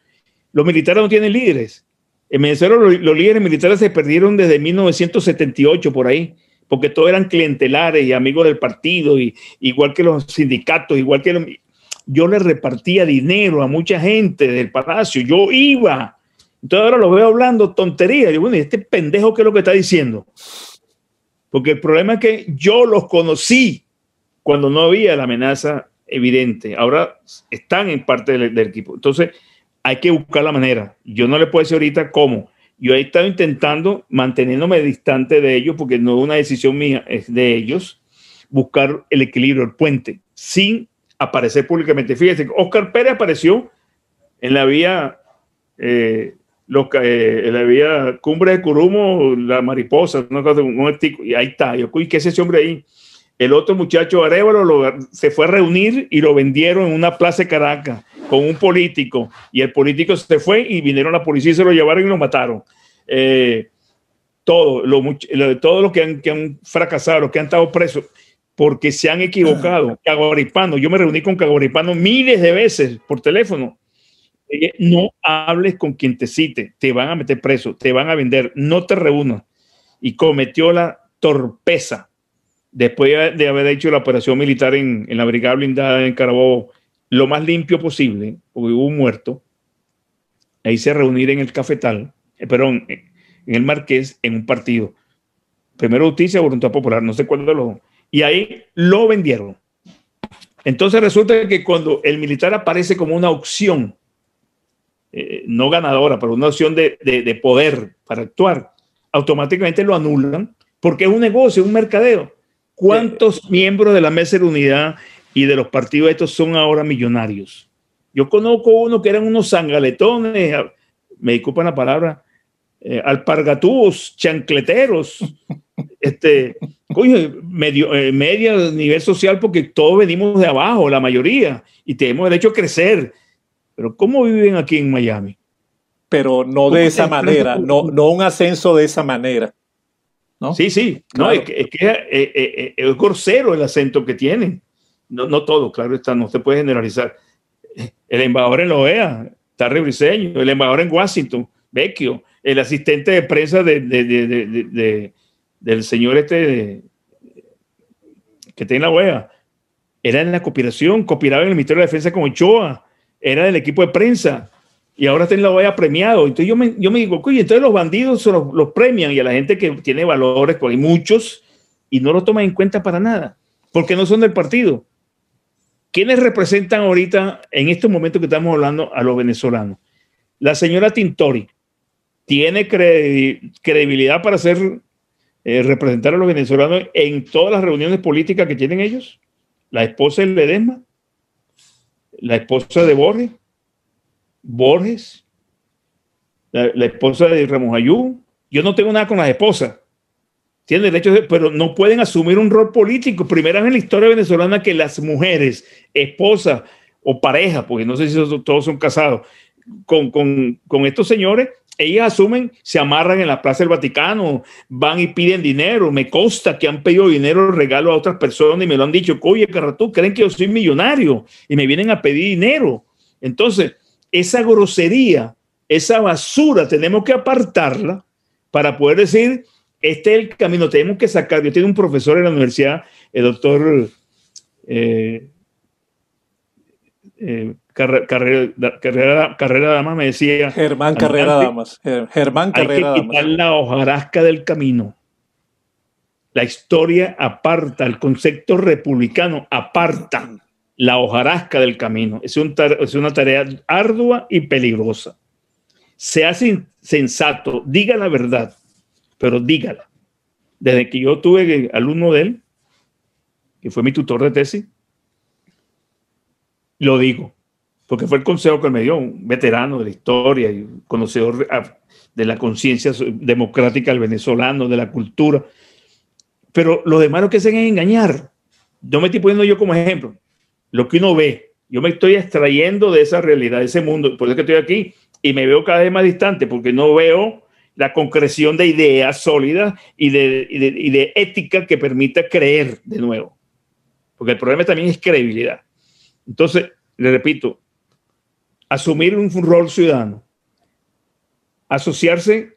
Los militares no tienen líderes. En Venezuela los, líderes militares se perdieron desde 1978 por ahí, porque todos eran clientelares y amigos del partido, y, igual que los sindicatos, igual que yo les repartía dinero a mucha gente del palacio, yo iba. Entonces ahora los veo hablando tonterías. Y bueno, ¿y este pendejo qué es lo que está diciendo? Porque el problema es que yo los conocí cuando no había la amenaza evidente. Ahora están en parte del, equipo. Entonces, hay que buscar la manera. Yo no le puedo decir ahorita cómo. Yo he estado intentando manteniéndome distante de ellos porque no es una decisión mía, es de ellos. Buscar el equilibrio, el puente, sin aparecer públicamente. Fíjense, Oscar Pérez apareció en la vía eh, los, eh, la había cumbre de Curumo, la mariposa, una un, y ahí está. Yo, ¿qué es ese hombre ahí? El otro muchacho, Arevalo, se fue a reunir y lo vendieron en una plaza de Caracas con un político. Y el político se fue y vinieron la policía y se lo llevaron y lo mataron. Eh, todo, lo, todos los que han, que han fracasado, los que han estado presos, porque se han equivocado. Ah. Caguaripano, yo me reuní con Caguaripano miles de veces por teléfono no hables con quien te cite, te van a meter preso, te van a vender, no te reúnas. Y cometió la torpeza, después de haber hecho la operación militar en, la brigada blindada en Carabobo, lo más limpio posible, hubo un muerto, ahí se reunir en el cafetal, eh, perdón, eh, en el Marqués, en un partido. Primero Justicia, Voluntad Popular, no sé cuál lo Y ahí lo vendieron. Entonces resulta que cuando el militar aparece como una opción eh, no ganadora, pero una opción de, poder para actuar, automáticamente lo anulan porque es un negocio, es un mercadeo. ¿Cuántos miembros de la Mesa de Unidad y de los partidos estos son ahora millonarios? Yo conozco uno que eran unos zangaletones, me disculpan la palabra, eh, alpargatúos, chancleteros, este, coño, medio, eh, nivel social, porque todos venimos de abajo, la mayoría, y tenemos derecho a crecer pero ¿cómo viven aquí en Miami? Pero no de esa manera, no, no un ascenso de esa manera. Sí, sí, no, es que, eh, eh, eh, es, grosero el acento que tienen. No, todo, claro está, no se puede generalizar. El embajador en la OEA, Tarry Briseño, el embajador en Washington, Vecchio, el asistente de prensa de, del señor este que tiene la OEA, era en la cooperación, cooperaba en el Ministerio de Defensa con Ochoa, era del equipo de prensa y ahora está en la OEA premiado. Entonces yo me, digo, oye, entonces los bandidos los, los, premian y a la gente que tiene valores, porque hay muchos, y no lo toman en cuenta para nada, porque no son del partido. ¿Quiénes representan ahorita, en estos momentos que estamos hablando, a los venezolanos? La señora Tintori tiene credibilidad para ser, eh, representar a los venezolanos en todas las reuniones políticas que tienen ellos, la esposa del Ledesma la esposa de Borges, Borges, la, esposa de Ramujayú. Yo no tengo nada con las esposas. Tienen derecho, pero no pueden asumir un rol político. Primera vez en la historia venezolana que las mujeres, esposas o pareja, porque no sé si todos son casados, con, con, con estos señores ellas asumen, se amarran en la Plaza del Vaticano, van y piden dinero. Me consta que han pedido dinero, regalo a otras personas y me lo han dicho. Oye, tú creen que yo soy millonario y me vienen a pedir dinero. Entonces, esa grosería, esa basura, tenemos que apartarla para poder decir, este es el camino, tenemos que sacar. Yo tengo un profesor en la universidad, el doctor eh, eh carrera, carrera, Damas me decía. Germán Carrera Damas. Germán Carrera Damas. la hojarasca del camino. La historia aparta, el concepto republicano aparta la hojarasca del camino. Es, una tarea ardua y peligrosa. sea hace sensato, diga la verdad, pero dígala. Desde que yo tuve alumno de él, que fue mi tutor de tesis, lo digo porque fue el consejo que me dio, un veterano de la historia y conocedor ah, de la conciencia democrática del venezolano, de la cultura. Pero lo demás lo que hacen es engañar. Yo me estoy poniendo yo como ejemplo. Lo que uno ve, yo me estoy extrayendo de esa realidad, de ese mundo. Por eso que estoy aquí y me veo cada vez más distante porque no veo la concreción de ideas sólidas y de, y de, y de ética que permita creer de nuevo. Porque el problema también es credibilidad. Entonces, le repito, asumir un rol ciudadano, asociarse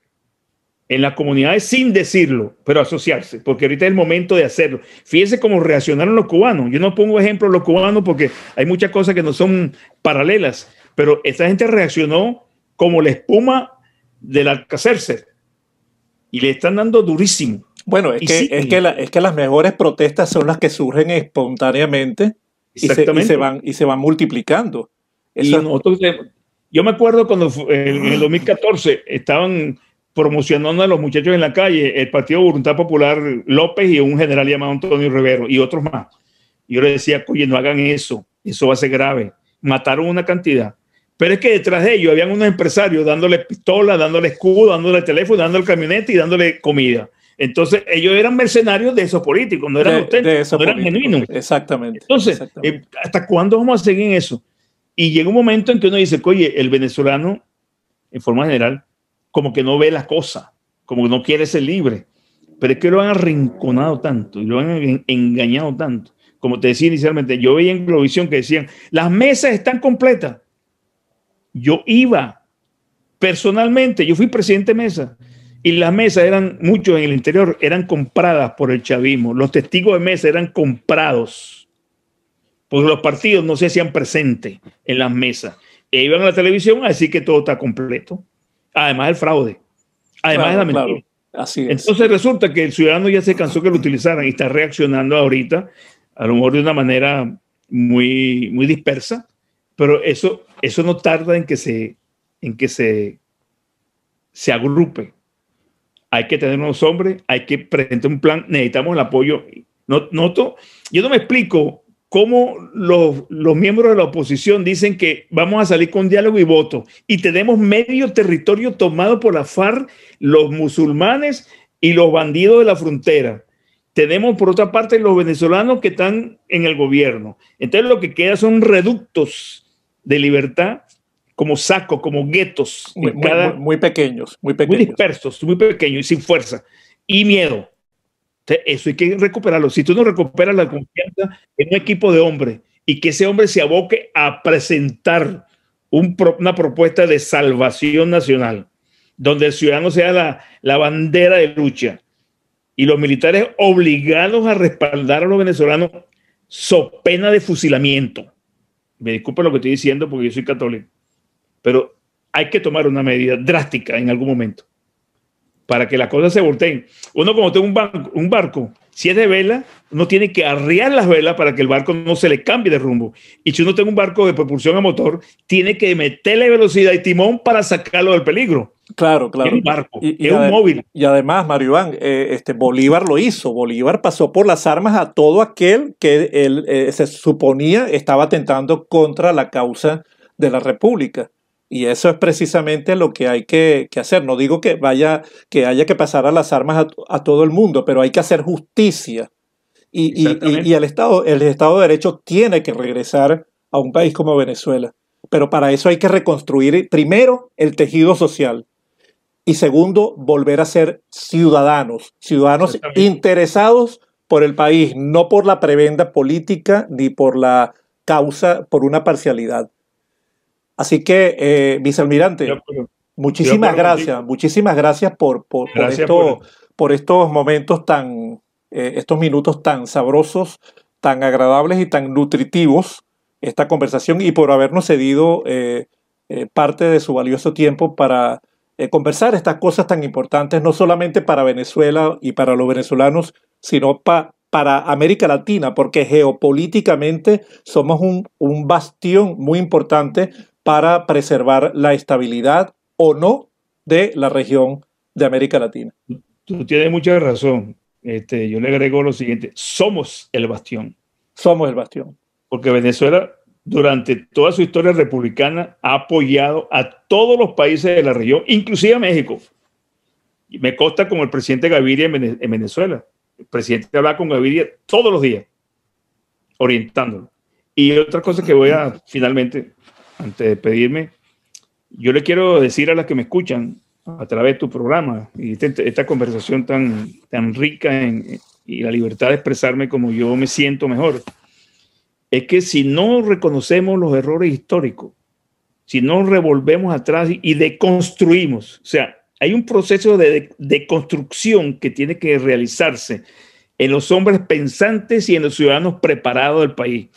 en las comunidades sin decirlo, pero asociarse, porque ahorita es el momento de hacerlo. Fíjense cómo reaccionaron los cubanos. Yo no pongo ejemplo los cubanos porque hay muchas cosas que no son paralelas, pero esta gente reaccionó como la espuma del alcacercer y le están dando durísimo. Bueno, es que, es, que las mejores protestas son las que surgen espontáneamente y se, van, y se van multiplicando. Eh, yo me acuerdo cuando eh, en el 2014 ah. estaban promocionando a los muchachos en la calle el Partido Voluntad Popular López y un general llamado Antonio Rivero y otros más. yo le decía, oye, no hagan eso, eso va a ser grave. Mataron una cantidad. Pero es que detrás de ellos habían unos empresarios dándole pistola, dándole escudo, dándole teléfono, dándole camioneta y dándole comida. Entonces, ellos eran mercenarios de esos políticos, no eran auténticos, eran genuinos. Exactamente. Entonces, eh, ¿hasta cuándo vamos a seguir en eso? Y llega un momento en que uno dice, oye, el venezolano, en forma general, como que no ve la cosa, como que no quiere ser libre. Pero es que lo han arrinconado tanto y lo han engañado tanto. Como te decía inicialmente, yo veía en Glovisión que decían, las mesas están completas. Yo iba personalmente, yo fui presidente de mesa y las mesas eran, muchos en el interior, eran compradas por el chavismo. Los testigos de mesa eran comprados porque los partidos no se hacían presentes en las mesas. E iban a la televisión a decir que todo está completo. Además el fraude. Además la mentira. Así Entonces resulta que el ciudadano ya se cansó que lo utilizaran y está reaccionando ahorita, a lo mejor de una manera muy, muy dispersa, pero eso, eso no tarda en que, se, en que se, se agrupe. Hay que tener unos hombres, hay que presentar un plan, necesitamos el apoyo. No, noto, yo no me explico como los, miembros de la oposición dicen que vamos a salir con diálogo y voto y tenemos medio territorio tomado por la FARC, los musulmanes y los bandidos de la frontera. Tenemos por otra parte los venezolanos que están en el gobierno. Entonces lo que queda son reductos de libertad como sacos, como guetos. Muy, pequeños, muy pequeños. Muy dispersos, muy pequeños y sin fuerza. Y miedo eso hay que recuperarlo. Si tú no recuperas la confianza en un equipo de hombres y que ese hombre se aboque a presentar una propuesta de salvación nacional, donde el ciudadano sea la, bandera de lucha y los militares obligados a respaldar a los venezolanos so pena de fusilamiento. Me disculpa lo que estoy diciendo porque yo soy católico, pero hay que tomar una medida drástica en algún momento para que las cosas se volteen. Uno como tengo un, barco, si es de vela, uno tiene que arriar las velas para que el barco no se le cambie de rumbo. Y si uno tiene un barco de propulsión a motor, tiene que meterle velocidad y timón para sacarlo del peligro. Claro, claro. Es barco, y, es un móvil. Y además, Mario Iván, eh, este, Bolívar lo hizo. Bolívar pasó por las armas a todo aquel que él eh, se suponía estaba atentando contra la causa de la República. Y eso es precisamente lo que hay que, hacer. No digo que, vaya, que haya que pasar a las armas a, todo el mundo, pero hay que hacer justicia. Y, y, el, Estado, el Estado de Derecho tiene que regresar a un país como Venezuela. Pero para eso hay que reconstruir primero el tejido social y segundo, volver a ser ciudadanos, ciudadanos interesados por el país, no por la prebenda política ni por la causa, por una parcialidad. Así que, eh, vicealmirante, muchísimas gracias, muchísimas gracias por, por, estos momentos tan, eh, estos minutos tan sabrosos, tan agradables y tan nutritivos, esta conversación y por habernos cedido eh, eh, parte de su valioso tiempo para conversar estas cosas tan importantes, no solamente para Venezuela y para los venezolanos, sino pa, para América Latina, porque geopolíticamente somos un, un, bastión muy importante para preservar la estabilidad o no de la región de América Latina. Tú tienes mucha razón. Este, yo le agrego lo siguiente, somos el bastión. Somos el bastión. Porque Venezuela durante toda su historia republicana ha apoyado a todos los países de la región, inclusive a México. Y me consta con el presidente Gaviria en Venezuela. El presidente habla con Gaviria todos los días, orientándolo. Y otra cosa que voy a finalmente antes de pedirme, yo le quiero decir a las que me escuchan a través de tu programa y este, esta conversación tan, tan rica en, y la libertad de expresarme como yo me siento mejor, es que si no reconocemos los errores históricos, si no revolvemos atrás y deconstruimos, o sea, hay un proceso de deconstrucción que tiene que realizarse en los hombres pensantes y en los ciudadanos preparados del país.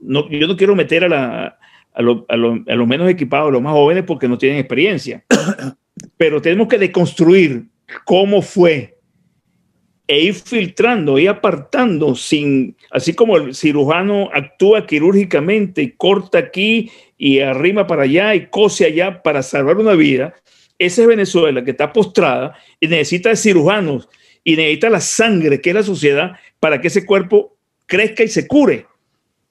No, yo no quiero meter a la, a los menos equipados, a los más jóvenes, porque no tienen experiencia. Pero tenemos que deconstruir cómo fue e ir filtrando, e ir apartando, sin, así como el cirujano actúa quirúrgicamente y corta aquí y arrima para allá y cose allá para salvar una vida, esa es Venezuela que está postrada y necesita cirujanos y necesita la sangre que es la sociedad para que ese cuerpo crezca y se cure.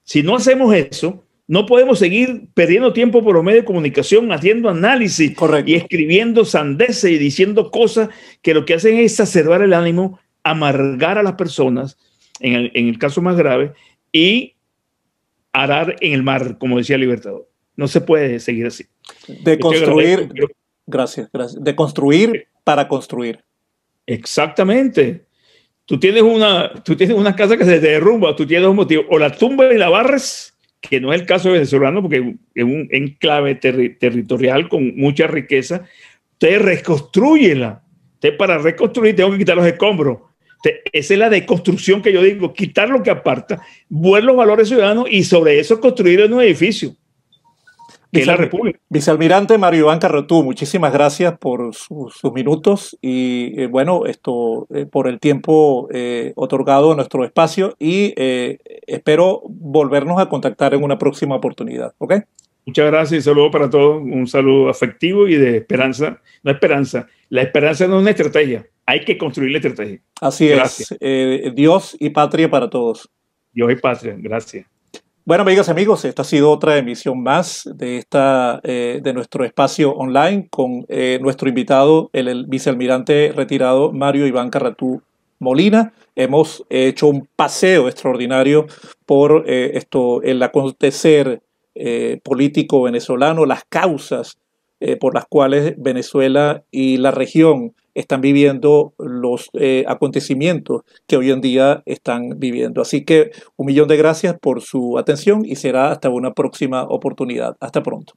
Si no hacemos eso, no podemos seguir perdiendo tiempo por los medios de comunicación haciendo análisis y escribiendo sandeces y diciendo cosas que lo que hacen es exacerbar el ánimo, amargar a las personas, en el, caso más grave, y arar en el mar, como decía Libertador. No se puede seguir así. De construir, gracias, gracias. De construir para construir. Exactamente. Tú tienes, una, tú tienes una casa que se derrumba, tú tienes un motivo. O la tumba y la barres que no es el caso de venezolano, porque es un enclave territorial con mucha riqueza, usted reconstruyela. te para reconstruir tengo que quitar los escombros. esa es la deconstrucción que yo digo, quitar lo que aparta, ver los valores ciudadanos y sobre eso construir un edificio la República. Vicealmirante Mario Iván Carretú, muchísimas gracias por sus minutos y eh, bueno, esto eh, por el tiempo eh, otorgado a nuestro espacio y espero volvernos a contactar en una próxima oportunidad. ¿Ok? Muchas gracias y saludo para todos. Un saludo afectivo y de esperanza. No esperanza. La esperanza no es una estrategia. Hay que construir la estrategia. Así es. Dios y patria para todos. Dios y patria. Gracias. Bueno, amigas y amigos, esta ha sido otra emisión más de, esta, eh, de nuestro espacio online con eh, nuestro invitado, el, vicealmirante retirado Mario Iván Carratú Molina. Hemos hecho un paseo extraordinario por eh, esto, el acontecer político venezolano, las causas por las cuales Venezuela y la región están viviendo los eh, acontecimientos que hoy en día están viviendo. Así que un millón de gracias por su atención y será hasta una próxima oportunidad. Hasta pronto.